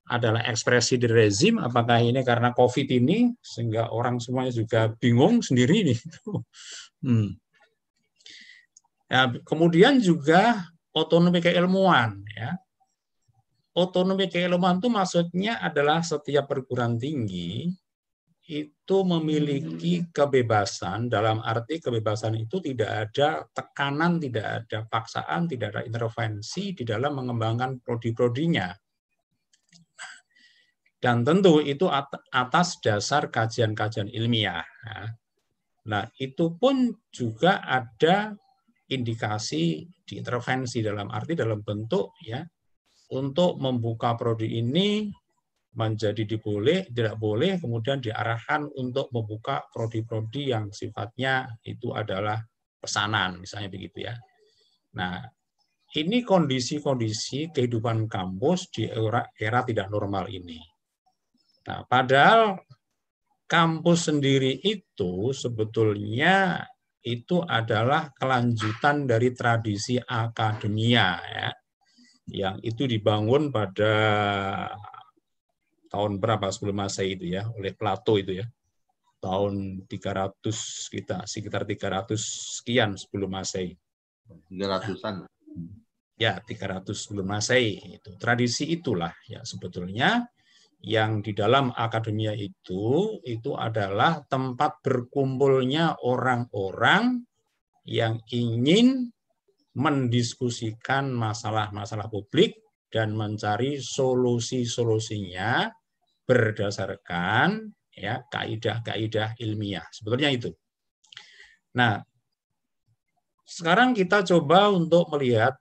adalah ekspresi dari rezim apakah ini karena covid ini sehingga orang semuanya juga bingung sendiri nih <laughs> hmm. ya, kemudian juga otonomi keilmuan ya otonomi keilmuan itu maksudnya adalah setiap perguruan tinggi itu memiliki kebebasan dalam arti kebebasan itu tidak ada tekanan, tidak ada paksaan, tidak ada intervensi di dalam mengembangkan prodi-prodinya. Dan tentu itu atas dasar kajian-kajian ilmiah. Ya. Nah, itu pun juga ada indikasi diintervensi dalam arti dalam bentuk ya untuk membuka prodi ini menjadi diboleh, tidak boleh, kemudian diarahkan untuk membuka prodi-prodi yang sifatnya itu adalah pesanan, misalnya begitu ya. Nah, ini kondisi-kondisi kehidupan kampus di era, era tidak normal ini. Nah, padahal kampus sendiri itu sebetulnya itu adalah kelanjutan dari tradisi akademia ya yang itu dibangun pada tahun berapa sebelum Masehi itu ya, oleh Plato itu ya. Tahun 300 kita sekitar 300 sekian sebelum Masehi. 300-an. Ya, 300 sebelum Masehi itu. Tradisi itulah ya sebetulnya yang di dalam akademia itu itu adalah tempat berkumpulnya orang-orang yang ingin mendiskusikan masalah-masalah publik dan mencari solusi-solusinya berdasarkan ya kaidah-kaidah ilmiah. Sebetulnya itu. Nah, sekarang kita coba untuk melihat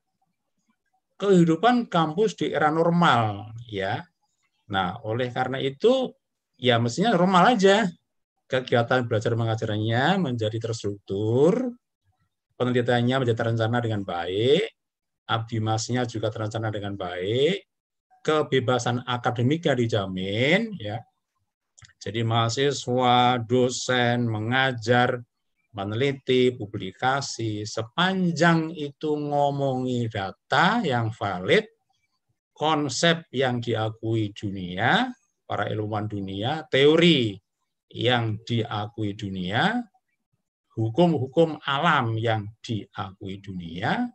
kehidupan kampus di era normal ya. Nah, oleh karena itu ya mestinya normal aja. Kegiatan belajar mengajarnya menjadi terstruktur, penelitiannya menjadi terencana dengan baik, abdimasnya juga terencana dengan baik, kebebasan akademiknya dijamin ya. Jadi mahasiswa, dosen, mengajar, meneliti, publikasi, sepanjang itu ngomongi data yang valid, konsep yang diakui dunia, para ilmuwan dunia, teori yang diakui dunia, hukum-hukum alam yang diakui dunia,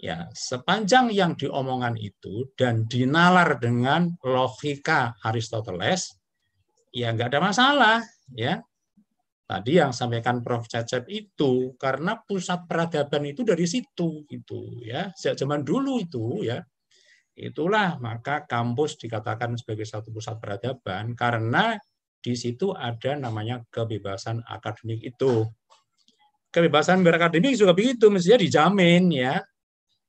Ya, sepanjang yang diomongan itu dan dinalar dengan logika Aristoteles, ya nggak ada masalah, ya. Tadi yang sampaikan Prof. Cecep itu karena pusat peradaban itu dari situ itu. ya. Sejak zaman dulu itu ya. Itulah maka kampus dikatakan sebagai satu pusat peradaban karena di situ ada namanya kebebasan akademik itu. Kebebasan berakademik juga begitu, mestinya dijamin ya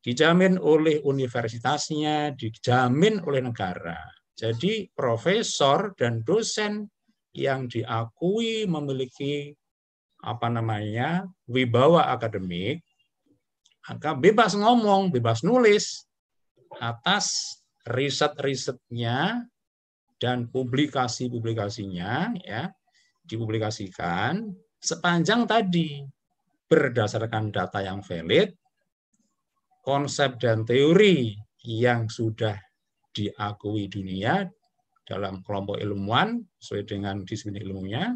dijamin oleh universitasnya, dijamin oleh negara. Jadi profesor dan dosen yang diakui memiliki apa namanya wibawa akademik, maka bebas ngomong, bebas nulis atas riset-risetnya dan publikasi-publikasinya ya dipublikasikan sepanjang tadi berdasarkan data yang valid konsep dan teori yang sudah diakui dunia dalam kelompok ilmuwan sesuai dengan disiplin ilmunya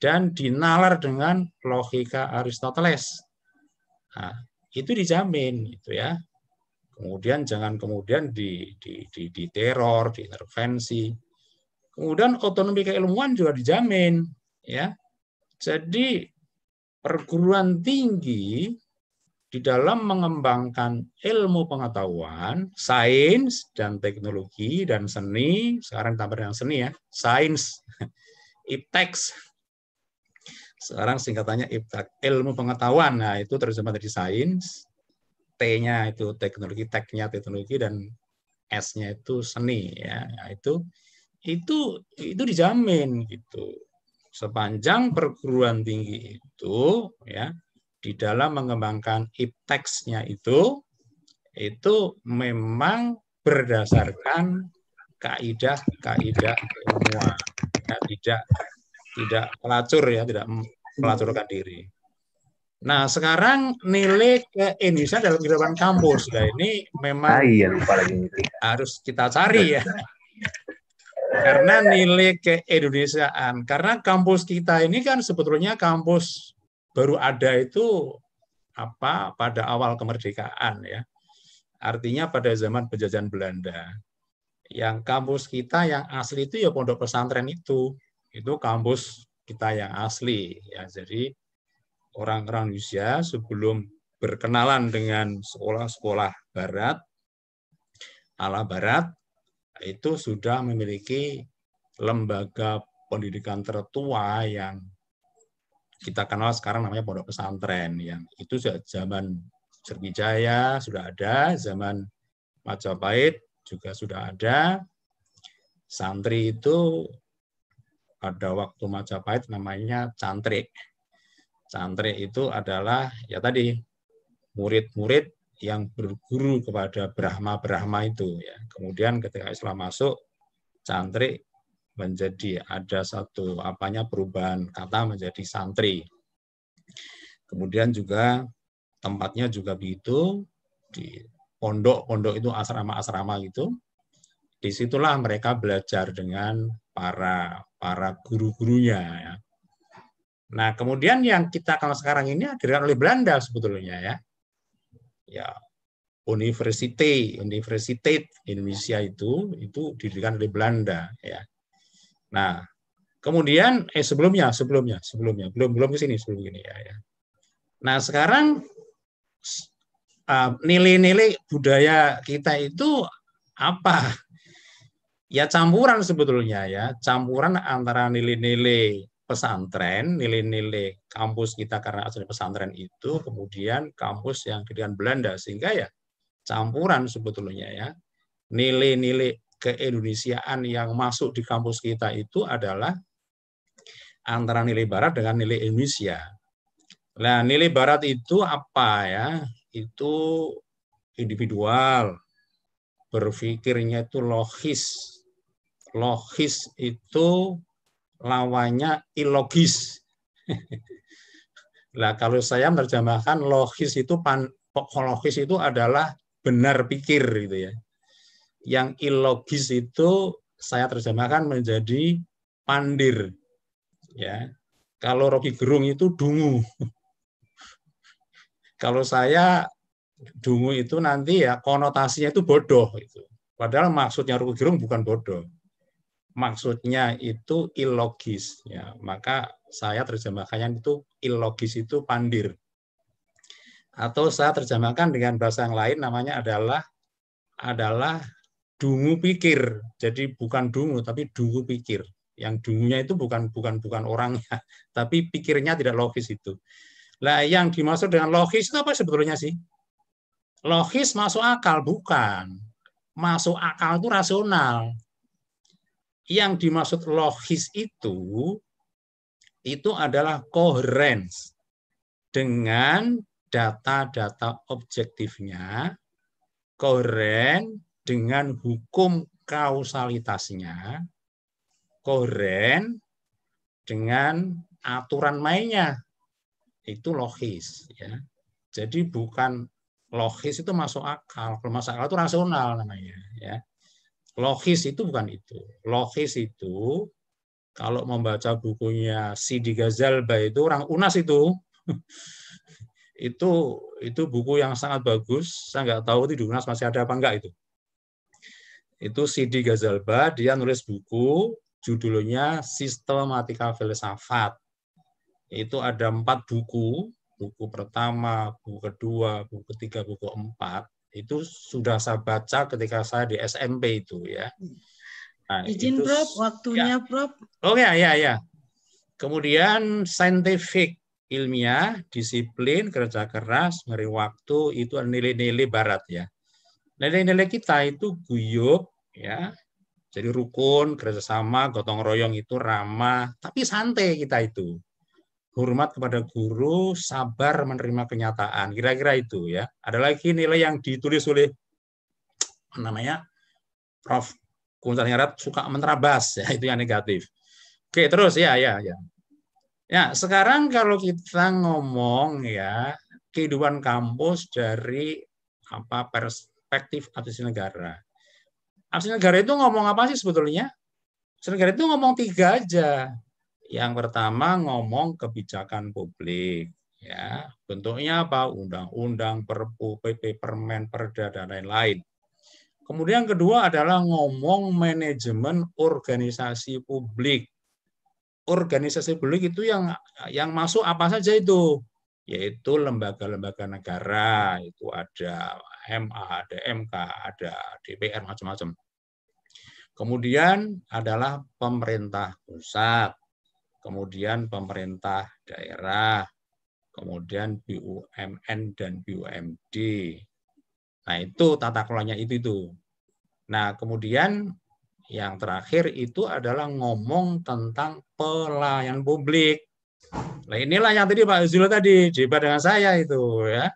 dan dinalar dengan logika Aristoteles. Nah, itu dijamin itu ya. Kemudian jangan kemudian di, di, di, di teror, diintervensi. Kemudian otonomi keilmuan juga dijamin ya. Jadi perguruan tinggi di dalam mengembangkan ilmu pengetahuan, sains dan teknologi dan seni, sekarang tambah dengan seni ya, sains, <laughs> iptek, Sekarang singkatannya iptek, ilmu pengetahuan. Nah, itu terjemah dari sains. T-nya itu teknologi, tek-nya teknologi dan S-nya itu seni ya. Nah, itu itu itu dijamin gitu. Sepanjang perguruan tinggi itu ya di dalam mengembangkan iptex itu itu memang berdasarkan kaidah-kaidah semua ya, tidak tidak pelacur ya, tidak melacurkan diri. Nah, sekarang nilai ke Indonesia dalam kehidupan kampus. Nah, ini memang ah, iya, harus kita cari ya. Karena nilai ke Indonesiaan. Karena kampus kita ini kan sebetulnya kampus baru ada itu apa pada awal kemerdekaan ya. Artinya pada zaman penjajahan Belanda. Yang kampus kita yang asli itu ya pondok pesantren itu. Itu kampus kita yang asli ya. Jadi orang-orang Indonesia sebelum berkenalan dengan sekolah-sekolah barat ala barat itu sudah memiliki lembaga pendidikan tertua yang kita kenal sekarang namanya pondok pesantren yang itu zaman Sriwijaya sudah ada, zaman Majapahit juga sudah ada. Santri itu pada waktu Majapahit namanya cantrik. Cantrik itu adalah ya tadi murid-murid yang berguru kepada Brahma-Brahma itu ya. Kemudian ketika Islam masuk, cantrik menjadi ada satu apanya perubahan kata menjadi santri. Kemudian juga tempatnya juga begitu di pondok-pondok itu asrama-asrama gitu. Disitulah mereka belajar dengan para para guru-gurunya. Ya. Nah kemudian yang kita kalau sekarang ini hadirkan oleh Belanda sebetulnya ya, ya universitas Universiteit Indonesia itu itu didirikan oleh Belanda ya Nah, kemudian eh sebelumnya, sebelumnya, sebelumnya, belum belum ke sini sebelum ini ya, ya. Nah, sekarang eh, nilai-nilai uh, budaya kita itu apa? Ya campuran sebetulnya ya, campuran antara nilai-nilai pesantren, nilai-nilai kampus kita karena asli pesantren itu, kemudian kampus yang didirikan Belanda sehingga ya campuran sebetulnya ya nilai-nilai keindonesiaan yang masuk di kampus kita itu adalah antara nilai barat dengan nilai Indonesia. Nah, nilai barat itu apa ya? Itu individual. Berpikirnya itu logis. Logis itu lawannya ilogis. Nah, <laughs> kalau saya menerjemahkan logis itu pan, logis itu adalah benar pikir gitu ya yang ilogis itu saya terjemahkan menjadi pandir. Ya. Kalau Rocky Gerung itu dungu. <laughs> Kalau saya dungu itu nanti ya konotasinya itu bodoh itu. Padahal maksudnya Rocky Gerung bukan bodoh. Maksudnya itu ilogis ya. Maka saya terjemahkan yang itu ilogis itu pandir. Atau saya terjemahkan dengan bahasa yang lain namanya adalah adalah dungu pikir. Jadi bukan dungu tapi dungu pikir. Yang dungunya itu bukan bukan bukan orangnya, <laughs> tapi pikirnya tidak logis itu. Lah yang dimaksud dengan logis itu apa sebetulnya sih? Logis masuk akal bukan. Masuk akal itu rasional. Yang dimaksud logis itu itu adalah koherens dengan data-data objektifnya, koheren dengan hukum kausalitasnya, koren dengan aturan mainnya. Itu logis. ya. Jadi bukan logis itu masuk akal. Kalau masuk akal itu rasional namanya. ya. Logis itu bukan itu. Logis itu kalau membaca bukunya Sidi Gazalba itu orang UNAS itu <laughs> itu itu buku yang sangat bagus. Saya nggak tahu di UNAS masih ada apa enggak itu itu Sidi Gazalba, dia nulis buku judulnya Sistematika Filsafat. Itu ada empat buku, buku pertama, buku kedua, buku ketiga, buku empat. Itu sudah saya baca ketika saya di SMP itu ya. Nah, Izin itu, Prof, waktunya ya. Prof. Oh ya, ya, ya. Kemudian scientific ilmiah, disiplin, kerja keras, ngeri waktu, itu nilai-nilai barat ya nilai-nilai kita itu guyup, ya, jadi rukun, kerjasama, gotong royong itu ramah, tapi santai kita itu. Hormat kepada guru, sabar menerima kenyataan. Kira-kira itu ya. Ada lagi nilai yang ditulis oleh namanya Prof. Kuntan Herat suka menerabas ya itu yang negatif. Oke, terus ya ya ya. Ya, sekarang kalau kita ngomong ya kehidupan kampus dari apa pers perspektif absensi negara. Absensi negara itu ngomong apa sih sebetulnya? Absensi negara itu ngomong tiga aja. Yang pertama ngomong kebijakan publik, ya bentuknya apa? Undang-undang, Perpu, PP, Permen, Perda dan lain-lain. Kemudian yang kedua adalah ngomong manajemen organisasi publik. Organisasi publik itu yang yang masuk apa saja itu? Yaitu lembaga-lembaga negara, itu ada MA, ada MK, ada DPR, macam-macam. Kemudian adalah pemerintah pusat, kemudian pemerintah daerah, kemudian BUMN dan BUMD. Nah, itu tata kelolanya itu itu. Nah, kemudian yang terakhir itu adalah ngomong tentang pelayan publik. Nah, inilah yang tadi Pak Zul tadi debat dengan saya itu ya.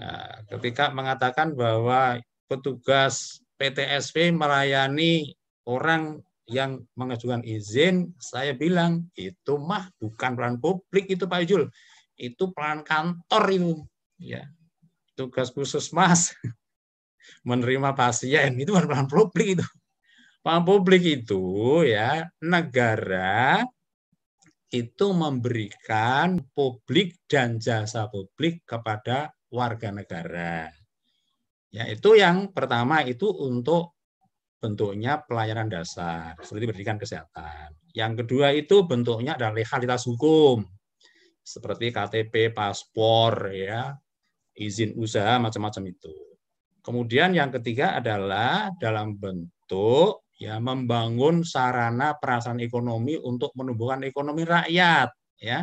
Nah, ketika mengatakan bahwa petugas PTSP melayani orang yang mengajukan izin, saya bilang itu mah bukan peran publik itu Pak Jul, itu peran kantor itu, ya tugas khusus Mas <laughs> menerima pasien itu bukan peran publik itu. Peran publik itu ya negara itu memberikan publik dan jasa publik kepada warga negara. Ya, itu yang pertama itu untuk bentuknya pelayanan dasar seperti pendidikan kesehatan. Yang kedua itu bentuknya adalah legalitas hukum seperti KTP, paspor, ya, izin usaha macam-macam itu. Kemudian yang ketiga adalah dalam bentuk ya membangun sarana perasaan ekonomi untuk menumbuhkan ekonomi rakyat ya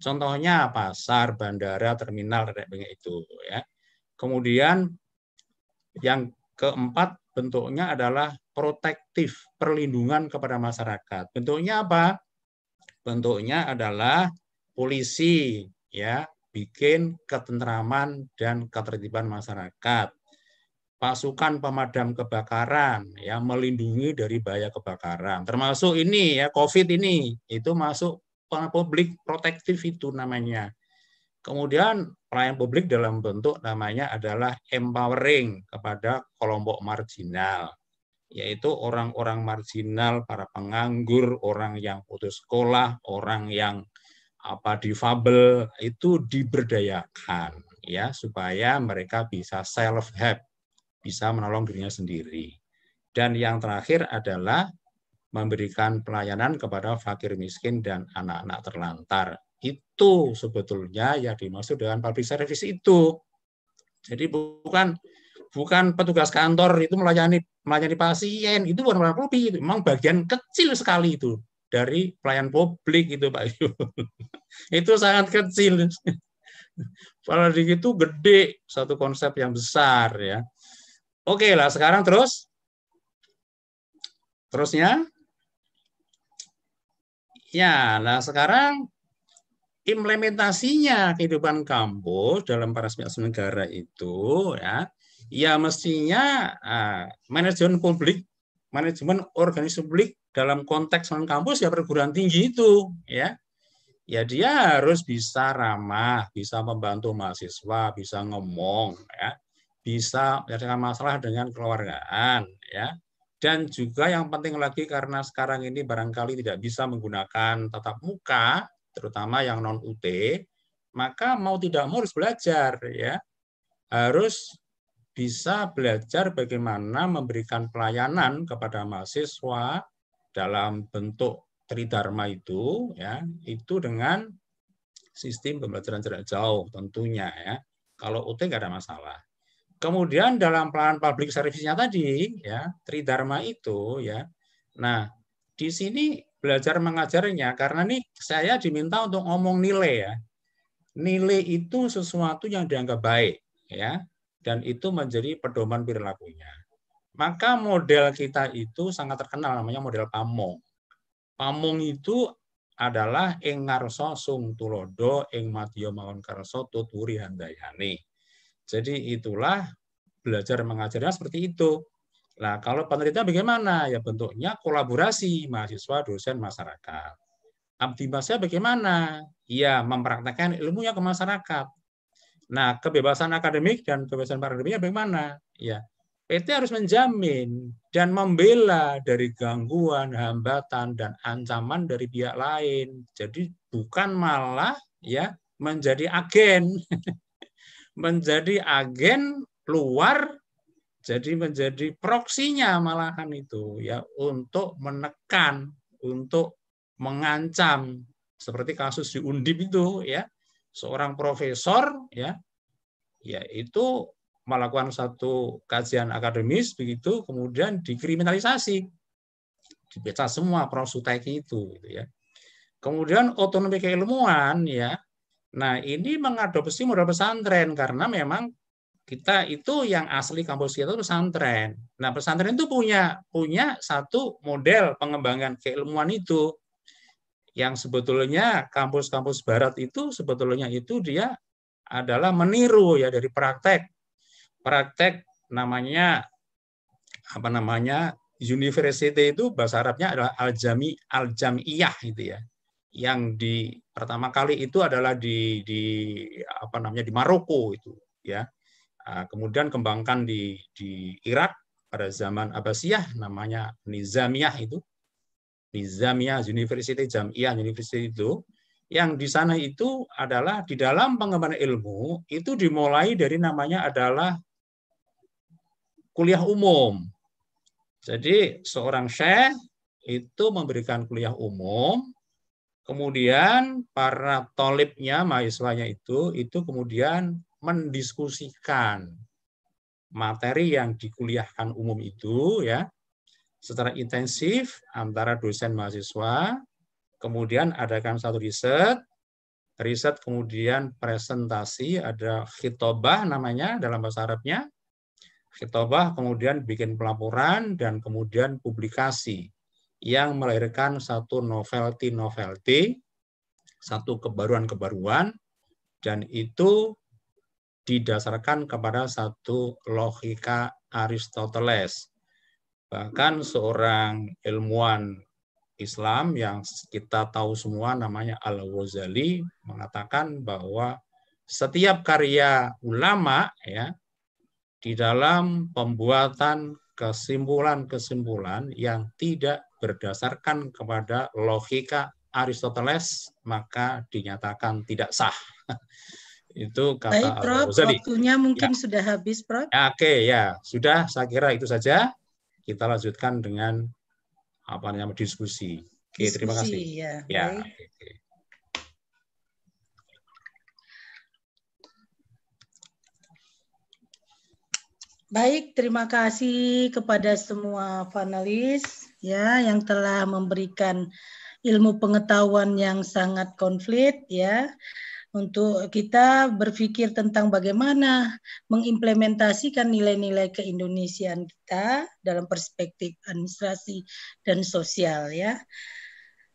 Contohnya pasar, bandara, terminal, itu ya. Kemudian yang keempat bentuknya adalah protektif, perlindungan kepada masyarakat. Bentuknya apa? Bentuknya adalah polisi ya, bikin ketentraman dan ketertiban masyarakat. Pasukan pemadam kebakaran ya melindungi dari bahaya kebakaran. Termasuk ini ya COVID ini itu masuk publik protektif itu namanya. Kemudian pelayan publik dalam bentuk namanya adalah empowering kepada kelompok marginal, yaitu orang-orang marginal, para penganggur, orang yang putus sekolah, orang yang apa difabel itu diberdayakan ya supaya mereka bisa self help, bisa menolong dirinya sendiri. Dan yang terakhir adalah memberikan pelayanan kepada fakir miskin dan anak-anak terlantar. Itu sebetulnya yang dimaksud dengan public service itu. Jadi bukan bukan petugas kantor itu melayani melayani pasien itu bukan pelayanan publik itu memang bagian kecil sekali itu dari pelayan publik itu Pak <laughs> itu sangat kecil. Apalagi <laughs> itu gede, satu konsep yang besar ya. Oke lah, sekarang terus. Terusnya, Ya, nah sekarang implementasinya kehidupan kampus dalam para negara itu ya, ya mestinya uh, manajemen publik, manajemen organisasi publik dalam konteks kampus ya perguruan tinggi itu ya. Ya dia harus bisa ramah, bisa membantu mahasiswa, bisa ngomong ya, bisa menyelesaikan masalah dengan keluargaan ya dan juga yang penting lagi karena sekarang ini barangkali tidak bisa menggunakan tatap muka, terutama yang non UT, maka mau tidak mau harus belajar ya. Harus bisa belajar bagaimana memberikan pelayanan kepada mahasiswa dalam bentuk tridharma itu ya, itu dengan sistem pembelajaran jarak jauh tentunya ya. Kalau UT nggak ada masalah. Kemudian dalam pelayanan public service-nya tadi ya, tridharma itu ya. Nah, di sini belajar mengajarnya karena nih saya diminta untuk ngomong nilai ya. Nilai itu sesuatu yang dianggap baik ya dan itu menjadi pedoman perilakunya. Maka model kita itu sangat terkenal namanya model pamong. Pamong itu adalah ing ngarsa sung tulodo ing madya mawon karsa tuturi handayani jadi itulah belajar mengajarnya seperti itu. Nah, kalau penelitian bagaimana? Ya bentuknya kolaborasi mahasiswa, dosen, masyarakat. Abdi bagaimana? Ya, mempraktekkan ilmunya ke masyarakat. Nah, kebebasan akademik dan kebebasan akademiknya bagaimana? Ya, PT harus menjamin dan membela dari gangguan, hambatan, dan ancaman dari pihak lain. Jadi bukan malah ya menjadi agen <laughs> menjadi agen luar jadi menjadi proksinya malahan itu ya untuk menekan untuk mengancam seperti kasus di Undip itu ya seorang profesor ya yaitu melakukan satu kajian akademis begitu kemudian dikriminalisasi dibaca semua prosuteki itu gitu ya kemudian otonomi keilmuan ya Nah, ini mengadopsi modal pesantren karena memang kita itu yang asli kampus kita itu pesantren. Nah, pesantren itu punya punya satu model pengembangan keilmuan itu yang sebetulnya kampus-kampus barat itu sebetulnya itu dia adalah meniru ya dari praktek. Praktek namanya apa namanya? University itu bahasa Arabnya adalah al-jami al-jamiyah gitu ya yang di pertama kali itu adalah di, di apa namanya di Maroko itu ya ah, kemudian kembangkan di di Irak pada zaman Abbasiyah namanya Nizamiyah itu Nizamiyah University Jamiyah University itu yang di sana itu adalah di dalam pengembangan ilmu itu dimulai dari namanya adalah kuliah umum. Jadi seorang syekh itu memberikan kuliah umum Kemudian para tolibnya, mahasiswanya itu, itu kemudian mendiskusikan materi yang dikuliahkan umum itu ya secara intensif antara dosen mahasiswa, kemudian adakan satu riset, riset kemudian presentasi, ada khitobah namanya dalam bahasa Arabnya, khitobah kemudian bikin pelaporan dan kemudian publikasi yang melahirkan satu novelty-novelty, satu kebaruan-kebaruan, dan itu didasarkan kepada satu logika Aristoteles. Bahkan seorang ilmuwan Islam yang kita tahu semua namanya al wazali mengatakan bahwa setiap karya ulama ya di dalam pembuatan kesimpulan-kesimpulan yang tidak berdasarkan kepada logika Aristoteles maka dinyatakan tidak sah. <laughs> itu kata Baik, Prof, waktunya mungkin ya. sudah habis, Prof. Ya, Oke, ya. Sudah, saya kira itu saja. Kita lanjutkan dengan apa namanya diskusi. Oke, terima kasih. Ya. ya. Baik, terima kasih kepada semua panelis ya yang telah memberikan ilmu pengetahuan yang sangat konflik ya untuk kita berpikir tentang bagaimana mengimplementasikan nilai-nilai keindonesiaan kita dalam perspektif administrasi dan sosial ya.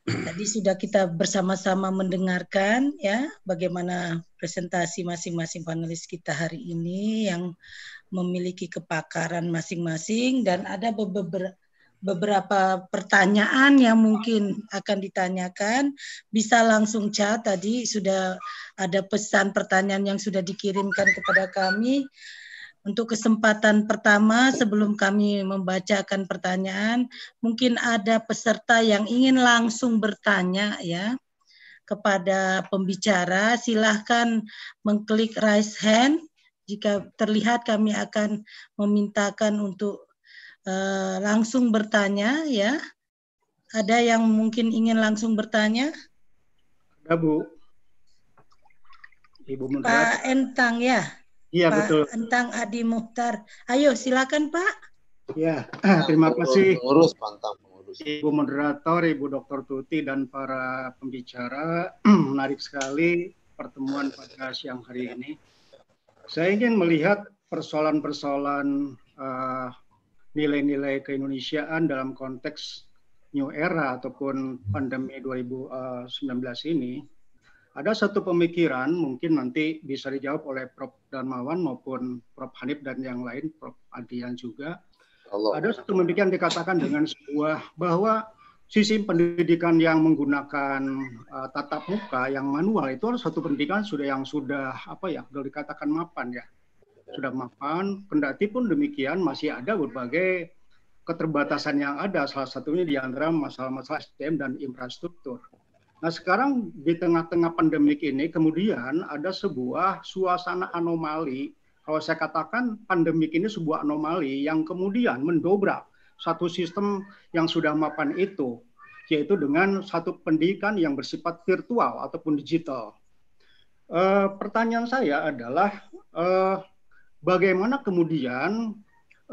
Tadi sudah kita bersama-sama mendengarkan ya bagaimana presentasi masing-masing panelis kita hari ini yang memiliki kepakaran masing-masing dan ada beberapa beberapa pertanyaan yang mungkin akan ditanyakan, bisa langsung chat. Tadi sudah ada pesan pertanyaan yang sudah dikirimkan kepada kami. Untuk kesempatan pertama, sebelum kami membacakan pertanyaan, mungkin ada peserta yang ingin langsung bertanya ya kepada pembicara. Silahkan mengklik raise hand. Jika terlihat kami akan memintakan untuk Eh, langsung bertanya ya. Ada yang mungkin ingin langsung bertanya? Ada Bu. Ibu Muntrat. Pak Entang ya. Iya Pak betul. Entang Adi Mukhtar, Ayo silakan Pak. Ya, <clears throat> terima kasih. Pengurus, pantang pengurus. Ibu moderator, Ibu Dr. Tuti dan para pembicara, <clears throat> menarik sekali pertemuan pada siang hari ini. Saya ingin melihat persoalan-persoalan uh, nilai-nilai keindonesiaan dalam konteks new era ataupun hmm. pandemi 2019 eh, ini, ada satu pemikiran mungkin nanti bisa dijawab oleh Prof. Darmawan maupun Prof. Hanif dan yang lain, Prof. Adian juga. Allah. Ada satu pemikiran dikatakan dengan sebuah bahwa sistem pendidikan yang menggunakan uh, tatap muka yang manual itu adalah satu pendidikan sudah yang sudah apa ya sudah dikatakan mapan ya sudah mapan. Kendati pun demikian masih ada berbagai keterbatasan yang ada, salah satunya di antara masalah-masalah SDM dan infrastruktur. Nah sekarang di tengah-tengah pandemik ini kemudian ada sebuah suasana anomali. Kalau saya katakan pandemik ini sebuah anomali yang kemudian mendobrak satu sistem yang sudah mapan itu, yaitu dengan satu pendidikan yang bersifat virtual ataupun digital. E, pertanyaan saya adalah e, bagaimana kemudian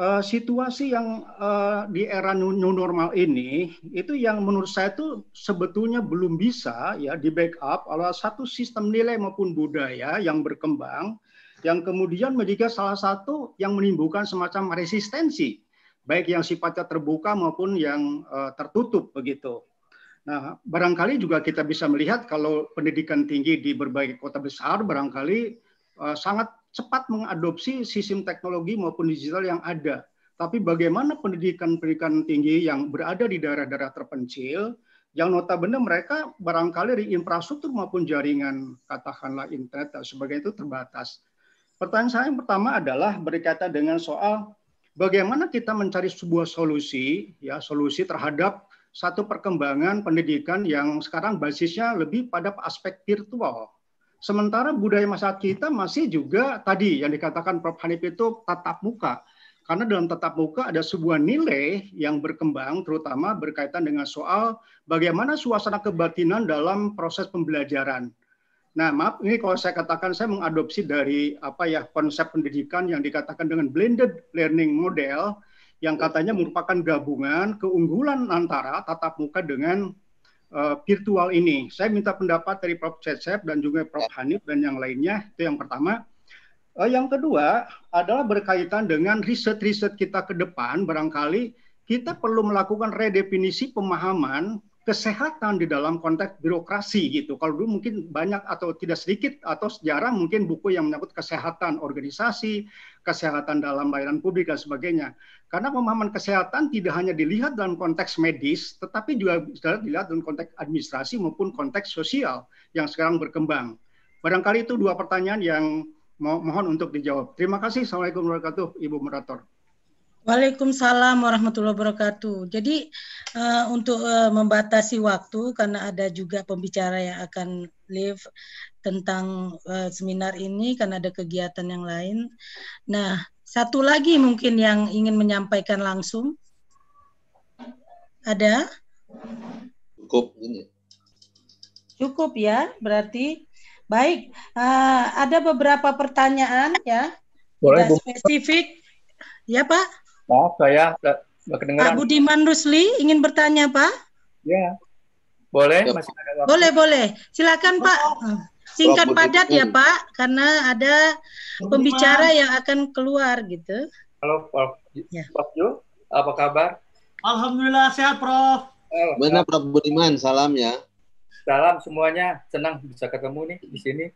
uh, situasi yang uh, di era new normal ini itu yang menurut saya itu sebetulnya belum bisa ya di backup oleh satu sistem nilai maupun budaya yang berkembang yang kemudian menjadi salah satu yang menimbulkan semacam resistensi baik yang sifatnya terbuka maupun yang uh, tertutup begitu. Nah, barangkali juga kita bisa melihat kalau pendidikan tinggi di berbagai kota besar barangkali uh, sangat cepat mengadopsi sistem teknologi maupun digital yang ada. Tapi bagaimana pendidikan-pendidikan tinggi yang berada di daerah-daerah terpencil, yang notabene mereka barangkali di infrastruktur maupun jaringan, katakanlah internet dan sebagainya itu terbatas. Pertanyaan saya yang pertama adalah berkaitan dengan soal bagaimana kita mencari sebuah solusi, ya solusi terhadap satu perkembangan pendidikan yang sekarang basisnya lebih pada aspek virtual Sementara budaya masyarakat kita masih juga tadi yang dikatakan Prof Hanif itu tatap muka. Karena dalam tatap muka ada sebuah nilai yang berkembang terutama berkaitan dengan soal bagaimana suasana kebatinan dalam proses pembelajaran. Nah, maaf ini kalau saya katakan saya mengadopsi dari apa ya konsep pendidikan yang dikatakan dengan blended learning model yang katanya merupakan gabungan keunggulan antara tatap muka dengan uh, virtual ini. Saya minta pendapat dari Prof. Cecep dan juga Prof. Hanif dan yang lainnya. Itu yang pertama. Uh, yang kedua adalah berkaitan dengan riset-riset kita ke depan. Barangkali kita perlu melakukan redefinisi pemahaman kesehatan di dalam konteks birokrasi gitu. Kalau dulu mungkin banyak atau tidak sedikit atau sejarah mungkin buku yang menyebut kesehatan organisasi, kesehatan dalam layanan publik dan sebagainya. Karena pemahaman kesehatan tidak hanya dilihat dalam konteks medis, tetapi juga dilihat dalam konteks administrasi maupun konteks sosial yang sekarang berkembang. Barangkali itu dua pertanyaan yang mohon untuk dijawab. Terima kasih. Assalamualaikum warahmatullahi wabarakatuh, Ibu Moderator. Waalaikumsalam warahmatullahi wabarakatuh. Jadi uh, untuk uh, membatasi waktu karena ada juga pembicara yang akan live tentang uh, seminar ini karena ada kegiatan yang lain. Nah, satu lagi mungkin yang ingin menyampaikan langsung. Ada? Cukup ini. Cukup ya, berarti baik. Uh, ada beberapa pertanyaan ya. Boleh, spesifik. Ya, Pak. Maaf saya tidak kedengaran. Pak Budiman Rusli ingin bertanya Pak? Ya, boleh. Masih ada waktu. Boleh boleh. Silakan Pak. Ah, singkat padat ya Pak, karena ada pembicara yang akan keluar gitu. Halo Prof. Ya. Prof Jo, apa kabar? Alhamdulillah sehat Prof. Benar Prof Budiman, salam ya. Salam semuanya, senang bisa ketemu nih di sini.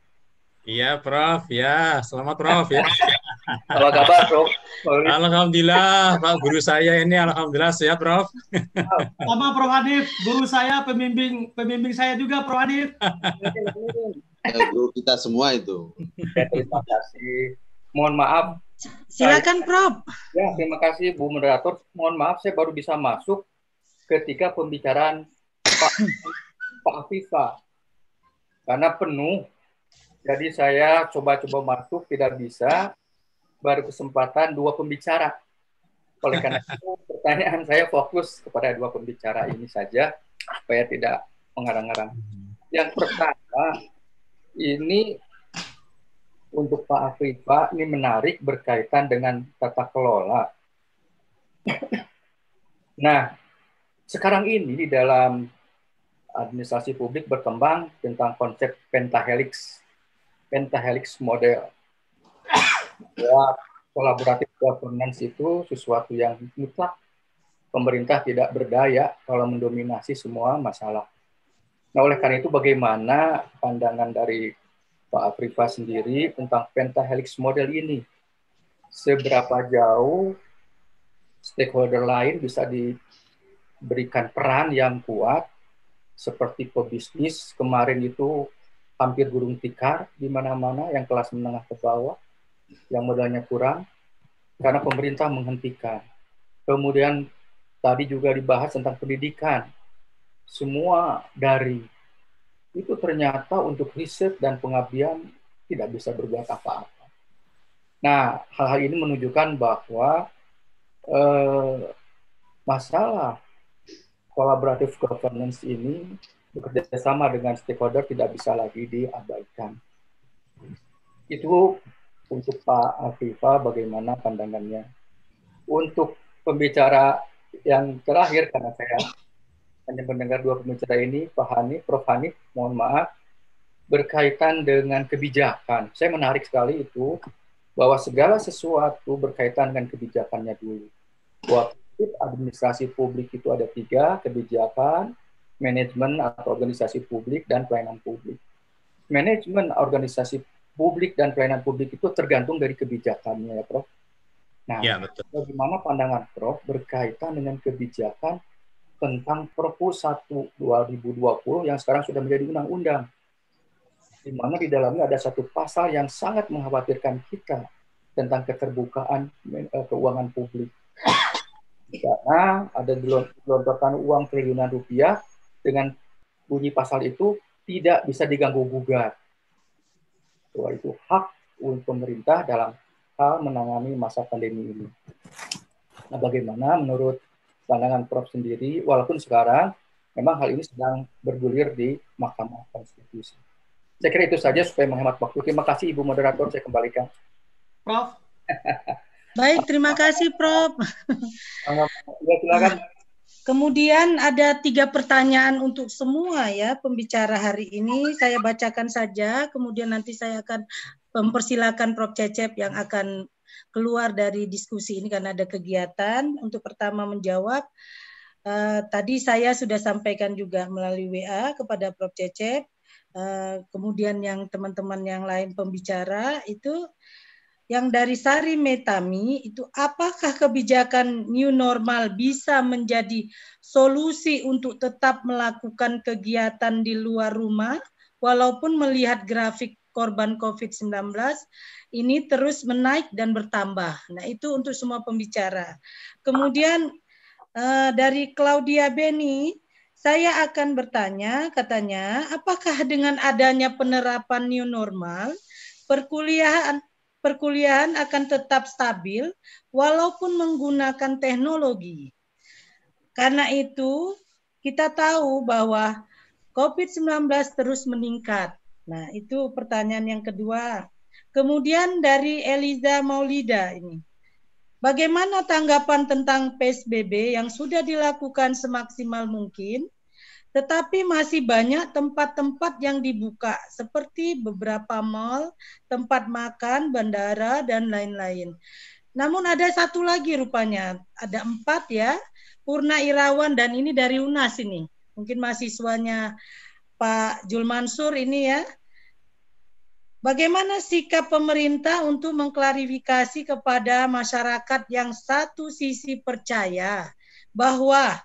Iya Prof, ya selamat Prof ya. <laughs> Apa kabar, Prof? Alhamdulillah, Pak Guru saya ini alhamdulillah sehat, Prof. Sama Prof Hanif, guru saya, pemimpin, pemimpin saya juga, Prof Hanif. Ya, guru kita semua itu. Ya, terima kasih. Mohon maaf. Silakan, Prof. Ya, terima kasih Bu moderator. Mohon maaf saya baru bisa masuk ketika pembicaraan Pak Pak Afifa. Karena penuh. Jadi saya coba-coba masuk tidak bisa baru kesempatan dua pembicara. Oleh karena <laughs> itu, pertanyaan saya fokus kepada dua pembicara ini saja, supaya tidak mengarang-arang. Hmm. Yang pertama, ini untuk Pak Afrika ini menarik berkaitan dengan tata kelola. <coughs> nah, sekarang ini di dalam administrasi publik berkembang tentang konsep pentahelix, pentahelix model bahwa kolaboratif governance itu sesuatu yang mutlak pemerintah tidak berdaya kalau mendominasi semua masalah. Nah, oleh karena itu bagaimana pandangan dari Pak Afrika sendiri tentang pentahelix model ini? Seberapa jauh stakeholder lain bisa diberikan peran yang kuat seperti pebisnis kemarin itu hampir gurung tikar di mana-mana yang kelas menengah ke bawah yang modalnya kurang karena pemerintah menghentikan. Kemudian tadi juga dibahas tentang pendidikan. Semua dari itu ternyata untuk riset dan pengabdian tidak bisa berbuat apa-apa. Nah, hal-hal ini menunjukkan bahwa eh, masalah kolaboratif governance ini bekerja sama dengan stakeholder tidak bisa lagi diabaikan. Itu untuk Pak Afifa bagaimana pandangannya? Untuk pembicara yang terakhir karena saya hanya mendengar dua pembicara ini, Pak Hani, Prof. Hani, mohon maaf, berkaitan dengan kebijakan. Saya menarik sekali itu, bahwa segala sesuatu berkaitan dengan kebijakannya dulu. Waktu administrasi publik itu ada tiga, kebijakan, manajemen atau organisasi publik, dan pelayanan publik. Manajemen organisasi publik dan pelayanan publik itu tergantung dari kebijakannya ya Prof. Nah, ya, betul. bagaimana pandangan Prof berkaitan dengan kebijakan tentang Perpu 1 2020 yang sekarang sudah menjadi undang-undang. Di mana di dalamnya ada satu pasal yang sangat mengkhawatirkan kita tentang keterbukaan eh, keuangan publik. Karena ada dilontarkan uang triliunan rupiah dengan bunyi pasal itu tidak bisa diganggu gugat bahwa itu hak untuk pemerintah dalam hal menangani masa pandemi ini. Nah, bagaimana menurut pandangan Prof sendiri, walaupun sekarang memang hal ini sedang bergulir di Mahkamah Konstitusi. Saya kira itu saja supaya menghemat waktu. Terima kasih Ibu Moderator, saya kembalikan. Prof. <laughs> Baik, terima kasih Prof. ya, silakan. Kemudian ada tiga pertanyaan untuk semua ya pembicara hari ini. Saya bacakan saja, kemudian nanti saya akan mempersilahkan Prof. Cecep yang akan keluar dari diskusi ini karena ada kegiatan. Untuk pertama menjawab, uh, tadi saya sudah sampaikan juga melalui WA kepada Prof. Cecep. Uh, kemudian yang teman-teman yang lain pembicara itu yang dari Sari Metami itu apakah kebijakan new normal bisa menjadi solusi untuk tetap melakukan kegiatan di luar rumah walaupun melihat grafik korban COVID-19 ini terus menaik dan bertambah. Nah, itu untuk semua pembicara. Kemudian eh, dari Claudia Beni, saya akan bertanya, katanya, apakah dengan adanya penerapan new normal, perkuliahan perkuliahan akan tetap stabil walaupun menggunakan teknologi. Karena itu, kita tahu bahwa COVID-19 terus meningkat. Nah, itu pertanyaan yang kedua. Kemudian dari Eliza Maulida ini. Bagaimana tanggapan tentang PSBB yang sudah dilakukan semaksimal mungkin tetapi masih banyak tempat-tempat yang dibuka, seperti beberapa mal, tempat makan, bandara, dan lain-lain. Namun ada satu lagi rupanya, ada empat ya, Purna Irawan dan ini dari UNAS ini. Mungkin mahasiswanya Pak Julmansur ini ya. Bagaimana sikap pemerintah untuk mengklarifikasi kepada masyarakat yang satu sisi percaya bahwa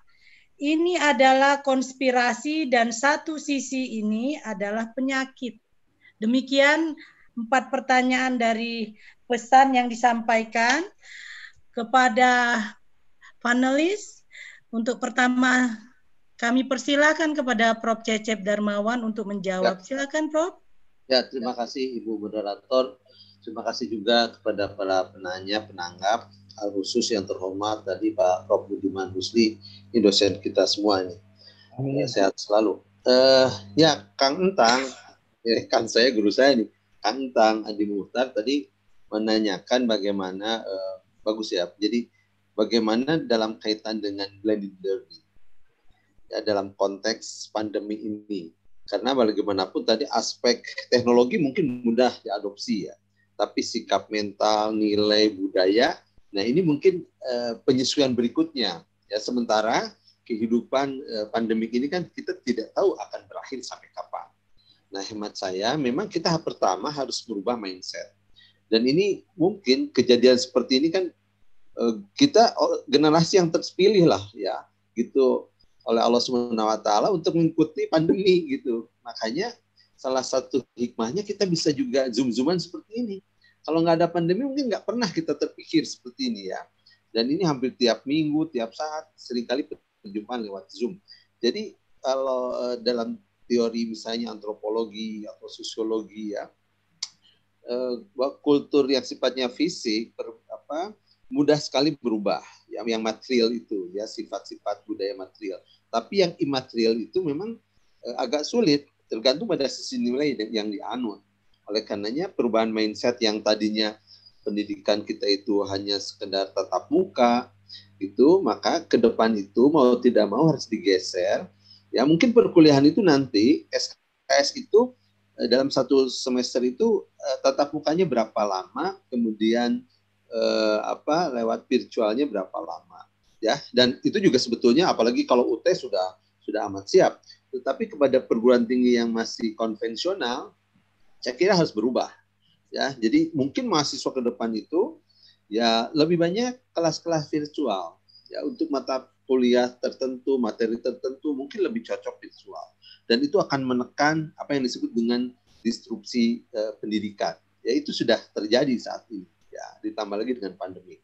ini adalah konspirasi dan satu sisi ini adalah penyakit. Demikian empat pertanyaan dari pesan yang disampaikan kepada panelis. Untuk pertama, kami persilakan kepada Prof. Cecep Darmawan untuk menjawab. Ya. Silakan, Prof. Ya, terima kasih Ibu Moderator. Terima kasih juga kepada para penanya, penanggap khusus yang terhormat tadi Pak Prof Budiman Husni, ini dosen kita semuanya. Amin. Ya, sehat selalu. Uh, ya, Kang Entang, eh, kan saya guru saya nih, Kang Entang Adi Muhtar tadi menanyakan bagaimana uh, bagus ya. Jadi bagaimana dalam kaitan dengan blended learning ya, dalam konteks pandemi ini. Karena bagaimanapun tadi aspek teknologi mungkin mudah diadopsi ya, tapi sikap mental, nilai budaya Nah ini mungkin uh, penyesuaian berikutnya. Ya sementara kehidupan uh, pandemik ini kan kita tidak tahu akan berakhir sampai kapan. Nah hemat saya memang kita pertama harus berubah mindset. Dan ini mungkin kejadian seperti ini kan uh, kita oh, generasi yang terpilih lah ya gitu oleh Allah Subhanahu wa taala untuk mengikuti pandemi gitu. Makanya salah satu hikmahnya kita bisa juga zoom-zooman seperti ini kalau nggak ada pandemi mungkin nggak pernah kita terpikir seperti ini ya. Dan ini hampir tiap minggu, tiap saat, seringkali perjumpaan lewat Zoom. Jadi kalau eh, dalam teori misalnya antropologi atau sosiologi ya, eh, kultur yang sifatnya fisik per, apa, mudah sekali berubah yang yang material itu ya sifat-sifat budaya material tapi yang imaterial itu memang eh, agak sulit tergantung pada sisi nilai yang dianut oleh karenanya perubahan mindset yang tadinya pendidikan kita itu hanya sekedar tatap muka itu maka ke depan itu mau tidak mau harus digeser. Ya mungkin perkuliahan itu nanti SKS itu eh, dalam satu semester itu eh, tatap mukanya berapa lama, kemudian eh, apa lewat virtualnya berapa lama, ya. Dan itu juga sebetulnya apalagi kalau UT sudah sudah amat siap. Tetapi kepada perguruan tinggi yang masih konvensional saya kira harus berubah. Ya, jadi mungkin mahasiswa ke depan itu ya lebih banyak kelas-kelas virtual ya untuk mata kuliah tertentu, materi tertentu mungkin lebih cocok virtual. Dan itu akan menekan apa yang disebut dengan disrupsi eh, pendidikan. Ya itu sudah terjadi saat ini ya ditambah lagi dengan pandemi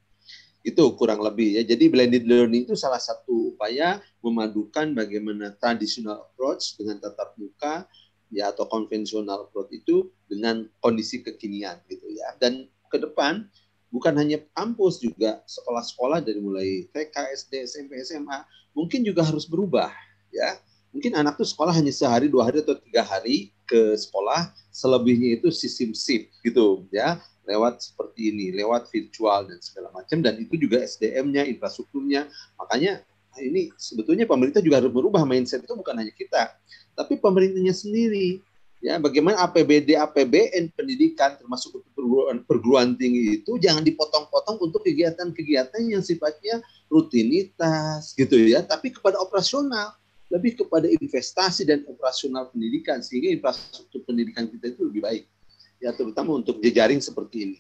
itu kurang lebih ya. Jadi blended learning itu salah satu upaya memadukan bagaimana traditional approach dengan tatap muka ya atau konvensional growth itu dengan kondisi kekinian gitu ya. Dan ke depan bukan hanya kampus juga sekolah-sekolah dari mulai TK, SD, SMP, SMA mungkin juga harus berubah ya. Mungkin anak tuh sekolah hanya sehari, dua hari atau tiga hari ke sekolah, selebihnya itu sistem sip gitu ya lewat seperti ini, lewat virtual dan segala macam dan itu juga SDM-nya, infrastrukturnya. Makanya ini sebetulnya pemerintah juga harus berubah mindset itu bukan hanya kita tapi pemerintahnya sendiri ya bagaimana APBD APBN pendidikan termasuk perguruan, perguruan tinggi itu jangan dipotong-potong untuk kegiatan-kegiatan yang sifatnya rutinitas gitu ya tapi kepada operasional lebih kepada investasi dan operasional pendidikan sehingga infrastruktur pendidikan kita itu lebih baik ya terutama untuk jejaring seperti ini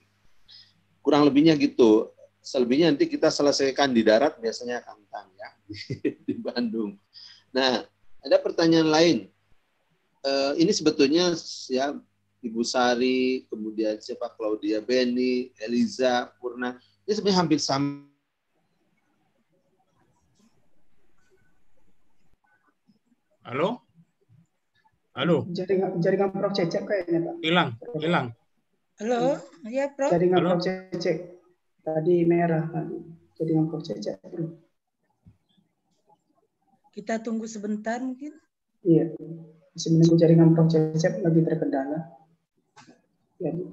kurang lebihnya gitu selebihnya nanti kita selesaikan di darat biasanya kantang ya <laughs> di Bandung nah ada pertanyaan lain. Uh, ini sebetulnya ya Ibu Sari, kemudian siapa Claudia Benny, Eliza, Purna. Ini sebenarnya hampir sama. Halo? Halo? Jaringan, jaringan Prof. Cecek kayaknya, Pak. Hilang, hilang. Halo? Iya, Prof. Jaringan Halo? Prof. Cecek. Tadi merah, Pak. Jaringan Prof. Cecek. Kita tunggu sebentar mungkin. Iya, masih menunggu jaringan Prof. Cecep lagi terkendala. Ya, Bu.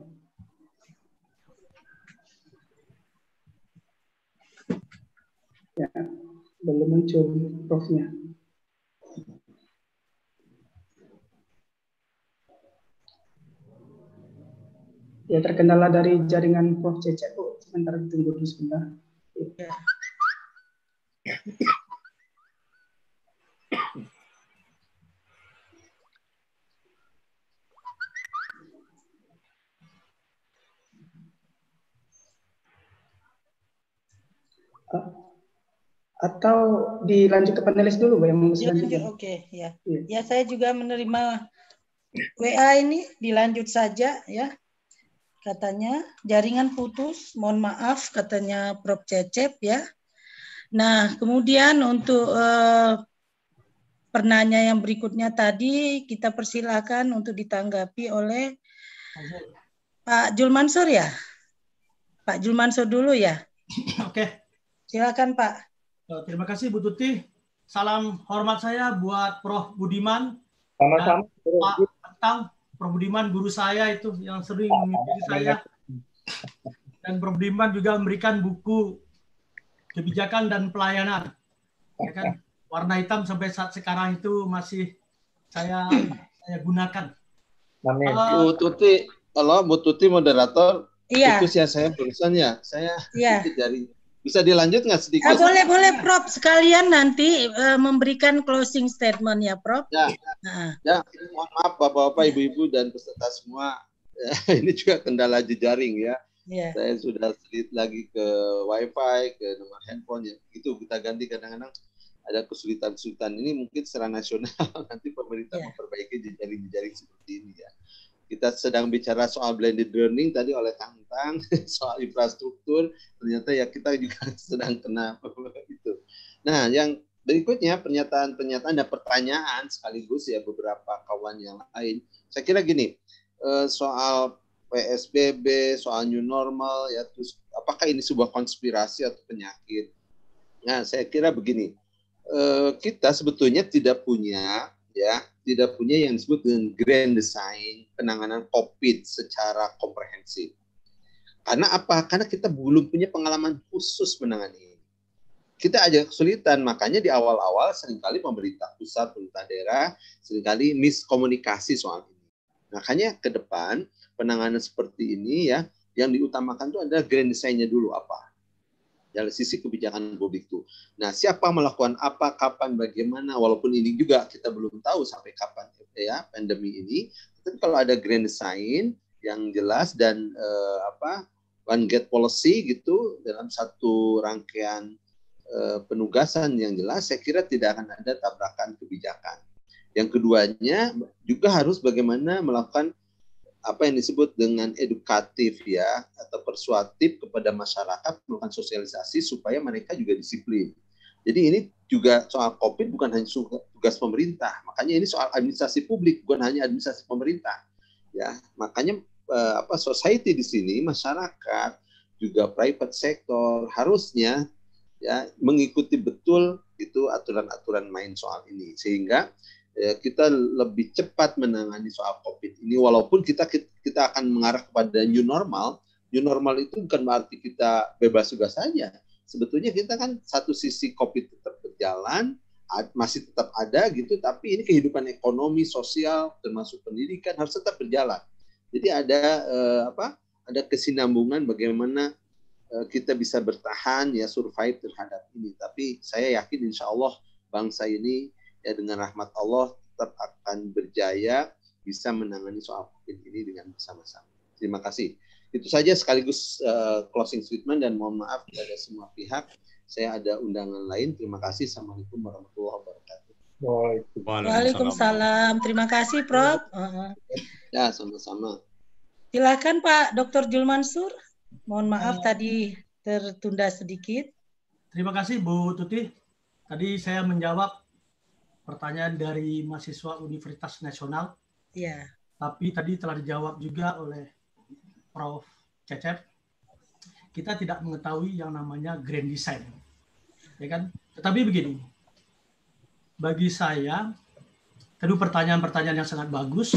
Ya, belum muncul profnya. Ya terkendala dari jaringan Prof Cecep, Bu. Sebentar tunggu dulu sebentar. Ya. ya. atau dilanjut ke panelis dulu, Bu, yang ya, Oke, okay, ya. ya. Ya, saya juga menerima WA ini dilanjut saja ya. Katanya jaringan putus, mohon maaf katanya Prof Cecep ya. Nah, kemudian untuk eh, pernanya yang berikutnya tadi kita persilakan untuk ditanggapi oleh Pak Julmansur ya. Pak Julmansur dulu ya. Oke. Okay. Silakan Pak. Eh, terima kasih Bu Tuti. Salam hormat saya buat Prof. Budiman. Sama-sama. Pak Tang, Prof. Budiman guru saya itu yang sering mengikuti saya. Dan Prof. Budiman juga memberikan buku kebijakan dan pelayanan. Ya kan? Warna hitam sampai saat sekarang itu masih saya saya gunakan. Amin. Uh, Tuti, kalau Bu Tuti moderator, iya. Itu yang saya barusan ya, saya iya. Bisa dilanjut nggak sedikit? Eh, boleh, boleh, Prof. Sekalian nanti uh, memberikan closing statement ya, Prof. Ya, nah. ya mohon maaf Bapak-Bapak, ya. Ibu-Ibu, dan peserta semua. <laughs> ini juga kendala jejaring ya. ya. Saya sudah sedikit lagi ke WiFi, ke nomor handphone. Ya. Itu kita ganti kadang-kadang ada kesulitan-kesulitan ini mungkin secara nasional <laughs> nanti pemerintah ya. memperbaiki jejaring-jejaring seperti ini ya kita sedang bicara soal blended learning tadi oleh Kang Tang, <laughs> soal infrastruktur, ternyata ya kita juga <laughs> sedang kena <laughs> itu. Nah, yang berikutnya pernyataan-pernyataan dan pertanyaan sekaligus ya beberapa kawan yang lain. Saya kira gini, eh, soal PSBB, soal new normal ya terus apakah ini sebuah konspirasi atau penyakit? Nah, saya kira begini. Eh, kita sebetulnya tidak punya ya tidak punya yang disebut dengan grand design penanganan COVID secara komprehensif. Karena apa? Karena kita belum punya pengalaman khusus menangani ini. Kita aja kesulitan, makanya di awal-awal seringkali pemerintah pusat, pemerintah daerah seringkali miskomunikasi soal ini. Makanya ke depan penanganan seperti ini ya, yang diutamakan itu adalah grand design-nya dulu apa dari sisi kebijakan publik itu. Nah, siapa melakukan apa, kapan, bagaimana, walaupun ini juga kita belum tahu sampai kapan ya pandemi ini. Tapi kalau ada grand design yang jelas dan eh, apa one gate policy gitu dalam satu rangkaian eh, penugasan yang jelas, saya kira tidak akan ada tabrakan kebijakan. Yang keduanya juga harus bagaimana melakukan apa yang disebut dengan edukatif ya atau persuatif kepada masyarakat melakukan sosialisasi supaya mereka juga disiplin. Jadi ini juga soal COVID bukan hanya tugas pemerintah, makanya ini soal administrasi publik bukan hanya administrasi pemerintah. Ya, makanya eh, apa society di sini masyarakat juga private sector harusnya ya mengikuti betul itu aturan-aturan main soal ini sehingga ya kita lebih cepat menangani soal COVID ini walaupun kita kita akan mengarah kepada new normal new normal itu bukan berarti kita bebas juga saja sebetulnya kita kan satu sisi COVID tetap berjalan masih tetap ada gitu tapi ini kehidupan ekonomi sosial termasuk pendidikan harus tetap berjalan jadi ada eh, apa ada kesinambungan bagaimana eh, kita bisa bertahan ya survive terhadap ini tapi saya yakin insya Allah bangsa ini ya dengan rahmat Allah tetap akan berjaya bisa menangani soal COVID ini dengan bersama-sama. Terima kasih. Itu saja sekaligus uh, closing statement dan mohon maaf kepada semua pihak. Saya ada undangan lain. Terima kasih. Assalamualaikum warahmatullahi wabarakatuh. Waalaikumsalam. Terima kasih, Prof. Ya, ya sama-sama. Silakan Pak Dr. Julmansur. Mohon maaf tadi tertunda sedikit. Terima kasih Bu Tuti. Tadi saya menjawab pertanyaan dari mahasiswa Universitas Nasional. Iya. Tapi tadi telah dijawab juga oleh Prof. Cecep. Kita tidak mengetahui yang namanya grand design. Ya kan? Tetapi begini. Bagi saya, tadi pertanyaan-pertanyaan yang sangat bagus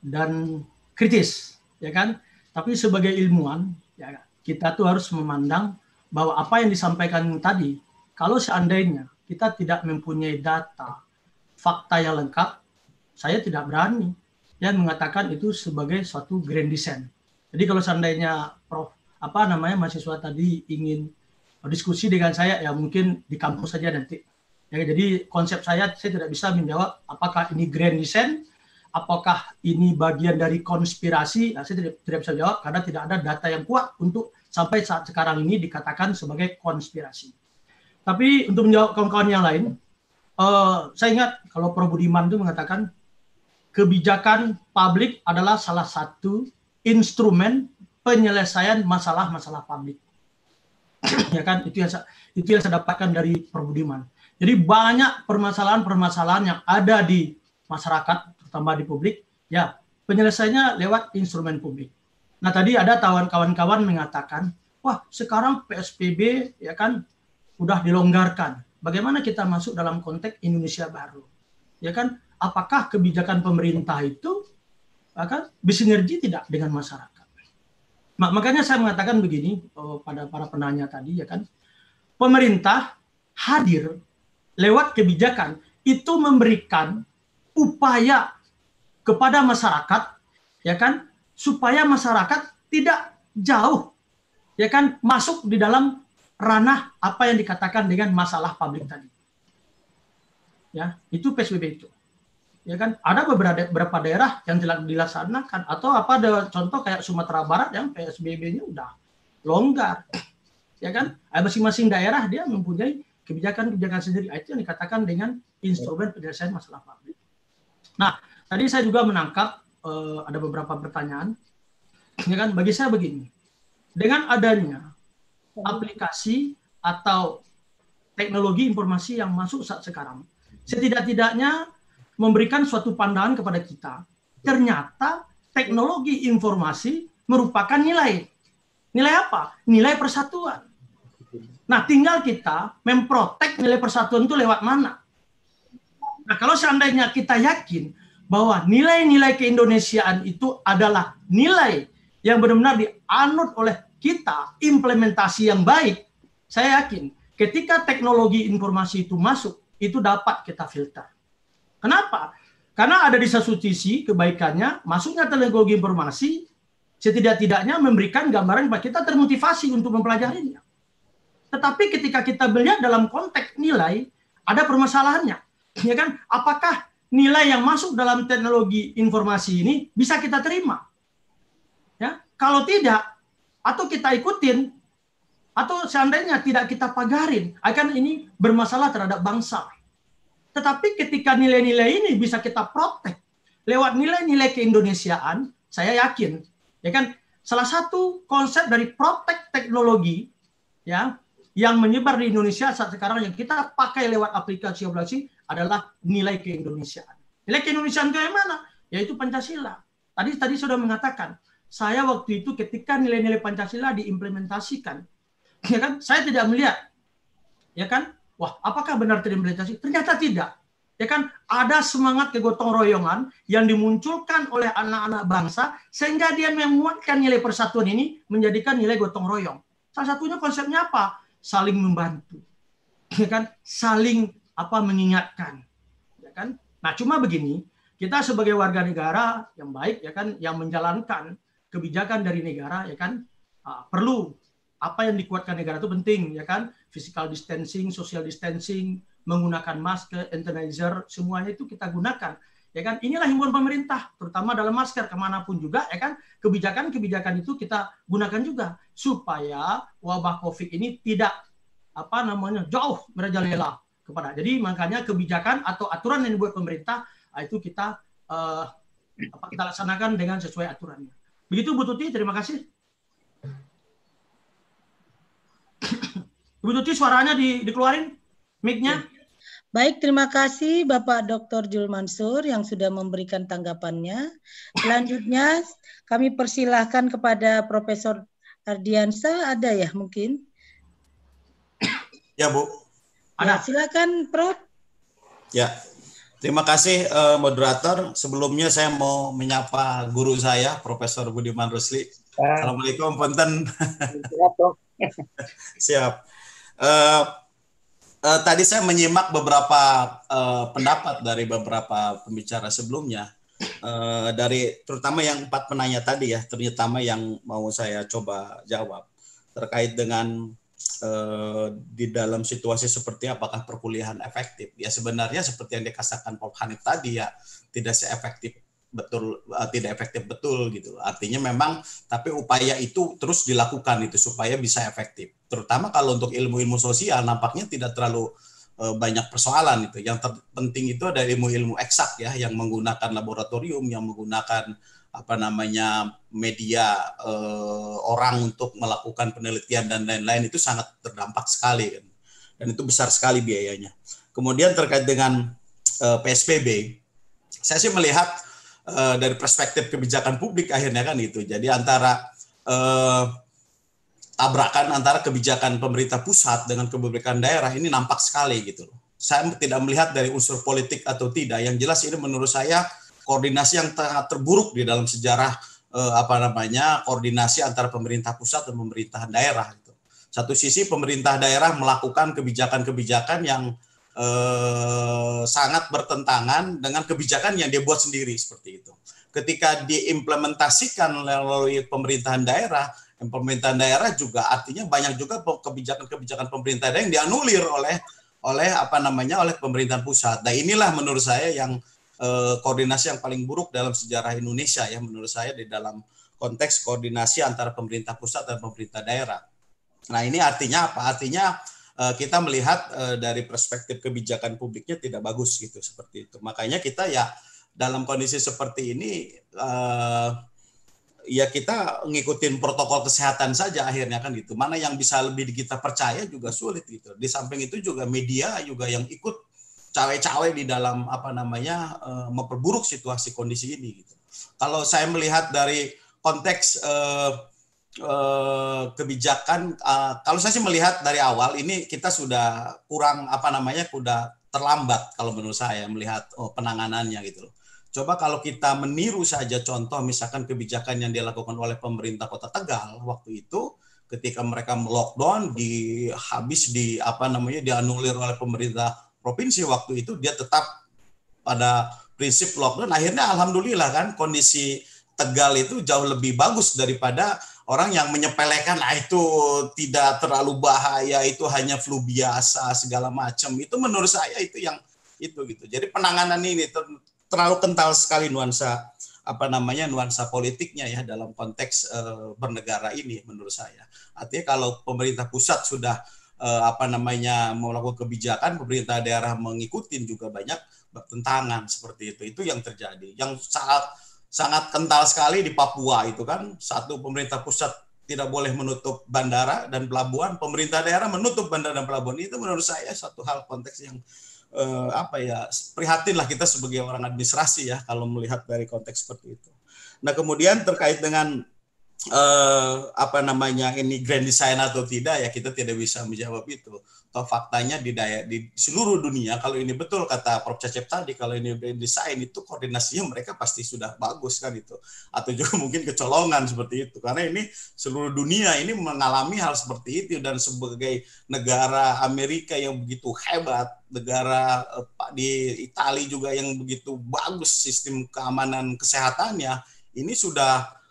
dan kritis, ya kan? Tapi sebagai ilmuwan, ya kita tuh harus memandang bahwa apa yang disampaikan tadi, kalau seandainya kita tidak mempunyai data fakta yang lengkap, saya tidak berani yang mengatakan itu sebagai suatu grand design. Jadi kalau seandainya prof apa namanya mahasiswa tadi ingin diskusi dengan saya ya mungkin di kampus saja nanti. Ya, jadi konsep saya saya tidak bisa menjawab apakah ini grand design, apakah ini bagian dari konspirasi, nah, saya tidak, tidak bisa jawab karena tidak ada data yang kuat untuk sampai saat sekarang ini dikatakan sebagai konspirasi. Tapi untuk menjawab kawan-kawan yang lain, uh, saya ingat kalau Prof. Budiman itu mengatakan kebijakan publik adalah salah satu instrumen penyelesaian masalah-masalah publik. <clears throat> ya kan itu yang saya, itu yang saya dapatkan dari Prof. Budiman. Jadi banyak permasalahan-permasalahan yang ada di masyarakat, terutama di publik, ya penyelesaiannya lewat instrumen publik. Nah tadi ada kawan-kawan mengatakan, wah sekarang PSBB ya kan udah dilonggarkan. Bagaimana kita masuk dalam konteks Indonesia baru? Ya kan? Apakah kebijakan pemerintah itu akan ya bersinergi tidak dengan masyarakat? Makanya saya mengatakan begini oh, pada para penanya tadi ya kan, pemerintah hadir lewat kebijakan itu memberikan upaya kepada masyarakat ya kan supaya masyarakat tidak jauh ya kan masuk di dalam ranah apa yang dikatakan dengan masalah publik tadi. Ya, itu PSBB itu. Ya kan, ada beberapa daerah yang dilaksanakan atau apa ada contoh kayak Sumatera Barat yang PSBB-nya udah longgar. Ya kan? Eh, masing-masing daerah dia mempunyai kebijakan-kebijakan sendiri. Itu yang dikatakan dengan instrumen penyelesaian masalah publik. Nah, tadi saya juga menangkap uh, ada beberapa pertanyaan. Ya kan, bagi saya begini. Dengan adanya aplikasi atau teknologi informasi yang masuk saat sekarang. Setidak-tidaknya memberikan suatu pandangan kepada kita. Ternyata teknologi informasi merupakan nilai. Nilai apa? Nilai persatuan. Nah, tinggal kita memprotek nilai persatuan itu lewat mana. Nah, kalau seandainya kita yakin bahwa nilai-nilai keindonesiaan itu adalah nilai yang benar-benar dianut oleh kita implementasi yang baik, saya yakin ketika teknologi informasi itu masuk, itu dapat kita filter. Kenapa? Karena ada di satu sisi kebaikannya, masuknya teknologi informasi setidak-tidaknya memberikan gambaran bahwa kita termotivasi untuk mempelajarinya. Tetapi ketika kita melihat dalam konteks nilai, ada permasalahannya. Ya kan? Apakah nilai yang masuk dalam teknologi informasi ini bisa kita terima? Ya, kalau tidak, atau kita ikutin atau seandainya tidak kita pagarin akan ini bermasalah terhadap bangsa. Tetapi ketika nilai-nilai ini bisa kita protek lewat nilai-nilai keindonesiaan, saya yakin ya kan salah satu konsep dari protek teknologi ya yang menyebar di Indonesia saat sekarang yang kita pakai lewat aplikasi aplikasi adalah nilai keindonesiaan. Nilai keindonesiaan itu yang mana? Yaitu Pancasila. Tadi tadi sudah mengatakan saya waktu itu ketika nilai-nilai Pancasila diimplementasikan, ya kan, saya tidak melihat, ya kan, wah apakah benar terimplementasi? Ternyata tidak, ya kan, ada semangat kegotong royongan yang dimunculkan oleh anak-anak bangsa sehingga dia memuatkan nilai persatuan ini menjadikan nilai gotong royong. Salah satunya konsepnya apa? Saling membantu, ya kan, saling apa mengingatkan, ya kan. Nah cuma begini, kita sebagai warga negara yang baik ya kan yang menjalankan kebijakan dari negara ya kan uh, perlu apa yang dikuatkan negara itu penting ya kan physical distancing, social distancing, menggunakan masker, sanitizer, semuanya itu kita gunakan ya kan inilah himbauan pemerintah terutama dalam masker kemanapun juga ya kan kebijakan-kebijakan itu kita gunakan juga supaya wabah covid ini tidak apa namanya jauh merajalela kepada jadi makanya kebijakan atau aturan yang dibuat pemerintah ah, itu kita uh, apa, kita laksanakan dengan sesuai aturannya Begitu Bu Tuti, terima kasih. Bu Tuti suaranya di, dikeluarin mic-nya. Ya. Baik, terima kasih Bapak Dr. Jul Mansur yang sudah memberikan tanggapannya. Selanjutnya kami persilahkan kepada Profesor Ardiansa, ada ya mungkin? Ya Bu. Ya, silakan Prof. Ya, Terima kasih uh, moderator. Sebelumnya saya mau menyapa guru saya, Profesor Budiman Rusli. Uh, Assalamualaikum, Ponten. Siap. Uh, <laughs> uh, tadi saya menyimak beberapa uh, pendapat dari beberapa pembicara sebelumnya. Uh, dari terutama yang empat penanya tadi ya, terutama yang mau saya coba jawab terkait dengan Eh, di dalam situasi seperti apakah perkuliahan efektif? Ya sebenarnya seperti yang dikatakan Prof Hanif tadi ya tidak seefektif betul eh, tidak efektif betul gitu. Artinya memang tapi upaya itu terus dilakukan itu supaya bisa efektif. Terutama kalau untuk ilmu-ilmu sosial nampaknya tidak terlalu eh, banyak persoalan itu. Yang terpenting itu ada ilmu-ilmu eksak ya yang menggunakan laboratorium, yang menggunakan apa namanya media eh, orang untuk melakukan penelitian dan lain-lain itu sangat terdampak sekali kan dan itu besar sekali biayanya. Kemudian terkait dengan eh, PSBB, saya sih melihat eh, dari perspektif kebijakan publik akhirnya kan itu. Jadi antara eh, tabrakan antara kebijakan pemerintah pusat dengan kebijakan daerah ini nampak sekali gitu Saya tidak melihat dari unsur politik atau tidak. Yang jelas ini menurut saya koordinasi yang sangat terburuk di dalam sejarah eh, apa namanya koordinasi antara pemerintah pusat dan pemerintah daerah itu. Satu sisi pemerintah daerah melakukan kebijakan-kebijakan yang eh, sangat bertentangan dengan kebijakan yang dia buat sendiri seperti itu. Ketika diimplementasikan melalui pemerintahan daerah, pemerintahan daerah juga artinya banyak juga kebijakan-kebijakan pemerintah daerah yang dianulir oleh oleh apa namanya oleh pemerintahan pusat. Nah inilah menurut saya yang Eh, koordinasi yang paling buruk dalam sejarah Indonesia ya menurut saya di dalam konteks koordinasi antara pemerintah pusat dan pemerintah daerah. Nah ini artinya apa? Artinya eh, kita melihat eh, dari perspektif kebijakan publiknya tidak bagus gitu seperti itu. Makanya kita ya dalam kondisi seperti ini ya kita ngikutin protokol kesehatan saja akhirnya kan gitu. Mana yang bisa lebih kita percaya juga sulit gitu. Di samping itu juga media juga yang ikut cawe-cawe di dalam apa namanya uh, memperburuk situasi kondisi ini gitu. Kalau saya melihat dari konteks uh, uh, kebijakan uh, kalau saya sih melihat dari awal ini kita sudah kurang apa namanya sudah terlambat kalau menurut saya melihat oh, penanganannya gitu loh. Coba kalau kita meniru saja contoh misalkan kebijakan yang dilakukan oleh pemerintah Kota Tegal waktu itu ketika mereka melockdown di habis di apa namanya dianulir oleh pemerintah provinsi waktu itu dia tetap pada prinsip lockdown. Akhirnya alhamdulillah kan kondisi Tegal itu jauh lebih bagus daripada orang yang menyepelekan ah, itu tidak terlalu bahaya itu hanya flu biasa segala macam. Itu menurut saya itu yang itu gitu. Jadi penanganan ini ter terlalu kental sekali nuansa apa namanya nuansa politiknya ya dalam konteks e, bernegara ini menurut saya. Artinya kalau pemerintah pusat sudah eh, apa namanya melakukan kebijakan pemerintah daerah mengikutin juga banyak bertentangan seperti itu itu yang terjadi yang sangat sangat kental sekali di Papua itu kan satu pemerintah pusat tidak boleh menutup bandara dan pelabuhan pemerintah daerah menutup bandara dan pelabuhan itu menurut saya satu hal konteks yang eh, apa ya prihatinlah kita sebagai orang administrasi ya kalau melihat dari konteks seperti itu nah kemudian terkait dengan eh, apa namanya ini grand design atau tidak ya kita tidak bisa menjawab itu. Toh faktanya di daya, di seluruh dunia kalau ini betul kata Prof Cecep tadi kalau ini grand design itu koordinasinya mereka pasti sudah bagus kan itu atau juga <laughs> mungkin kecolongan seperti itu karena ini seluruh dunia ini mengalami hal seperti itu dan sebagai negara Amerika yang begitu hebat negara eh, di Italia juga yang begitu bagus sistem keamanan kesehatannya ini sudah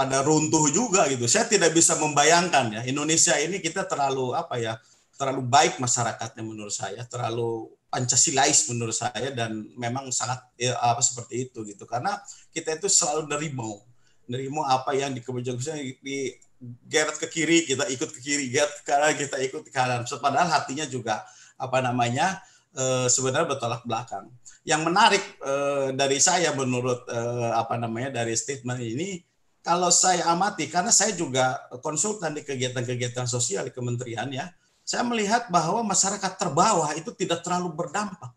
pada runtuh juga gitu. Saya tidak bisa membayangkan ya Indonesia ini kita terlalu apa ya terlalu baik masyarakatnya menurut saya, terlalu pancasilais menurut saya dan memang sangat ya, apa seperti itu gitu karena kita itu selalu nerimo nerimo apa yang di di, di geret ke kiri kita ikut ke kiri geret ke kanan kita ikut ke kanan padahal hatinya juga apa namanya e, sebenarnya bertolak belakang yang menarik e, dari saya menurut e, apa namanya dari statement ini kalau saya amati, karena saya juga konsultan di kegiatan-kegiatan sosial di kementerian ya, saya melihat bahwa masyarakat terbawah itu tidak terlalu berdampak.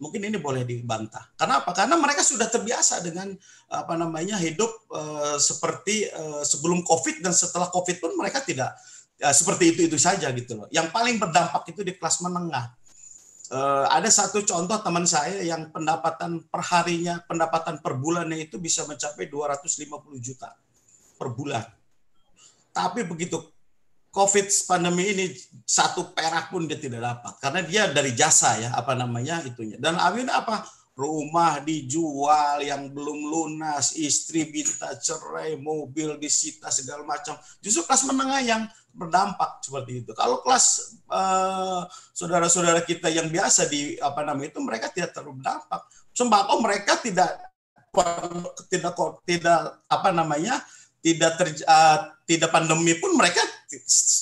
Mungkin ini boleh dibantah. Karena apa? Karena mereka sudah terbiasa dengan apa namanya hidup e, seperti e, sebelum COVID dan setelah COVID pun mereka tidak e, seperti itu itu saja gitu loh. Yang paling berdampak itu di kelas menengah. Uh, ada satu contoh teman saya yang pendapatan perharinya, pendapatan per bulannya itu bisa mencapai 250 juta per bulan. Tapi begitu COVID pandemi ini satu perak pun dia tidak dapat karena dia dari jasa ya apa namanya itunya. Dan akhirnya apa? rumah dijual yang belum lunas, istri minta cerai, mobil disita segala macam. Justru kelas menengah yang berdampak seperti itu. Kalau kelas saudara eh, saudara-saudara kita yang biasa di apa namanya itu mereka tidak terlalu berdampak Sembako mereka tidak tidak tidak apa namanya tidak ter, uh, tidak pandemi pun mereka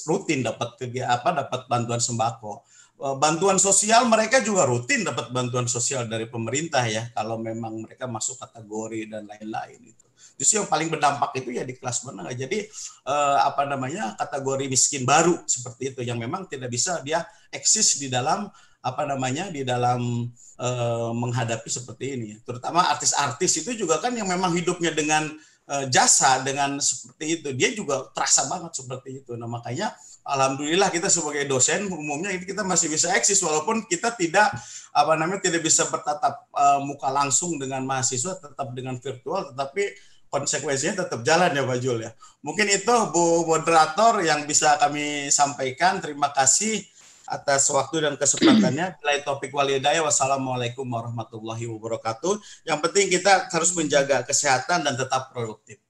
rutin dapat apa dapat bantuan sembako Eh, bantuan sosial mereka juga rutin dapat bantuan sosial dari pemerintah ya kalau memang mereka masuk kategori dan lain-lain itu justru yang paling berdampak itu ya di kelas menengah jadi eh, apa namanya kategori miskin baru seperti itu yang memang tidak bisa dia eksis di dalam apa namanya di dalam eh, menghadapi seperti ini ya. terutama artis-artis itu juga kan yang memang hidupnya dengan eh, jasa dengan seperti itu dia juga terasa banget seperti itu nah makanya alhamdulillah kita sebagai dosen umumnya kita masih bisa eksis walaupun kita tidak apa namanya tidak bisa bertatap uh, muka langsung dengan mahasiswa tetap dengan virtual tetapi konsekuensinya tetap jalan ya Pak Jul ya. Mungkin itu Bu moderator yang bisa kami sampaikan. Terima kasih atas waktu dan kesempatannya. <clears throat> Lain topik walidaya, wassalamualaikum warahmatullahi wabarakatuh. Yang penting kita harus menjaga kesehatan dan tetap produktif.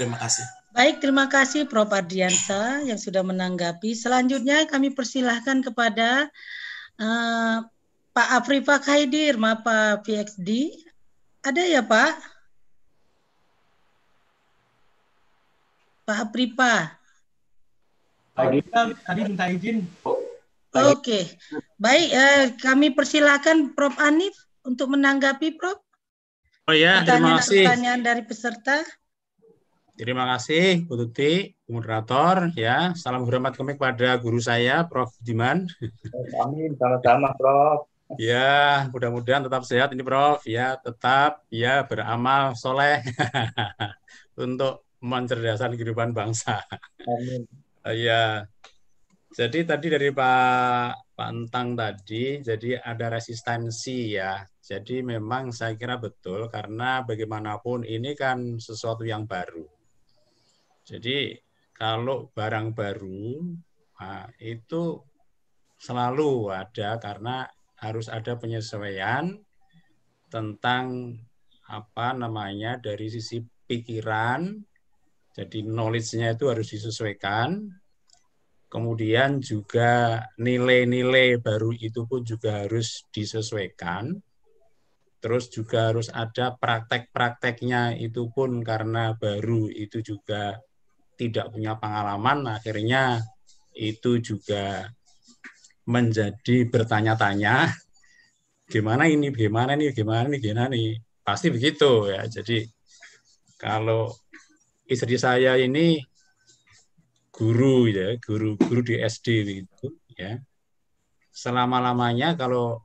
Terima kasih. Baik, terima kasih Prof. Ardiansa yang sudah menanggapi. Selanjutnya kami persilahkan kepada uh, Pak Afrifa Khaidir, MAPA PXD. Ada ya Pak? Pak Afrifa. Pagi, tadi minta izin. Oh, oke, okay. baik. Uh, kami persilahkan Prof. Anif untuk menanggapi Prof. Oh ya, terima kasih. Pertanyaan dari peserta. Terima kasih Bu Tuti, moderator ya. Salam hormat kami kepada guru saya Prof Diman. Amin, sama-sama Prof. Ya, mudah-mudahan tetap sehat ini Prof ya, tetap ya beramal soleh <laughs> untuk mencerdasan kehidupan bangsa. Amin. Iya. Jadi tadi dari Pak Pantang tadi, jadi ada resistensi ya. Jadi memang saya kira betul karena bagaimanapun ini kan sesuatu yang baru jadi kalau barang baru ah, itu selalu ada karena harus ada penyesuaian tentang apa namanya dari sisi pikiran. Jadi knowledge-nya itu harus disesuaikan. Kemudian juga nilai-nilai baru itu pun juga harus disesuaikan. Terus juga harus ada praktek-prakteknya itu pun karena baru itu juga tidak punya pengalaman akhirnya itu juga menjadi bertanya-tanya <laughs> gimana ini gimana ini, gimana ini, gimana nih pasti begitu ya jadi kalau istri saya ini guru ya guru guru di SD itu ya selama lamanya kalau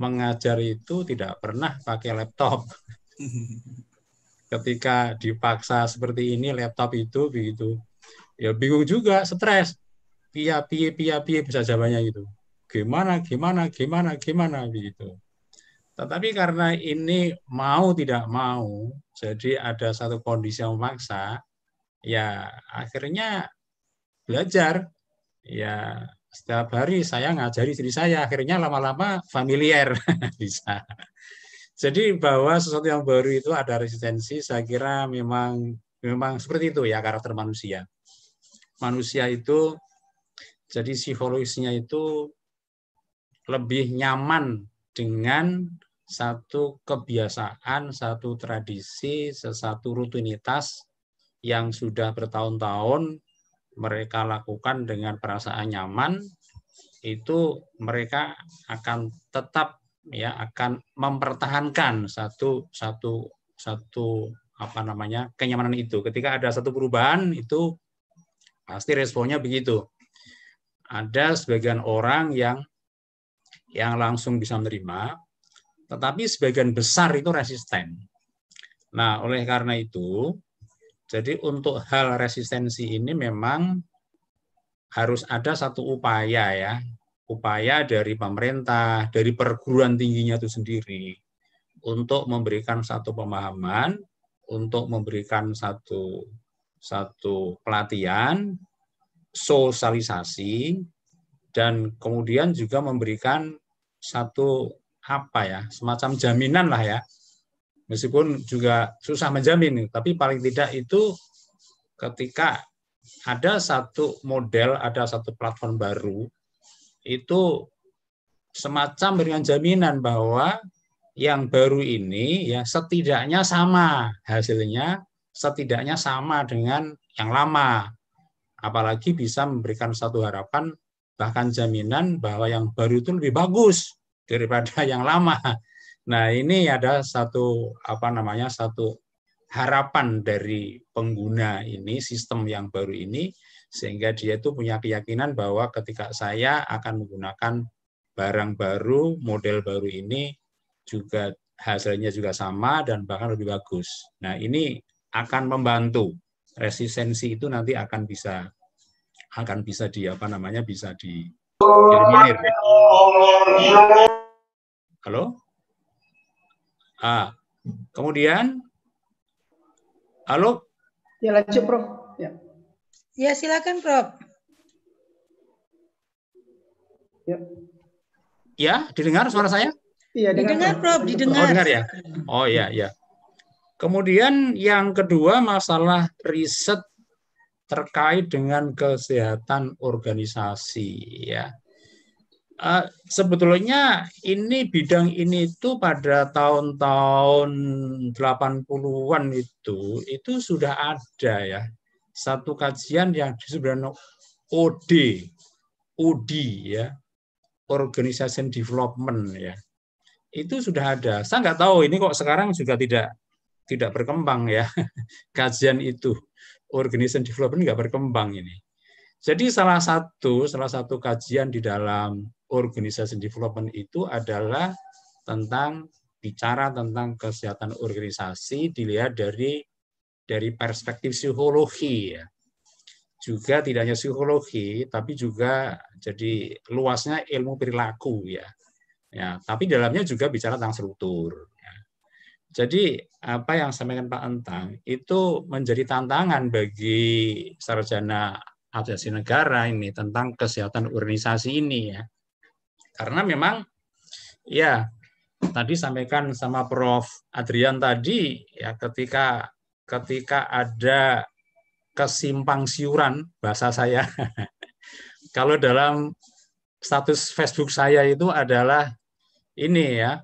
mengajar itu tidak pernah pakai laptop <laughs> ketika dipaksa seperti ini laptop itu begitu ya bingung juga stres pia pia pia pia bisa jawabnya gitu gimana gimana gimana gimana begitu tetapi karena ini mau tidak mau jadi ada satu kondisi yang memaksa ya akhirnya belajar ya setiap hari saya ngajari diri saya akhirnya lama-lama familiar <laughs> bisa jadi bahwa sesuatu yang baru itu ada resistensi, saya kira memang memang seperti itu ya karakter manusia. Manusia itu jadi psikologisnya itu lebih nyaman dengan satu kebiasaan, satu tradisi, sesuatu rutinitas yang sudah bertahun-tahun mereka lakukan dengan perasaan nyaman, itu mereka akan tetap ya akan mempertahankan satu satu satu apa namanya kenyamanan itu. Ketika ada satu perubahan itu pasti responnya begitu. Ada sebagian orang yang yang langsung bisa menerima, tetapi sebagian besar itu resisten. Nah, oleh karena itu, jadi untuk hal resistensi ini memang harus ada satu upaya ya, upaya dari pemerintah, dari perguruan tingginya itu sendiri untuk memberikan satu pemahaman, untuk memberikan satu satu pelatihan, sosialisasi dan kemudian juga memberikan satu apa ya, semacam jaminan lah ya. Meskipun juga susah menjamin, tapi paling tidak itu ketika ada satu model, ada satu platform baru itu semacam dengan jaminan bahwa yang baru ini ya setidaknya sama hasilnya setidaknya sama dengan yang lama apalagi bisa memberikan satu harapan bahkan jaminan bahwa yang baru itu lebih bagus daripada <laughs> yang lama nah ini ada satu apa namanya satu harapan dari pengguna ini sistem yang baru ini sehingga dia itu punya keyakinan bahwa ketika saya akan menggunakan barang baru, model baru ini juga hasilnya juga sama dan bahkan lebih bagus. Nah, ini akan membantu resistensi itu nanti akan bisa akan bisa di apa namanya bisa di eliminir. Halo? Ah, kemudian halo? Ya lanjut, Prof. Ya, silakan, Prof. Ya. Ya, didengar suara saya? Iya, didengar, Prof, didengar. Oh, dengar ya. Oh, iya, iya. Kemudian yang kedua masalah riset terkait dengan kesehatan organisasi ya. Uh, sebetulnya ini bidang ini itu pada tahun-tahun 80-an itu itu sudah ada ya satu kajian yang disebut OD, OD ya, Organization Development ya. Itu sudah ada. Saya nggak tahu ini kok sekarang juga tidak tidak berkembang ya <laughs> kajian itu. Organization Development nggak berkembang ini. Jadi salah satu salah satu kajian di dalam Organization Development itu adalah tentang bicara tentang kesehatan organisasi dilihat dari dari perspektif psikologi ya. Juga tidak hanya psikologi, tapi juga jadi luasnya ilmu perilaku ya. Ya, tapi dalamnya juga bicara tentang struktur. Ya. Jadi apa yang sampaikan Pak Entang itu menjadi tantangan bagi sarjana asasi negara ini tentang kesehatan organisasi ini ya. Karena memang ya tadi sampaikan sama Prof Adrian tadi ya ketika ketika ada kesimpang siuran bahasa saya. <laughs> Kalau dalam status Facebook saya itu adalah ini ya.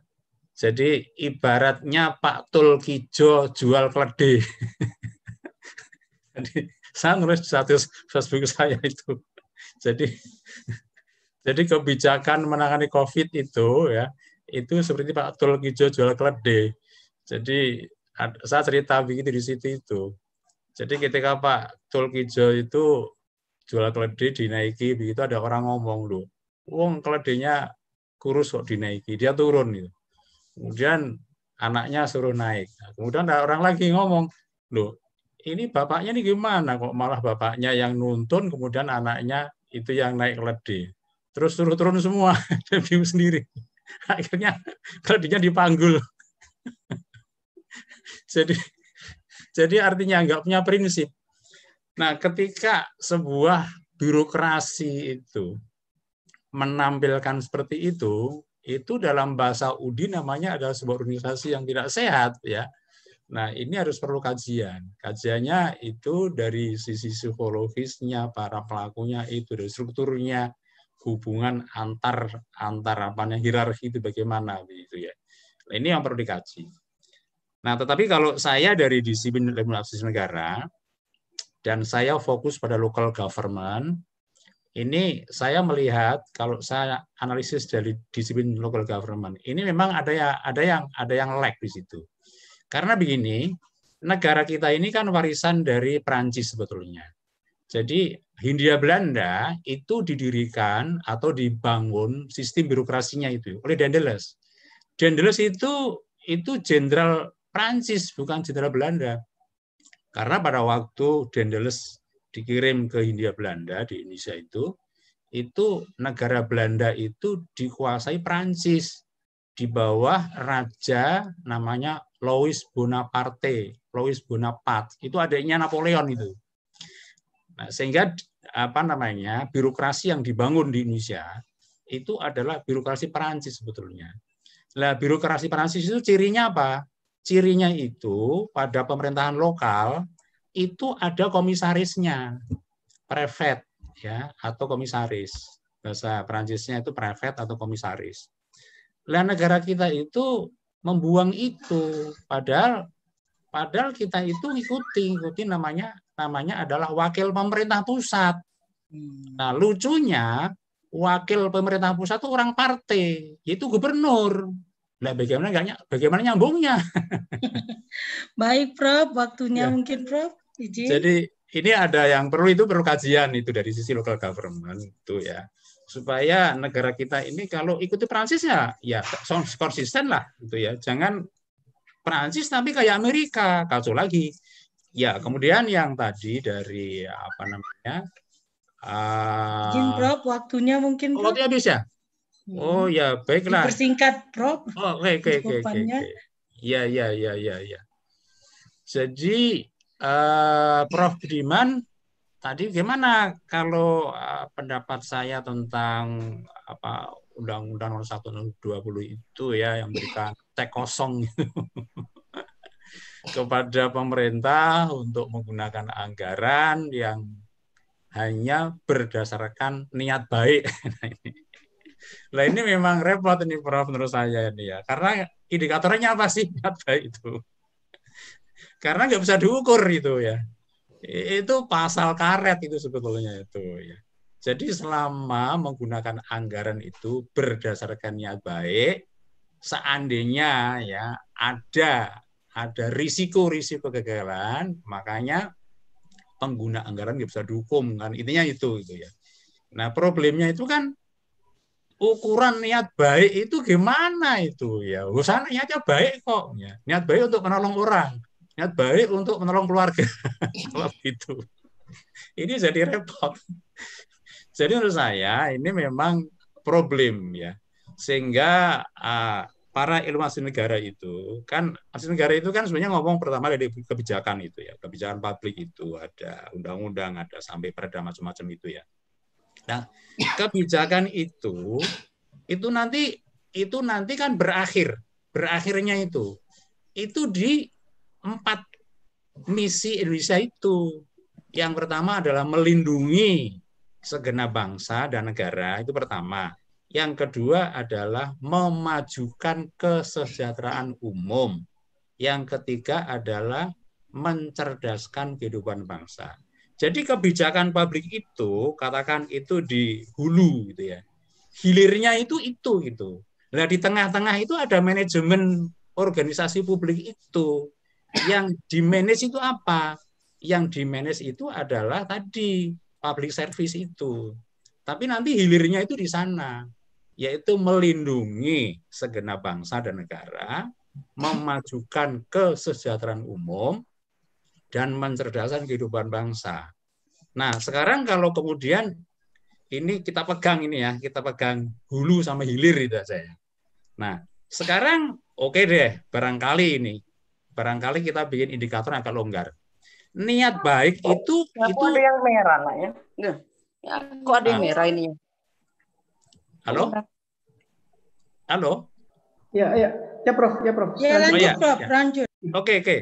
Jadi ibaratnya Pak Tul Kijo jual kledi <laughs> Jadi saya nulis status Facebook saya itu. Jadi jadi kebijakan menangani COVID itu ya itu seperti Pak Tul Kijo jual kledi Jadi saya cerita begitu di situ itu. Jadi ketika Pak Tulkijo itu jual keledai dinaiki begitu ada orang ngomong loh, wong keledainya kurus kok dinaiki, dia turun gitu. Kemudian anaknya suruh naik. Nah, kemudian ada orang lagi ngomong, loh ini bapaknya ini gimana kok malah bapaknya yang nuntun kemudian anaknya itu yang naik keledai. Terus turun-turun semua, <laughs> dia sendiri. Akhirnya keledainya dipanggul jadi <laughs> jadi artinya nggak punya prinsip. Nah, ketika sebuah birokrasi itu menampilkan seperti itu, itu dalam bahasa UDI namanya adalah sebuah organisasi yang tidak sehat ya. Nah, ini harus perlu kajian. Kajiannya itu dari sisi psikologisnya, para pelakunya itu, dari strukturnya, hubungan antar antar namanya hierarki itu bagaimana begitu ya. Nah, ini yang perlu dikaji. Nah, tetapi kalau saya dari disiplin ilmu administrasi negara dan saya fokus pada local government, ini saya melihat kalau saya analisis dari disiplin local government, ini memang ada yang ada yang ada yang lag di situ. Karena begini, negara kita ini kan warisan dari Perancis sebetulnya. Jadi Hindia Belanda itu didirikan atau dibangun sistem birokrasinya itu oleh Dendeles. Dendeles itu itu jenderal Prancis, bukan jenderal Belanda. Karena pada waktu Dendeles dikirim ke Hindia Belanda di Indonesia itu, itu negara Belanda itu dikuasai Prancis di bawah raja namanya Louis Bonaparte. Louis Bonaparte itu adanya Napoleon itu. Nah, sehingga apa namanya birokrasi yang dibangun di Indonesia itu adalah birokrasi Prancis sebetulnya. Nah, birokrasi Prancis itu cirinya apa? Cirinya itu pada pemerintahan lokal itu ada komisarisnya, prefet ya atau komisaris. Bahasa Prancisnya itu prefet atau komisaris. Lah negara kita itu membuang itu padahal padahal kita itu ikuti ikuti namanya namanya adalah wakil pemerintah pusat. Hmm. Nah, lucunya wakil pemerintah pusat itu orang partai, yaitu gubernur. Nah, bagaimana bagaimana nyambungnya? <laughs> Baik, Prof. Waktunya ya. mungkin, Prof. Jadi ini ada yang perlu itu perlu kajian itu dari sisi local government itu ya supaya negara kita ini kalau ikuti Prancis ya ya konsisten lah itu ya jangan Prancis tapi kayak Amerika kacau lagi ya kemudian yang tadi dari apa namanya Uh, Izin eh, Prof, waktunya mungkin. Prof. Waktunya habis ya? Oh hmm. ya, baiklah. Persingkat, Prof. Oh, oke, oke, oke, oke. Ya, ya, ya, ya, ya. Jadi uh, Prof Budiman tadi gimana kalau uh, pendapat saya tentang apa Undang-Undang Nomor Satu Dua Puluh itu ya yang memberikan cek <laughs> kosong <laughs> kepada pemerintah untuk menggunakan anggaran yang hanya berdasarkan niat baik. <laughs> Nah, Nah ini memang repot ini Prof menurut saya ini ya. Karena indikatornya apa sih nyata <laughs> itu? Karena nggak bisa diukur itu ya. Itu pasal karet itu sebetulnya itu ya. Jadi selama menggunakan anggaran itu berdasarkan niat baik, seandainya ya ada ada risiko-risiko kegagalan, makanya pengguna anggaran nggak bisa dihukum kan. Intinya itu itu ya. Nah problemnya itu kan ukuran niat baik itu gimana itu ya usah niatnya baik kok ya. niat baik untuk menolong orang niat baik untuk menolong keluarga <laughs> kalau itu ini jadi repot jadi menurut saya ini memang problem ya sehingga uh, para ilmu asli negara itu kan asli negara itu kan sebenarnya ngomong pertama dari kebijakan itu ya kebijakan publik itu ada undang-undang ada sampai perda macam-macam itu ya Nah, kebijakan itu itu nanti itu nanti kan berakhir. Berakhirnya itu itu di empat misi Indonesia itu. Yang pertama adalah melindungi segenap bangsa dan negara, itu pertama. Yang kedua adalah memajukan kesejahteraan umum. Yang ketiga adalah mencerdaskan kehidupan bangsa. Jadi kebijakan publik itu katakan itu di hulu gitu ya. Hilirnya itu itu gitu. Nah di tengah-tengah itu ada manajemen organisasi publik itu yang di manage itu apa? Yang di manage itu adalah tadi public service itu. Tapi nanti hilirnya itu di sana, yaitu melindungi segenap bangsa dan negara, memajukan kesejahteraan umum, dan mencerdaskan kehidupan bangsa. Nah, sekarang kalau kemudian ini kita pegang ini ya, kita pegang hulu sama hilir itu saya. Nah, sekarang oke okay deh, barangkali ini, barangkali kita bikin indikator agak longgar. Niat baik itu oh, itu ada yang merah lah ya. Ya, kok ada yang ah. merah ini? Ya? Halo? Halo? Ya, ya, ya, Prof, ya, Prof. Ya, lanjut, oh, ya, Prof, ya. lanjut. Oke, okay, oke. Okay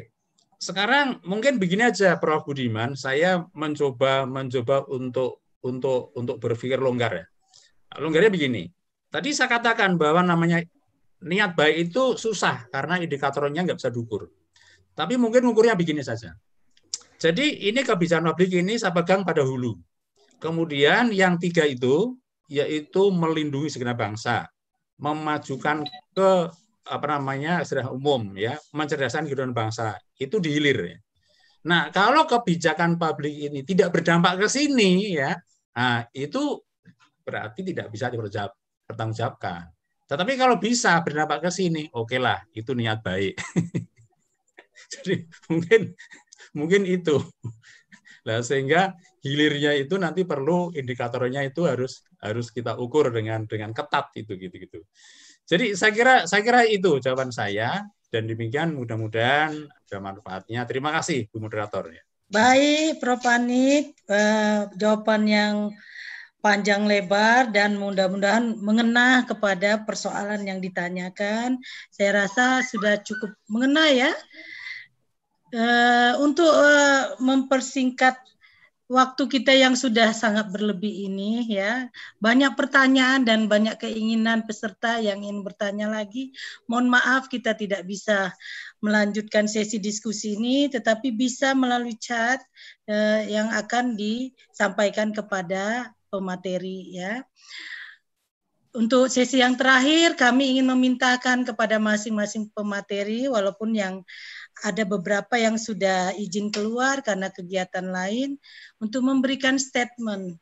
sekarang mungkin begini aja Prof Budiman, saya mencoba mencoba untuk untuk untuk berpikir longgar ya. Longgarnya begini. Tadi saya katakan bahwa namanya niat baik itu susah karena indikatornya nggak bisa diukur. Tapi mungkin ukurnya begini saja. Jadi ini kebijakan publik ini saya pegang pada hulu. Kemudian yang tiga itu yaitu melindungi segenap bangsa, memajukan ke apa namanya sudah umum ya mencerdaskan kehidupan bangsa itu dihilir. Ya. Nah kalau kebijakan publik ini tidak berdampak ke sini ya, nah, itu berarti tidak bisa dipertanggungjawabkan. Tetapi kalau bisa berdampak ke sini, oke okay lah itu niat baik. <laughs> Jadi mungkin mungkin itu. Nah, sehingga hilirnya itu nanti perlu indikatornya itu harus harus kita ukur dengan dengan ketat itu gitu gitu. Jadi saya kira saya kira itu jawaban saya dan demikian mudah-mudahan ada manfaatnya. Terima kasih Bu moderator ya. Baik, Prof. Panit, eh, jawaban yang panjang lebar dan mudah-mudahan mengena kepada persoalan yang ditanyakan. Saya rasa sudah cukup mengena ya. Eh, untuk eh, mempersingkat waktu kita yang sudah sangat berlebih ini ya. Banyak pertanyaan dan banyak keinginan peserta yang ingin bertanya lagi. Mohon maaf kita tidak bisa melanjutkan sesi diskusi ini tetapi bisa melalui chat eh, yang akan disampaikan kepada pemateri ya. Untuk sesi yang terakhir kami ingin memintakan kepada masing-masing pemateri walaupun yang ada beberapa yang sudah izin keluar karena kegiatan lain untuk memberikan statement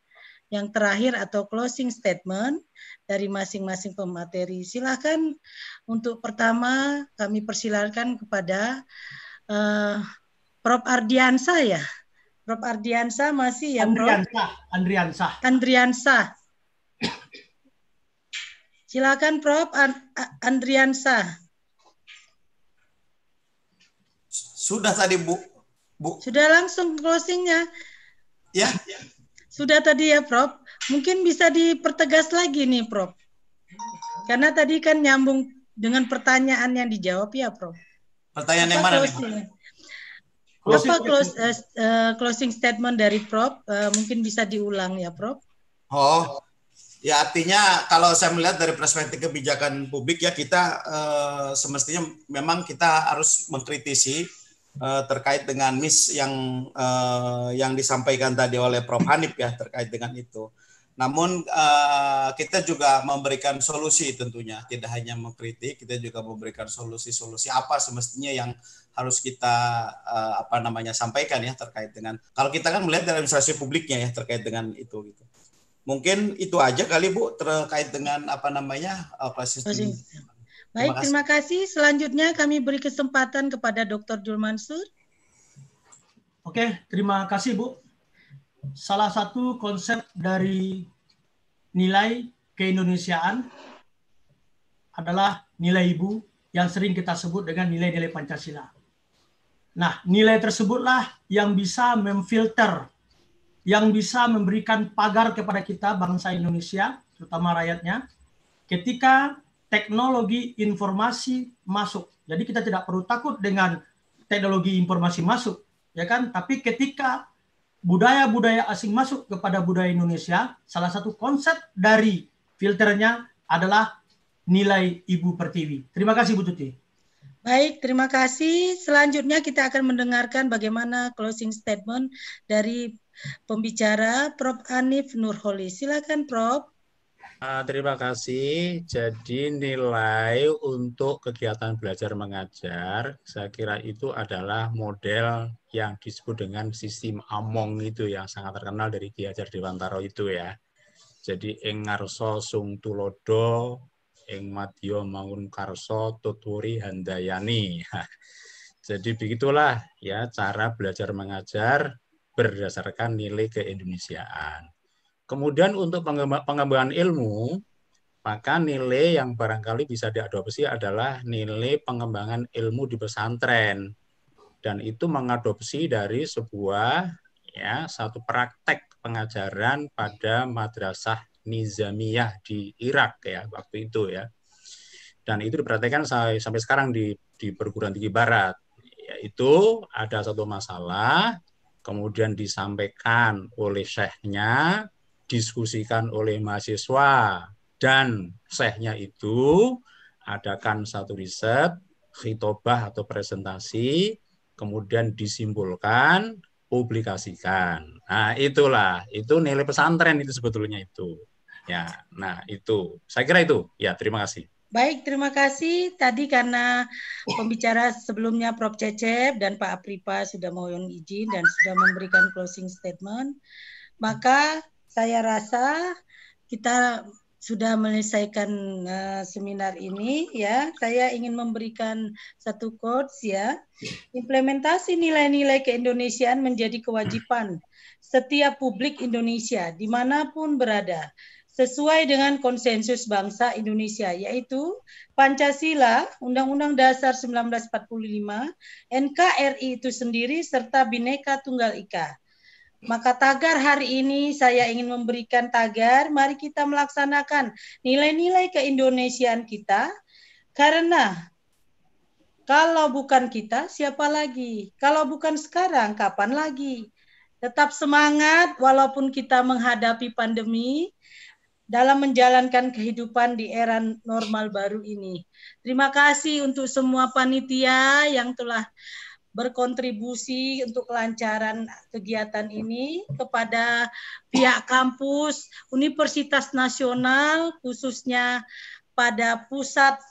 yang terakhir atau closing statement dari masing-masing pemateri. Silakan untuk pertama kami persilakan kepada uh, Prof Ardiansa ya. Prof Ardiansa masih ya Andriansa, Andriansa. Andriansa. Silakan Prof Andriansa. Sudah tadi Bu. Bu. Sudah langsung closingnya. Ya. Sudah tadi ya Prof. Mungkin bisa dipertegas lagi nih Prof. Karena tadi kan nyambung dengan pertanyaan yang dijawab ya Prof. Pertanyaan yang mana closing? nih? Closing, apa close, eh, eh, closing statement dari Prof? Uh, mungkin bisa diulang ya Prof. Oh, ya artinya kalau saya melihat dari perspektif kebijakan publik ya kita uh, semestinya memang kita harus mengkritisi Eh, terkait dengan miss yang uh, yang disampaikan tadi oleh Prof Hanif ya terkait dengan itu. Namun uh, kita juga memberikan solusi tentunya, tidak hanya mengkritik, kita juga memberikan solusi-solusi apa semestinya yang harus kita uh, apa namanya sampaikan ya terkait dengan kalau kita kan melihat dari administrasi publiknya ya terkait dengan itu gitu. Mungkin itu aja kali Bu terkait dengan apa namanya uh, klasisnya. Baik, terima kasih. terima kasih. Selanjutnya kami beri kesempatan kepada Dr. Jul Mansur. Oke, terima kasih Bu. Salah satu konsep dari nilai keindonesiaan adalah nilai ibu yang sering kita sebut dengan nilai-nilai Pancasila. Nah, nilai tersebutlah yang bisa memfilter, yang bisa memberikan pagar kepada kita bangsa Indonesia, terutama rakyatnya, ketika teknologi informasi masuk. Jadi kita tidak perlu takut dengan teknologi informasi masuk, ya kan? Tapi ketika budaya-budaya asing masuk kepada budaya Indonesia, salah satu konsep dari filternya adalah nilai Ibu Pertiwi. Terima kasih Bu Tuti. Baik, terima kasih. Selanjutnya kita akan mendengarkan bagaimana closing statement dari pembicara Prof. Anif Nurholi. Silakan Prof. Uh, terima kasih. Jadi nilai untuk kegiatan belajar mengajar, saya kira itu adalah model yang disebut dengan sistem Among itu yang sangat terkenal dari Ki Hajar Dewantara itu ya. Jadi engarso sung tulodo, ing madya mangun karso tuturi handayani. <laughs> Jadi begitulah ya cara belajar mengajar berdasarkan nilai keindonesiaan. Kemudian untuk pengembangan ilmu, maka nilai yang barangkali bisa diadopsi adalah nilai pengembangan ilmu di pesantren. Dan itu mengadopsi dari sebuah ya satu praktek pengajaran pada madrasah Nizamiyah di Irak ya waktu itu ya. Dan itu diperhatikan sampai sekarang di, di perguruan tinggi barat. Yaitu ada satu masalah, kemudian disampaikan oleh syekhnya, didiskusikan oleh mahasiswa dan sehnya itu adakan satu riset, khitobah atau presentasi, kemudian disimpulkan, publikasikan. Nah, itulah, itu nilai pesantren itu sebetulnya itu. Ya, nah itu. Saya kira itu. Ya, terima kasih. Baik, terima kasih. Tadi karena pembicara sebelumnya Prof. Cecep dan Pak Apripa sudah mohon izin dan sudah memberikan closing statement, maka saya rasa kita sudah menyelesaikan eh, seminar ini ya. Saya ingin memberikan satu quotes ya. Implementasi nilai-nilai keindonesiaan menjadi kewajiban setiap publik Indonesia dimanapun berada sesuai dengan konsensus bangsa Indonesia yaitu Pancasila, Undang-Undang Dasar 1945, NKRI itu sendiri serta Bhinneka Tunggal Ika. Maka tagar hari ini saya ingin memberikan tagar, mari kita melaksanakan nilai-nilai keindonesiaan kita, karena kalau bukan kita, siapa lagi? Kalau bukan sekarang, kapan lagi? Tetap semangat walaupun kita menghadapi pandemi dalam menjalankan kehidupan di era normal baru ini. Terima kasih untuk semua panitia yang telah berkontribusi untuk kelancaran kegiatan ini kepada pihak kampus, universitas nasional khususnya pada pusat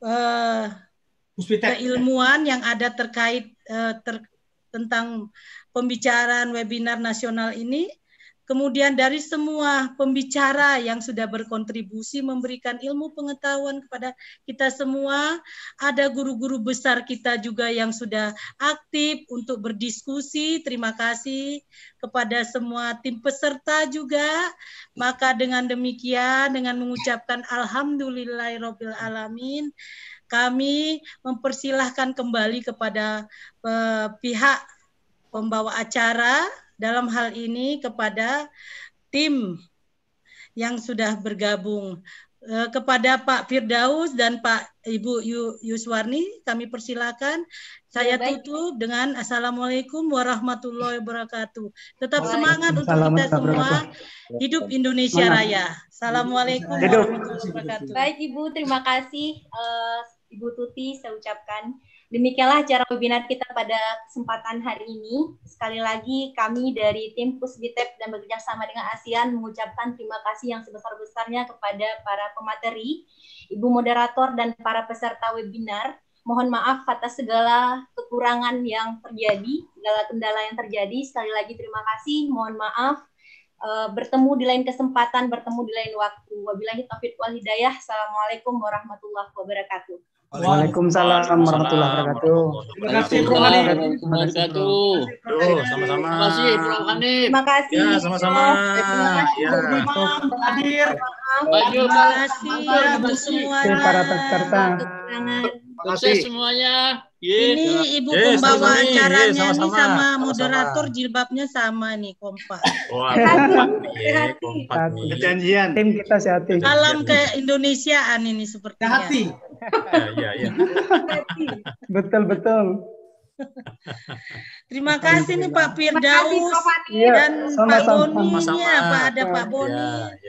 eh, keilmuan yang ada terkait eh, ter, tentang pembicaraan webinar nasional ini Kemudian dari semua pembicara yang sudah berkontribusi memberikan ilmu pengetahuan kepada kita semua, ada guru-guru besar kita juga yang sudah aktif untuk berdiskusi. Terima kasih kepada semua tim peserta juga. Maka dengan demikian dengan mengucapkan alhamdulillahirabbil alamin, kami mempersilahkan kembali kepada eh, pihak pembawa acara dalam hal ini kepada tim yang sudah bergabung eh, kepada Pak Firdaus dan Pak Ibu Yuswarni kami persilakan ya, saya ya, tutup dengan assalamualaikum warahmatullahi wabarakatuh tetap baik. semangat untuk kita semua hidup Indonesia Raya assalamualaikum warahmatullahi wabarakatuh baik Ibu terima kasih uh, Ibu Tuti saya ucapkan Demikianlah acara webinar kita pada kesempatan hari ini. Sekali lagi kami dari tim Pusbitep dan bekerja sama dengan ASEAN mengucapkan terima kasih yang sebesar-besarnya kepada para pemateri, Ibu moderator dan para peserta webinar. Mohon maaf atas segala kekurangan yang terjadi, segala kendala yang terjadi. Sekali lagi terima kasih, mohon maaf. Uh, bertemu di lain kesempatan, bertemu di lain waktu. Wabillahi taufiq wal hidayah. Assalamualaikum warahmatullahi wabarakatuh. Waalaikumsalam warahmatullahi wabarakatuh. Terima kasih Bro Hanif. Terima kasih. sama-sama. Terima kasih Bro Hanif. Terima kasih. Ya, sama-sama. Ya. kasih terima kasih terima kasih Terima kasih terima kasih semuanya. Ini ibu yes, pembawa yes, acaranya yes, sama moderator jilbabnya sama nih kompak. Wah, kompak. Perjanjian. Tim kita sehati. Alam keindonesiaan ini sepertinya. Sehati. Iya, iya. iya. Betul, betul. Terima kasih nih Pak Firdaus dan iya, Pak Boni. Pak ada Pak iya, Boni. Ya,